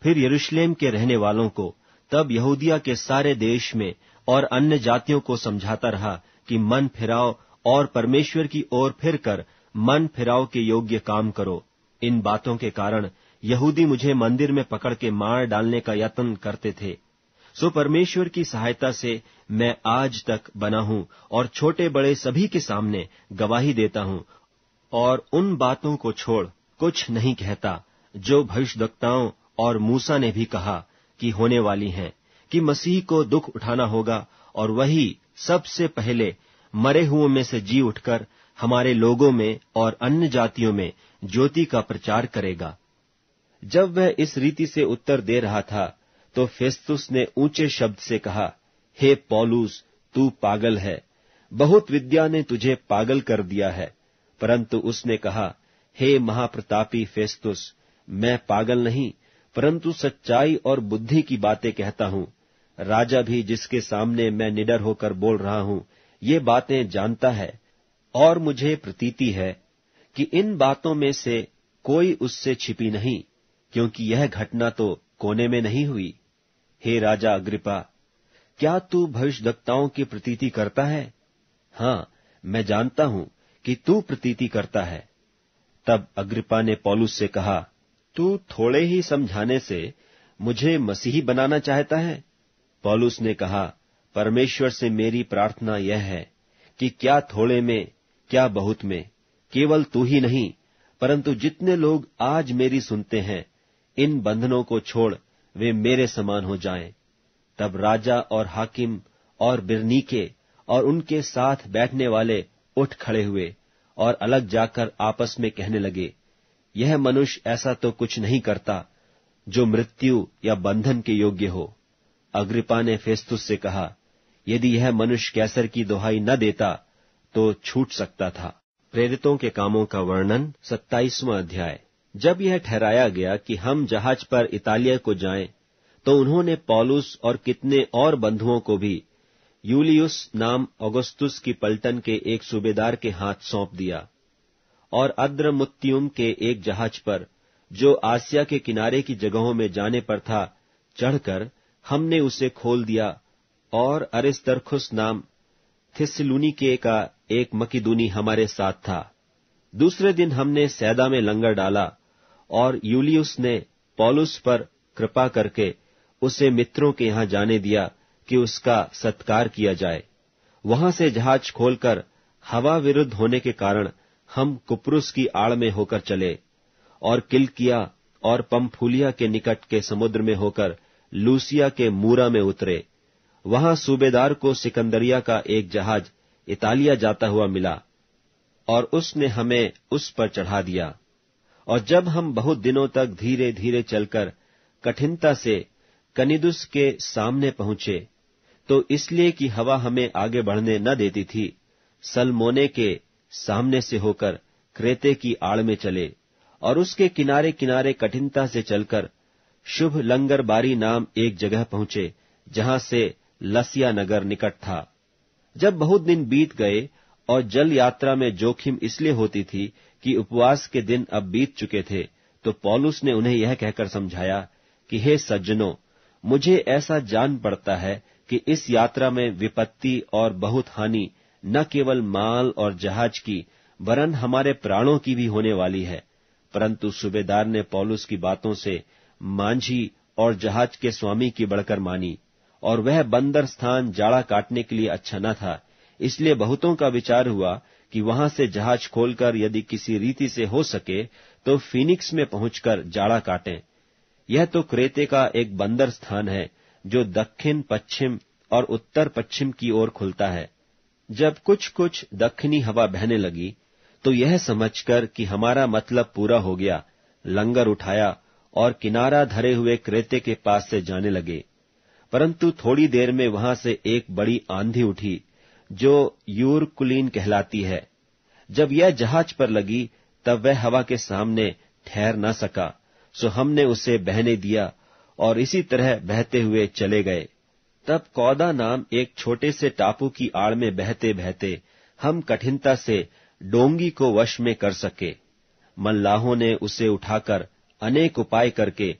A: फिर यरूशलेम के रहने वालों को तब यहूदिया के सारे देश में और अन्य जातियों को समझाता रहा कि मन फिराओ और परमेश्वर की ओर फिरकर मन फिराव के योग्य काम करो इन बातों के कारण यहूदी मुझे मंदिर में पकड़ के मार डालने का यत्न करते थे सो परमेश्वर की सहायता से मैं आज तक बना हूं और छोटे बड़े सभी के सामने गवाही देता हूं और उन बातों को छोड़ कुछ नहीं कहता जो भविष्यवक्ताओं और मूसा ने भी कहा कि होने वाली हैं कि मसीह को दुख उठाना होगा और वही सबसे पहले मरे हुओं में से जी उठकर हमारे लोगों में और अन्य जातियों में ज्योति का प्रचार करेगा जब वह इस रीति से उत्तर दे रहा था तो फेस्तुस ने ऊंचे शब्द से कहा हे hey, पौलूस तू पागल है बहुत विद्या ने तुझे पागल कर दिया है परंतु उसने कहा हे hey, महाप्रतापी फेस्तुस मैं पागल नहीं परंतु सच्चाई और बुद्धि की बातें कहता हूं राजा भी जिसके सामने मैं निडर होकर बोल रहा हूं ये बातें जानता है और मुझे प्रतीति है कि इन बातों में से कोई उससे छिपी नहीं क्योंकि यह घटना तो कोने में नहीं हुई हे राजा अग्रिपा क्या तू भविष्यवक्ताओं की प्रतीति करता है हां मैं जानता हूं कि तू प्रतीति करता है तब अग्रिपा ने पॉलुस से कहा तू थोड़े ही समझाने से मुझे मसीही बनाना चाहता है पॉलुस ने कहा परमेश्वर से मेरी प्रार्थना यह है कि क्या थोड़े में क्या बहुत में केवल तू ही नहीं परंतु जितने लोग आज मेरी सुनते हैं इन बंधनों को छोड़ वे मेरे समान हो जाएं। तब राजा और हाकिम और बिरनीके और उनके साथ बैठने वाले उठ खड़े हुए और अलग जाकर आपस में कहने लगे यह मनुष्य ऐसा तो कुछ नहीं करता जो मृत्यु या बंधन के योग्य हो अग्रिपा ने फेस्तुस से कहा यदि यह मनुष्य कैसर की दुहाई न देता तो छूट सकता था प्रेरितों के कामों का वर्णन सत्ताईसवां अध्याय जब यह ठहराया गया कि हम जहाज पर इतालिया को जाएं, तो उन्होंने पॉलुस और कितने और बंधुओं को भी यूलियस नाम अगस्तुस की पलटन के एक सूबेदार के हाथ सौंप दिया और अद्रमुत्तियुम के एक जहाज पर जो आसिया के किनारे की जगहों में जाने पर था चढ़कर हमने उसे खोल दिया और अरिस्तरखुस नाम के का एक मकीदूनी हमारे साथ था दूसरे दिन हमने सैदा में लंगर डाला और यूलियस ने पॉलुस पर कृपा करके उसे मित्रों के यहां जाने दिया कि उसका सत्कार किया जाए वहां से जहाज खोलकर हवा विरुद्ध होने के कारण हम कुप्रुस की आड़ में होकर चले और किलकिया और पंफूलिया के निकट के समुद्र में होकर लूसिया के मूरा में उतरे वहां सूबेदार को सिकंदरिया का एक जहाज इतालिया जाता हुआ मिला और उसने हमें उस पर चढ़ा दिया और जब हम बहुत दिनों तक धीरे धीरे चलकर कठिनता से कनिदुस के सामने पहुंचे तो इसलिए कि हवा हमें आगे बढ़ने न देती थी सलमोने के सामने से होकर क्रेते की आड़ में चले और उसके किनारे किनारे कठिनता से चलकर शुभ लंगर बारी नाम एक जगह पहुंचे जहां से लसिया नगर निकट था जब बहुत दिन बीत गए और जल यात्रा में जोखिम इसलिए होती थी कि उपवास के दिन अब बीत चुके थे तो पॉलुस ने उन्हें यह कहकर समझाया कि हे सज्जनों मुझे ऐसा जान पड़ता है कि इस यात्रा में विपत्ति और बहुत हानि न केवल माल और जहाज की वरन हमारे प्राणों की भी होने वाली है परंतु सूबेदार ने पॉलुस की बातों से मांझी और जहाज के स्वामी की बढ़कर मानी और वह बंदर स्थान जाड़ा काटने के लिए अच्छा न था इसलिए बहुतों का विचार हुआ कि वहां से जहाज खोलकर यदि किसी रीति से हो सके तो फिनिक्स में पहुंचकर जाड़ा काटें यह तो क्रेते का एक बंदर स्थान है जो दक्षिण पश्चिम और उत्तर पश्चिम की ओर खुलता है जब कुछ कुछ दक्षिणी हवा बहने लगी तो यह समझकर कि हमारा मतलब पूरा हो गया लंगर उठाया और किनारा धरे हुए क्रेते के पास से जाने लगे परंतु थोड़ी देर में वहां से एक बड़ी आंधी उठी जो यूरकुलीन कहलाती है जब यह जहाज पर लगी तब वह हवा के सामने ठहर न सका सो हमने उसे बहने दिया और इसी तरह बहते हुए चले गए तब कौदा नाम एक छोटे से टापू की आड़ में बहते बहते हम कठिनता से डोंगी को वश में कर सके मल्लाहों ने उसे उठाकर अनेक उपाय करके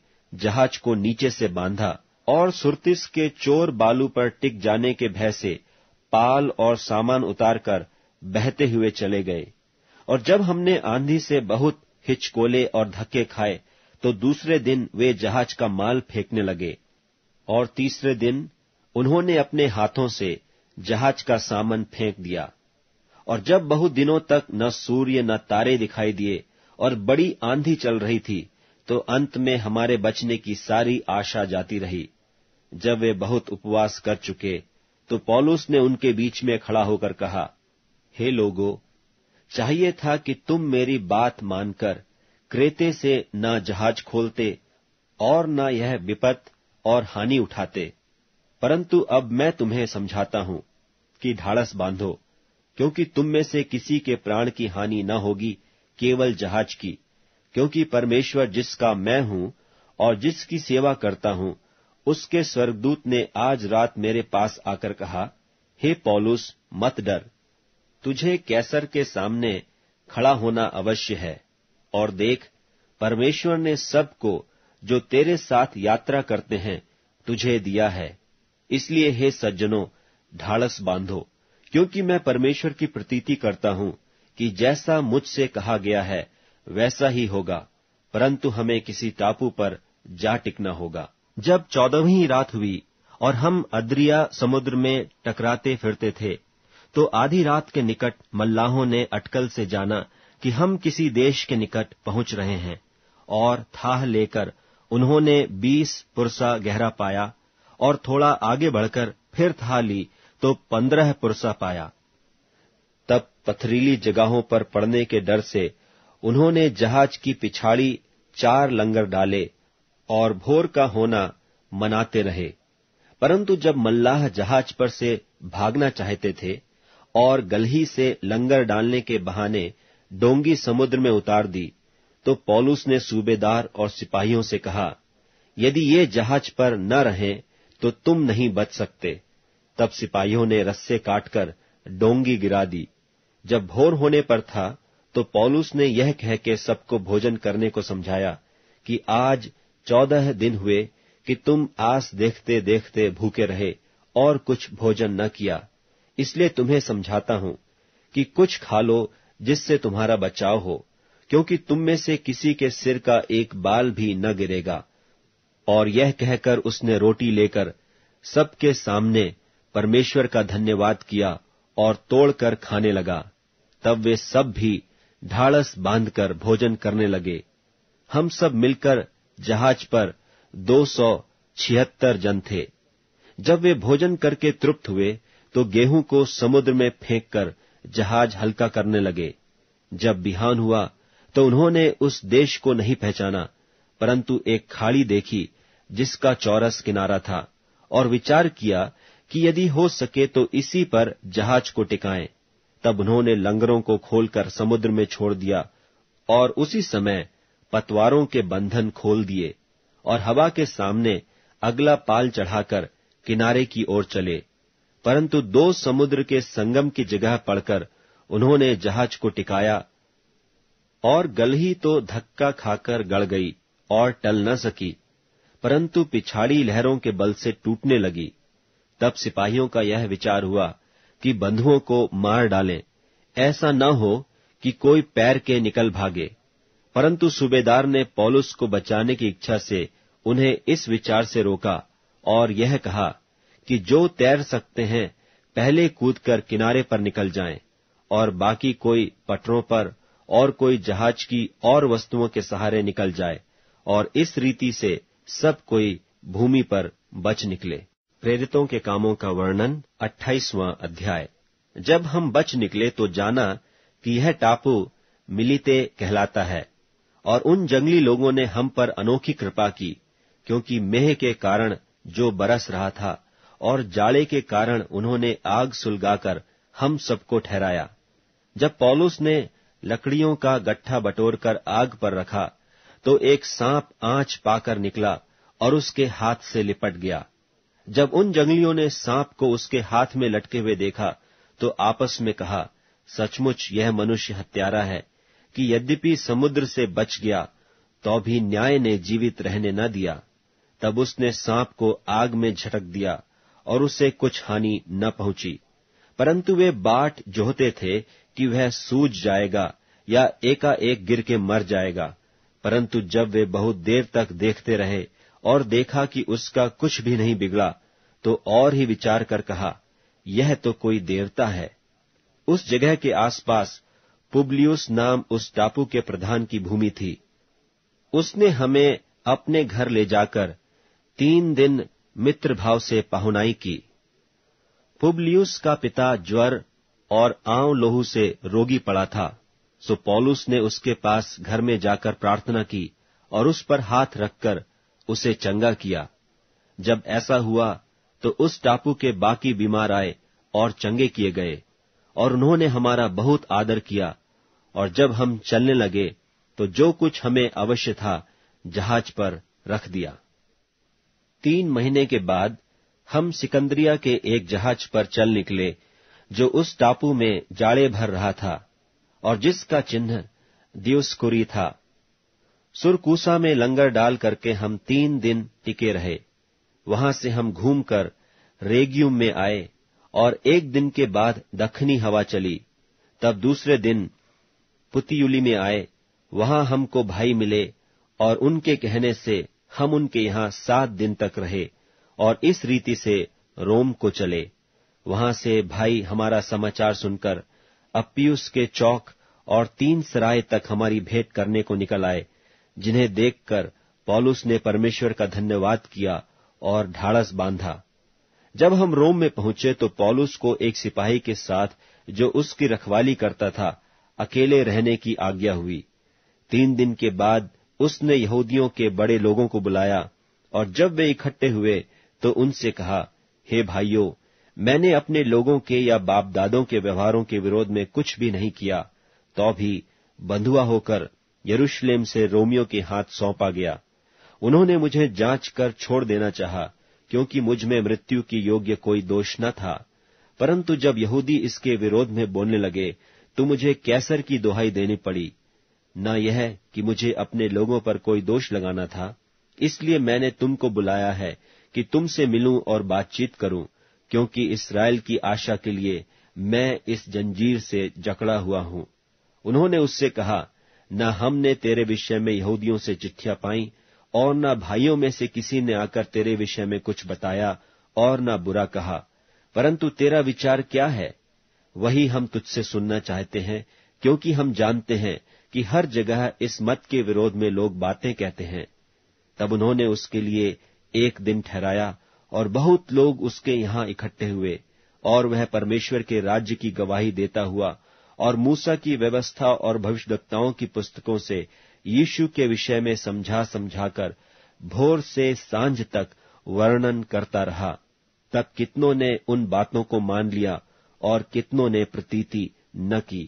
A: जहाज को नीचे से बांधा और सुरतिस के चोर बालू पर टिक जाने के भय से पाल और सामान उतारकर बहते हुए चले गए और जब हमने आंधी से बहुत हिचकोले और धक्के खाए तो दूसरे दिन वे जहाज का माल फेंकने लगे और तीसरे दिन उन्होंने अपने हाथों से जहाज का सामान फेंक दिया और जब बहुत दिनों तक न सूर्य न तारे दिखाई दिए और बड़ी आंधी चल रही थी तो अंत में हमारे बचने की सारी आशा जाती रही जब वे बहुत उपवास कर चुके तो पॉलुस ने उनके बीच में खड़ा होकर कहा हे लोगो चाहिए था कि तुम मेरी बात मानकर क्रेते से न जहाज खोलते और न यह विपत और हानि उठाते परंतु अब मैं तुम्हें समझाता हूं कि ढाड़स बांधो क्योंकि तुम में से किसी के प्राण की हानि न होगी केवल जहाज की क्योंकि परमेश्वर जिसका मैं हूं और जिसकी सेवा करता हूं उसके स्वर्गदूत ने आज रात मेरे पास आकर कहा हे पौलुस मत डर तुझे कैसर के सामने खड़ा होना अवश्य है और देख परमेश्वर ने सबको जो तेरे साथ यात्रा करते हैं तुझे दिया है इसलिए हे सज्जनों ढाड़स बांधो क्योंकि मैं परमेश्वर की प्रतीति करता हूं कि जैसा मुझसे कहा गया है वैसा ही होगा परंतु हमें किसी टापू पर जा टिकना होगा जब चौदहवीं रात हुई और हम अद्रिया समुद्र में टकराते फिरते थे तो आधी रात के निकट मल्लाहों ने अटकल से जाना कि हम किसी देश के निकट पहुंच रहे हैं और थाह लेकर उन्होंने बीस पुरसा गहरा पाया और थोड़ा आगे बढ़कर फिर था ली तो पंद्रह पुरसा पाया तब पथरीली जगहों पर पड़ने के डर से उन्होंने जहाज की पिछाड़ी चार लंगर डाले और भोर का होना मनाते रहे परंतु जब मल्लाह जहाज पर से भागना चाहते थे और गलही से लंगर डालने के बहाने डोंगी समुद्र में उतार दी तो पॉलुस ने सूबेदार और सिपाहियों से कहा यदि ये जहाज पर न रहें तो तुम नहीं बच सकते तब सिपाहियों ने रस्से काटकर डोंगी गिरा दी जब भोर होने पर था तो पॉलुस ने यह कह के सबको भोजन करने को समझाया कि आज चौदह दिन हुए कि तुम आस देखते देखते भूखे रहे और कुछ भोजन न किया इसलिए तुम्हें समझाता हूं कि कुछ खा लो जिससे तुम्हारा बचाव हो क्योंकि तुम में से किसी के सिर का एक बाल भी न गिरेगा और यह कहकर उसने रोटी लेकर सबके सामने परमेश्वर का धन्यवाद किया और तोड़कर खाने लगा तब वे सब भी ढाड़स बांधकर भोजन करने लगे हम सब मिलकर जहाज पर दो सौ छिहत्तर जन थे जब वे भोजन करके तृप्त हुए तो गेहूं को समुद्र में फेंककर जहाज हल्का करने लगे जब बिहान हुआ तो उन्होंने उस देश को नहीं पहचाना परंतु एक खाड़ी देखी जिसका चौरस किनारा था और विचार किया कि यदि हो सके तो इसी पर जहाज को टिकाएं तब उन्होंने लंगरों को खोलकर समुद्र में छोड़ दिया और उसी समय पतवारों के बंधन खोल दिए और हवा के सामने अगला पाल चढ़ाकर किनारे की ओर चले परंतु दो समुद्र के संगम की जगह पड़कर उन्होंने जहाज को टिकाया और गलही तो धक्का खाकर गड़ गई और टल न सकी परंतु पिछाड़ी लहरों के बल से टूटने लगी तब सिपाहियों का यह विचार हुआ कि बंधुओं को मार डालें ऐसा न हो कि कोई पैर के निकल भागे परंतु सूबेदार ने पॉलुस को बचाने की इच्छा से उन्हें इस विचार से रोका और यह कहा कि जो तैर सकते हैं पहले कूदकर किनारे पर निकल जाएं और बाकी कोई पटरों पर और कोई जहाज की और वस्तुओं के सहारे निकल जाए और इस रीति से सब कोई भूमि पर बच निकले प्रेरितों के कामों का वर्णन 28वां अध्याय जब हम बच निकले तो जाना कि यह टापू मिलीते कहलाता है और उन जंगली लोगों ने हम पर अनोखी कृपा की क्योंकि मेह के कारण जो बरस रहा था और जाड़े के कारण उन्होंने आग सुलगाकर हम सबको ठहराया जब पॉलुस ने लकड़ियों का गट्ठा बटोरकर आग पर रखा तो एक सांप आंच पाकर निकला और उसके हाथ से लिपट गया जब उन जंगलियों ने सांप को उसके हाथ में लटके हुए देखा तो आपस में कहा सचमुच यह मनुष्य हत्यारा है कि यद्यपि समुद्र से बच गया तो भी न्याय ने जीवित रहने न दिया तब उसने सांप को आग में झटक दिया और उसे कुछ हानि न पहुंची परंतु वे बाट जोहते थे कि वह सूज जाएगा या एकाएक गिर के मर जाएगा परंतु जब वे बहुत देर तक देखते रहे और देखा कि उसका कुछ भी नहीं बिगड़ा तो और ही विचार कर कहा यह तो कोई देवता है उस जगह के आसपास पुबलियस नाम उस टापू के प्रधान की भूमि थी उसने हमें अपने घर ले जाकर तीन दिन मित्र भाव से पहुनाई की पुबलियस का पिता ज्वर और आव लोहू से रोगी पड़ा था सो पॉलुस ने उसके पास घर में जाकर प्रार्थना की और उस पर हाथ रखकर उसे चंगा किया जब ऐसा हुआ तो उस टापू के बाकी बीमार आए और चंगे किए गए और उन्होंने हमारा बहुत आदर किया और जब हम चलने लगे तो जो कुछ हमें अवश्य था जहाज पर रख दिया तीन महीने के बाद हम सिकंदरिया के एक जहाज पर चल निकले जो उस टापू में जाड़े भर रहा था और जिसका चिन्ह दियोस्कुरी था सुरकूसा में लंगर डाल करके हम तीन दिन टिके रहे वहां से हम घूमकर रेगियम में आए और एक दिन के बाद दखनी हवा चली तब दूसरे दिन पुतियुली में आए वहां हमको भाई मिले और उनके कहने से हम उनके यहां सात दिन तक रहे और इस रीति से रोम को चले वहां से भाई हमारा समाचार सुनकर अपियुस के चौक और तीन सराय तक हमारी भेंट करने को निकल आए जिन्हें देखकर पॉलुस ने परमेश्वर का धन्यवाद किया और ढाड़स बांधा जब हम रोम में पहुंचे तो पॉलुस को एक सिपाही के साथ जो उसकी रखवाली करता था अकेले रहने की आज्ञा हुई तीन दिन के बाद उसने यहूदियों के बड़े लोगों को बुलाया और जब वे इकट्ठे हुए तो उनसे कहा हे भाइयों मैंने अपने लोगों के या बाप दादों के व्यवहारों के विरोध में कुछ भी नहीं किया तो भी बंधुआ होकर यरूशलेम से रोमियो के हाथ सौंपा गया उन्होंने मुझे जांच कर छोड़ देना चाहा क्योंकि मुझ में मृत्यु की योग्य कोई दोष न था परंतु जब यहूदी इसके विरोध में बोलने लगे तो मुझे कैसर की दुहाई देनी पड़ी न यह कि मुझे अपने लोगों पर कोई दोष लगाना था इसलिए मैंने तुमको बुलाया है कि तुमसे मिलूं और बातचीत करूं क्योंकि इसराइल की आशा के लिए मैं इस जंजीर से जकड़ा हुआ हूं उन्होंने उससे कहा न हमने तेरे विषय में यहूदियों से चिट्ठियां पाई और न भाइयों में से किसी ने आकर तेरे विषय में कुछ बताया और न बुरा कहा परंतु तेरा विचार क्या है वही हम तुझसे सुनना चाहते हैं क्योंकि हम जानते हैं कि हर जगह इस मत के विरोध में लोग बातें कहते हैं तब उन्होंने उसके लिए एक दिन ठहराया और बहुत लोग उसके यहां इकट्ठे हुए और वह परमेश्वर के राज्य की गवाही देता हुआ और मूसा की व्यवस्था और भविष्यवक्ताओं की पुस्तकों से यीशु के विषय में समझा समझाकर भोर से सांझ तक वर्णन करता रहा तब कितनों ने उन बातों को मान लिया और कितनों ने प्रतीति न की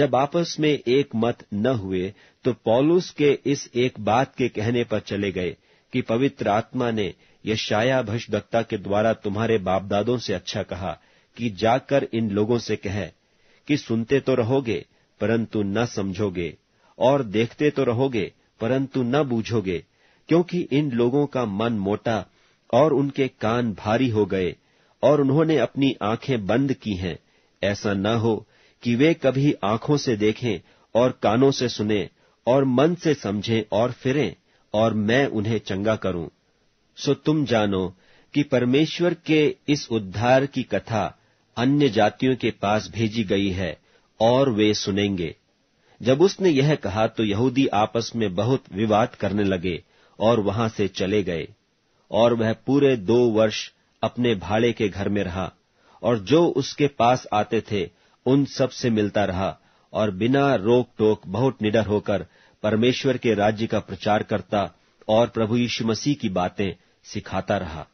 A: जब आपस में एक मत न हुए तो पौलुस के इस एक बात के कहने पर चले गए कि पवित्र आत्मा ने यशाया दत्ता के द्वारा तुम्हारे बापदादों से अच्छा कहा कि जाकर इन लोगों से कहे कि सुनते तो रहोगे परंतु न समझोगे और देखते तो रहोगे परंतु न बूझोगे क्योंकि इन लोगों का मन मोटा और उनके कान भारी हो गए और उन्होंने अपनी आंखें बंद की हैं ऐसा न हो कि वे कभी आंखों से देखें और कानों से सुने और मन से समझें और फिरें और मैं उन्हें चंगा करूं सो तुम जानो कि परमेश्वर के इस उद्धार की कथा अन्य जातियों के पास भेजी गई है और वे सुनेंगे जब उसने यह कहा तो यहूदी आपस में बहुत विवाद करने लगे और वहां से चले गए और वह पूरे दो वर्ष अपने भाड़े के घर में रहा और जो उसके पास आते थे उन सब से मिलता रहा और बिना रोक टोक बहुत निडर होकर परमेश्वर के राज्य का प्रचार करता और प्रभु यीशु मसीह की बातें सिखाता रहा